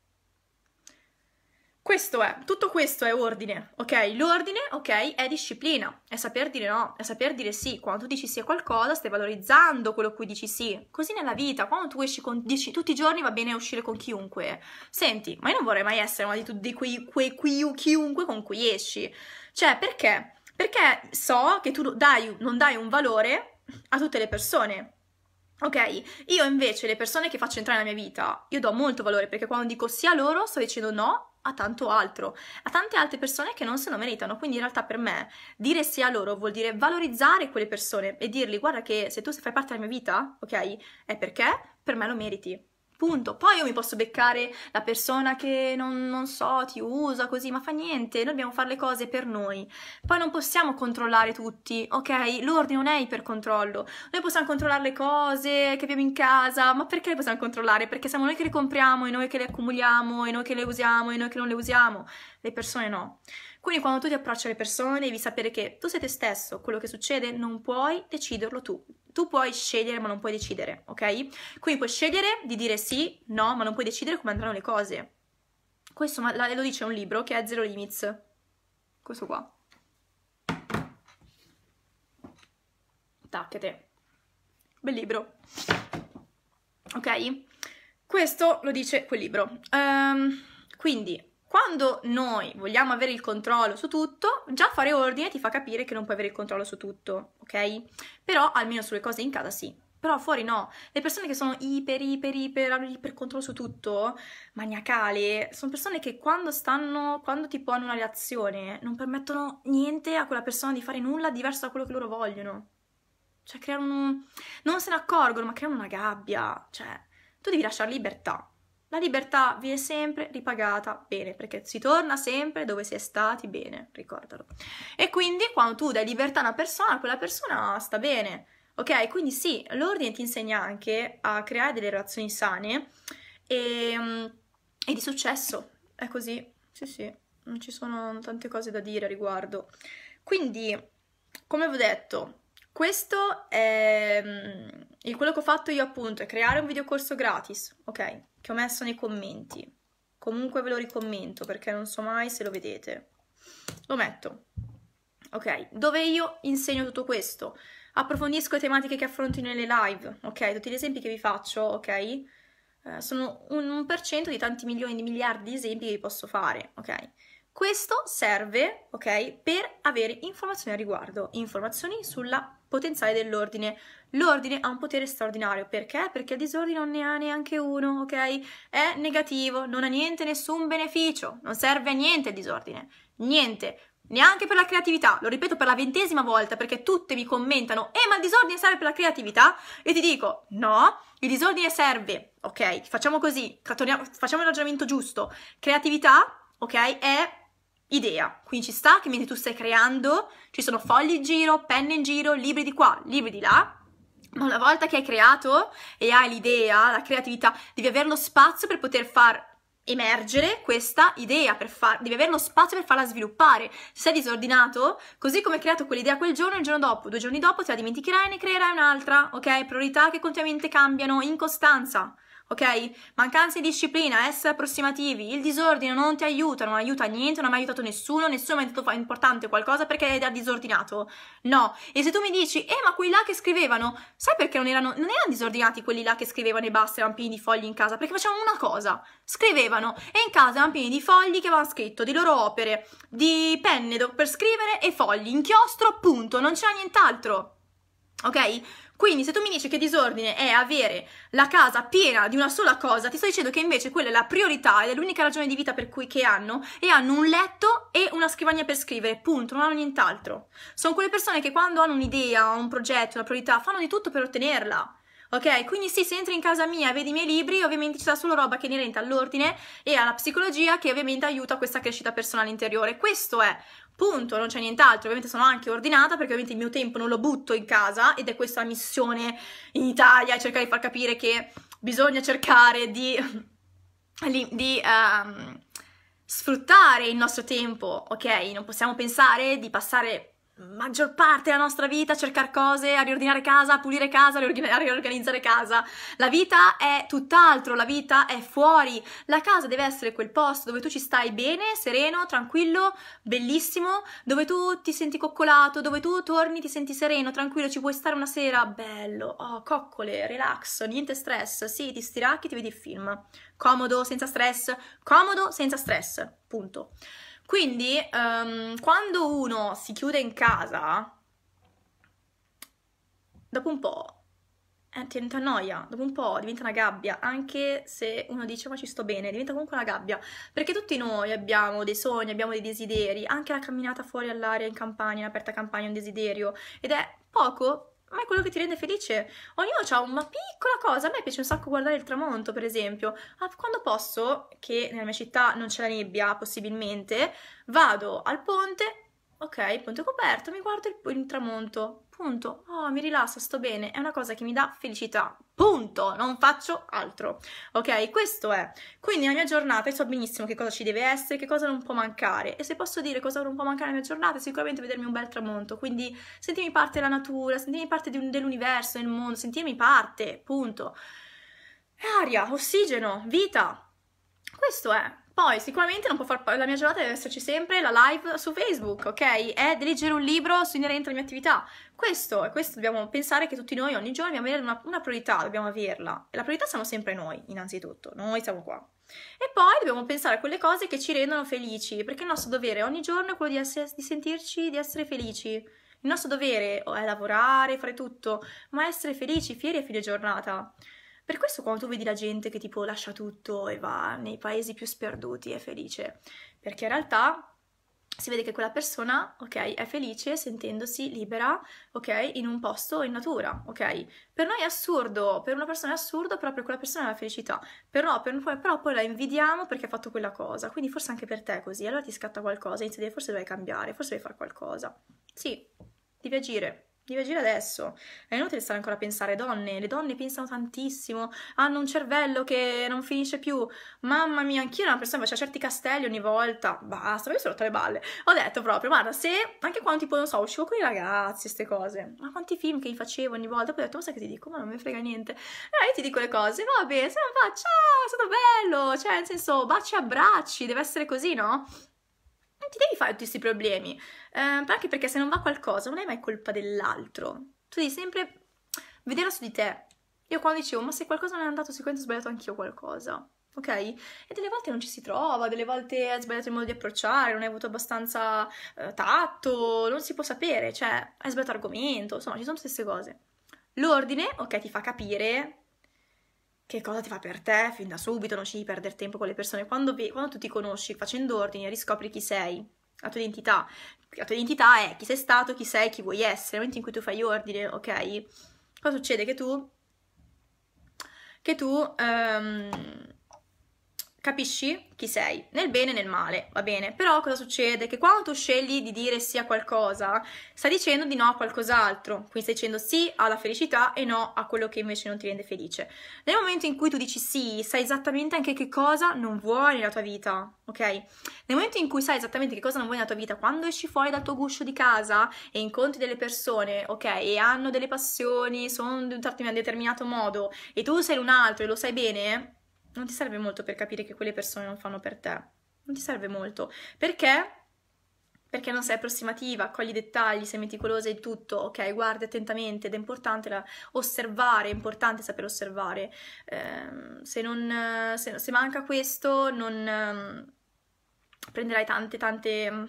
Questo è, tutto questo è ordine, ok? L'ordine, ok, è disciplina, è saper dire no, è saper dire sì. Quando tu dici sì a qualcosa, stai valorizzando quello a cui dici sì. Così nella vita, quando tu esci con, dici tutti i giorni va bene uscire con chiunque. Senti, ma io non vorrei mai essere una di, tu, quei, quei, quei chiunque con cui esci. Cioè, perché? Perché so che tu dai, non dai un valore a tutte le persone. Ok, io invece le persone che faccio entrare nella mia vita, io do molto valore perché quando dico sì a loro sto dicendo no a tanto altro, a tante altre persone che non se lo meritano. Quindi in realtà per me dire sì a loro vuol dire valorizzare quelle persone e dirgli guarda che se tu fai parte della mia vita, ok, è perché per me lo meriti punto. Poi io mi posso beccare la persona che non, non so, ti usa così, ma fa niente, noi dobbiamo fare le cose per noi. Poi non possiamo controllare tutti, ok? L'ordine non è ipercontrollo. Noi possiamo controllare le cose che abbiamo in casa, ma perché le possiamo controllare? Perché siamo noi che le compriamo, e noi che le accumuliamo, e noi che le usiamo, e noi che non le usiamo. Le persone no. Quindi quando tu ti approcci alle persone devi sapere che tu sei te stesso, quello che succede non puoi deciderlo tu. Tu puoi scegliere ma non puoi decidere, ok? Quindi puoi scegliere di dire sì, no, ma non puoi decidere come andranno le cose. Questo lo dice un libro che è Zero Limits. Questo qua. Tacchete. Bel libro. Ok? Questo lo dice quel libro. Um, quindi quando noi vogliamo avere il controllo su tutto, già fare ordine ti fa capire che non puoi avere il controllo su tutto, ok? Però almeno sulle cose in casa sì. Però fuori no. Le persone che sono iper, iper, iper, hanno iper controllo su tutto, maniacale, sono persone che quando stanno, quando tipo hanno una reazione, non permettono niente a quella persona di fare nulla diverso da quello che loro vogliono. Cioè creano... un... non se ne accorgono, ma creano una gabbia. Cioè, tu devi lasciare libertà la libertà vi è sempre ripagata bene, perché si torna sempre dove si è stati bene, ricordalo. E quindi quando tu dai libertà a una persona, quella persona sta bene. Ok, quindi sì, l'ordine ti insegna anche a creare delle relazioni sane e, mm, e di successo. È così, sì, sì, non ci sono tante cose da dire a riguardo. Quindi, come vi ho detto, questo è mm, quello che ho fatto io appunto, è creare un videocorso gratis, ok? Che ho messo nei commenti. Comunque ve lo ricommento perché non so mai se lo vedete. Lo metto. Ok, dove io insegno tutto questo, approfondisco le tematiche che affronto nelle live, ok? Tutti gli esempi che vi faccio, ok? Eh, sono un per cento di tanti milioni di miliardi di esempi che vi posso fare, ok? Questo serve, ok, per avere informazioni a riguardo, informazioni sulla potenziale dell'ordine. L'ordine ha un potere straordinario, perché? Perché il disordine non ne ha neanche uno, ok? È negativo, non ha niente, nessun beneficio, non serve a niente il disordine, niente. Neanche per la creatività, lo ripeto per la ventesima volta perché tutte mi commentano, eh ma il disordine serve per la creatività? E ti dico, no, il disordine serve, ok? Facciamo così, facciamo il ragionamento giusto. Creatività, ok? È idea. Quindi ci sta che mentre tu stai creando ci sono fogli in giro, penne in giro, libri di qua, libri di là. Ma una volta che hai creato e hai l'idea, la creatività, devi avere lo spazio per poter far emergere questa idea, far, devi avere lo spazio per farla sviluppare. Se sei disordinato, così come hai creato quell'idea quel giorno, il giorno dopo, due giorni dopo, te la dimenticherai e ne creerai un'altra, ok? Priorità che continuamente cambiano, in costanza ok? Mancanza di disciplina, essere approssimativi, il disordine non ti aiuta, non aiuta niente, non ha mai aiutato nessuno, nessuno mi ha detto importante qualcosa perché era disordinato. No, e se tu mi dici, eh ma quelli là che scrivevano, sai perché non erano, non erano disordinati quelli là che scrivevano e basta, erano pieni di fogli in casa, perché facevano una cosa, scrivevano e in casa erano pieni di fogli che avevano scritto, di loro opere, di penne per scrivere e fogli, inchiostro, punto, non c'era nient'altro. Ok? Quindi se tu mi dici che disordine è avere la casa piena di una sola cosa, ti sto dicendo che invece quella è la priorità ed è l'unica ragione di vita per cui che hanno e hanno un letto e una scrivania per scrivere, punto, non hanno nient'altro. Sono quelle persone che quando hanno un'idea, un progetto, una priorità, fanno di tutto per ottenerla. Ok, quindi sì, se entri in casa mia e vedi i miei libri, ovviamente c'è sarà solo roba che inerente all'ordine e alla psicologia che ovviamente aiuta questa crescita personale interiore. Questo è Punto, non c'è nient'altro. Ovviamente sono anche ordinata perché ovviamente il mio tempo non lo butto in casa ed è questa la missione in Italia, cercare di far capire che bisogna cercare di, di um, sfruttare il nostro tempo, ok? Non possiamo pensare di passare maggior parte della nostra vita a cercare cose, a riordinare casa, a pulire casa, a riorganizzare casa. La vita è tutt'altro, la vita è fuori. La casa deve essere quel posto dove tu ci stai bene, sereno, tranquillo, bellissimo, dove tu ti senti coccolato, dove tu torni, ti senti sereno, tranquillo, ci puoi stare una sera, bello, oh, coccole, relax, niente stress, sì, ti stiracchi, ti vedi il film. Comodo, senza stress, comodo, senza stress, punto. Quindi um, quando uno si chiude in casa, dopo un po' eh, diventa noia, dopo un po' diventa una gabbia, anche se uno dice ma ci sto bene, diventa comunque una gabbia, perché tutti noi abbiamo dei sogni, abbiamo dei desideri, anche la camminata fuori all'aria in campagna, in aperta campagna è un desiderio, ed è poco ma ah, è quello che ti rende felice. Ognuno ha una piccola cosa. A me piace un sacco guardare il tramonto, per esempio. Ah, quando posso, che nella mia città non c'è la nebbia, possibilmente, vado al ponte, ok, il ponte coperto, mi guardo il, il tramonto. Punto. Oh, mi rilasso, sto bene, è una cosa che mi dà felicità. Punto. Non faccio altro. Ok, questo è. Quindi la mia giornata, io so benissimo che cosa ci deve essere, che cosa non può mancare. E se posso dire cosa non può mancare nella mia giornata, sicuramente vedermi un bel tramonto. Quindi sentirmi parte della natura, sentirmi parte un, dell'universo, del mondo, sentirmi parte. Punto. Aria, ossigeno, vita. Questo è. Poi sicuramente non può far la mia giornata deve esserci sempre la live su Facebook, ok? È di leggere un libro su inerente alla mia attività. Questo e questo dobbiamo pensare che tutti noi ogni giorno dobbiamo avere una, una priorità, dobbiamo averla. E la priorità siamo sempre noi, innanzitutto, noi siamo qua. E poi dobbiamo pensare a quelle cose che ci rendono felici, perché il nostro dovere ogni giorno è quello di, essere, di sentirci, di essere felici. Il nostro dovere è lavorare, fare tutto, ma essere felici, fieri a fine giornata. Per questo quando tu vedi la gente che tipo lascia tutto e va nei paesi più sperduti è felice, perché in realtà si vede che quella persona, ok, è felice sentendosi libera, ok, in un posto in natura, ok? Per noi è assurdo, per una persona è assurdo, però per quella persona è la felicità. Però, per, però poi la invidiamo perché ha fatto quella cosa, quindi forse anche per te è così, allora ti scatta qualcosa, inizi a dire forse devi cambiare, forse devi fare qualcosa. Sì, devi agire. Devi agire adesso. È inutile stare ancora a pensare, donne, le donne pensano tantissimo, hanno un cervello che non finisce più. Mamma mia, anch'io ero una persona che faceva certi castelli ogni volta. Basta, mi sono rotto le balle. Ho detto proprio, guarda, se anche quando tipo, non so, uscivo con i ragazzi, queste cose. Ma quanti film che gli facevo ogni volta. Poi ho detto, ma sai che ti dico? Ma non mi frega niente. Allora io ti dico le cose, vabbè, se non fa, ciao, è stato bello. Cioè, nel senso, baci e abbracci, deve essere così, no? ti devi fare tutti questi problemi. Eh, anche perché se non va qualcosa non è mai colpa dell'altro. Tu devi sempre vedere su di te. Io quando dicevo, ma se qualcosa non è andato sicuramente ho sbagliato anch'io qualcosa. Ok? E delle volte non ci si trova, delle volte hai sbagliato il modo di approcciare, non hai avuto abbastanza eh, tatto, non si può sapere, cioè hai sbagliato argomento, insomma ci sono queste cose. L'ordine, ok, ti fa capire che cosa ti fa per te fin da subito, non scegli di perdere tempo con le persone. Quando, vi, quando tu ti conosci facendo ordine, e riscopri chi sei, la tua identità, la tua identità è chi sei stato, chi sei, chi vuoi essere. Nel momento in cui tu fai ordine, ok? Cosa succede? Che tu, che tu um, capisci chi sei, nel bene e nel male, va bene? Però cosa succede? Che quando tu scegli di dire sì a qualcosa, stai dicendo di no a qualcos'altro, quindi stai dicendo sì alla felicità e no a quello che invece non ti rende felice. Nel momento in cui tu dici sì, sai esattamente anche che cosa non vuoi nella tua vita, ok? Nel momento in cui sai esattamente che cosa non vuoi nella tua vita, quando esci fuori dal tuo guscio di casa e incontri delle persone, ok, e hanno delle passioni, sono di certo- un determinato modo, e tu sei un altro e lo sai bene, non ti serve molto per capire che quelle persone non fanno per te, non ti serve molto, perché perché non sei approssimativa, accogli i dettagli, sei meticolosa e tutto, ok, guardi attentamente ed è importante la, osservare, è importante saper osservare. Eh, se, non, se, se, manca questo non eh, prenderai tante, tante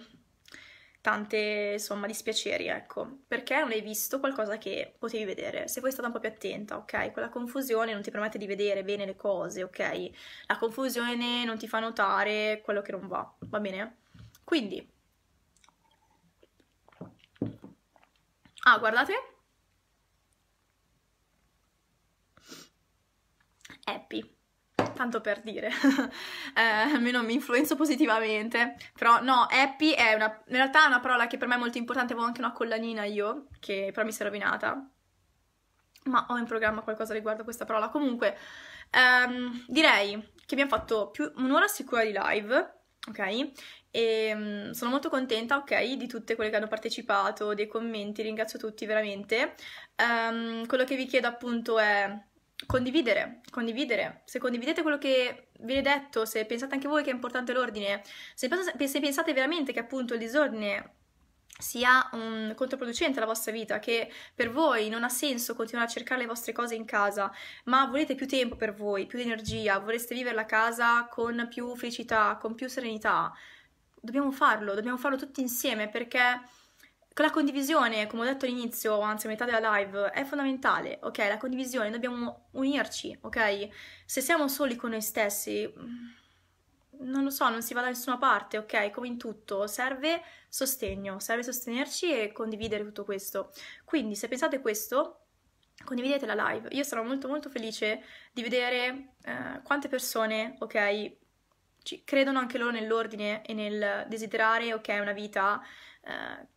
tante, insomma, dispiaceri, ecco, perché non hai visto qualcosa che potevi vedere. Se poi stata un po' più attenta, ok? Quella confusione non ti permette di vedere bene le cose, ok? La confusione non ti fa notare quello che non va, va bene? Quindi... Ah, guardate. Happy tanto per dire, eh, almeno mi influenzo positivamente, però no, happy è una, in realtà è una parola che per me è molto importante, avevo anche una collanina io, che però mi si è rovinata, ma ho in programma qualcosa riguardo questa parola, comunque ehm, direi che abbiamo fatto più, un'ora sicura di live, ok? E ehm, sono molto contenta, ok, di tutte quelle che hanno partecipato, dei commenti, ringrazio tutti veramente. Um, quello che vi chiedo appunto è condividere, condividere. Se condividete quello che viene detto, se pensate anche voi che è importante l'ordine, se pensate, se pensate veramente che appunto il disordine sia un controproducente alla vostra vita, che per voi non ha senso continuare a cercare le vostre cose in casa, ma volete più tempo per voi, più energia, vorreste vivere la casa con più felicità, con più serenità, dobbiamo farlo, dobbiamo farlo tutti insieme perché la condivisione, come ho detto all'inizio, anzi a metà della live, è fondamentale, ok? La condivisione, dobbiamo unirci, ok? Se siamo soli con noi stessi, mm, non lo so, non si va da nessuna parte, ok? Come in tutto, serve sostegno, serve sostenerci e condividere tutto questo. Quindi, se pensate questo, condividete la live. Io sarò molto molto felice di vedere eh, quante persone, ok, ci credono anche loro nell'ordine e nel desiderare, ok, una vita eh,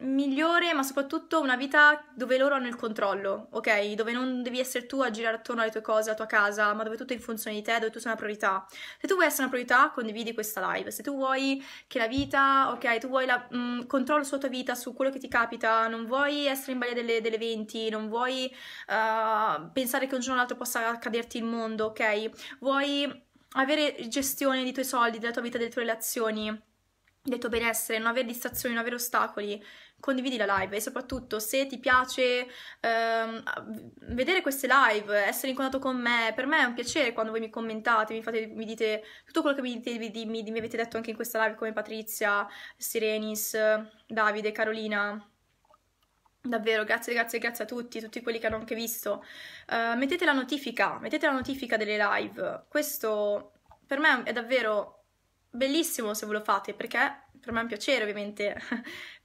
migliore, ma soprattutto una vita dove loro hanno il controllo, ok? Dove non devi essere tu a girare attorno alle tue cose, alla tua casa, ma dove tutto è in funzione di te, dove tu sei una priorità. Se tu vuoi essere una priorità, condividi questa live. Se tu vuoi che la vita, ok, tu vuoi la, mm, controllo sulla tua vita, su quello che ti capita, non vuoi essere in balia delle, delle 20, non vuoi uh, pensare che un giorno o l'altro possa caderti il mondo, ok? Vuoi avere gestione dei tuoi soldi, della tua vita, delle tue relazioni del tuo benessere, non avere distrazioni, non avere ostacoli, condividi la live e soprattutto se ti piace ehm, vedere queste live, essere in contatto con me, per me è un piacere quando voi mi commentate, mi, fate, mi dite tutto quello che mi, dite, mi, mi, mi avete detto anche in questa live come Patrizia, Sirenis, Davide, Carolina, Davvero, grazie, grazie, grazie a tutti, tutti quelli che hanno anche visto. Uh, mettete la notifica, mettete la notifica delle live. Questo per me è davvero bellissimo se ve lo fate, perché per me è un piacere ovviamente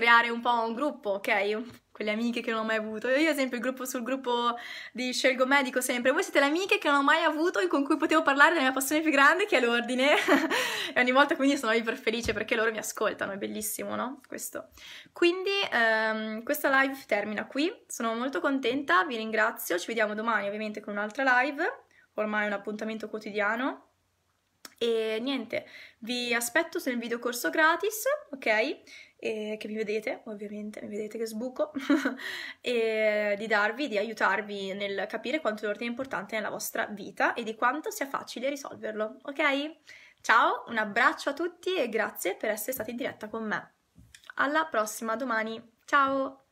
creare un po' un gruppo, ok? Quelle amiche che non ho mai avuto. Io, ad esempio, il gruppo sul gruppo di Scelgo Medico sempre. Voi siete le amiche che non ho mai avuto e con cui potevo parlare della mia passione più grande, che è l'ordine. e ogni volta quindi sono iper felice perché loro mi ascoltano, è bellissimo, no? Questo. Quindi ehm, questa live termina qui. Sono molto contenta, vi ringrazio. Ci vediamo domani, ovviamente, con un'altra live. Ormai è un appuntamento quotidiano. E niente, vi aspetto sul video corso gratis, ok? E che mi vedete, ovviamente, mi vedete che sbuco, e di darvi, di aiutarvi nel capire quanto l'ordine è importante nella vostra vita e di quanto sia facile risolverlo, ok? Ciao, un abbraccio a tutti e grazie per essere stati in diretta con me. Alla prossima domani, ciao!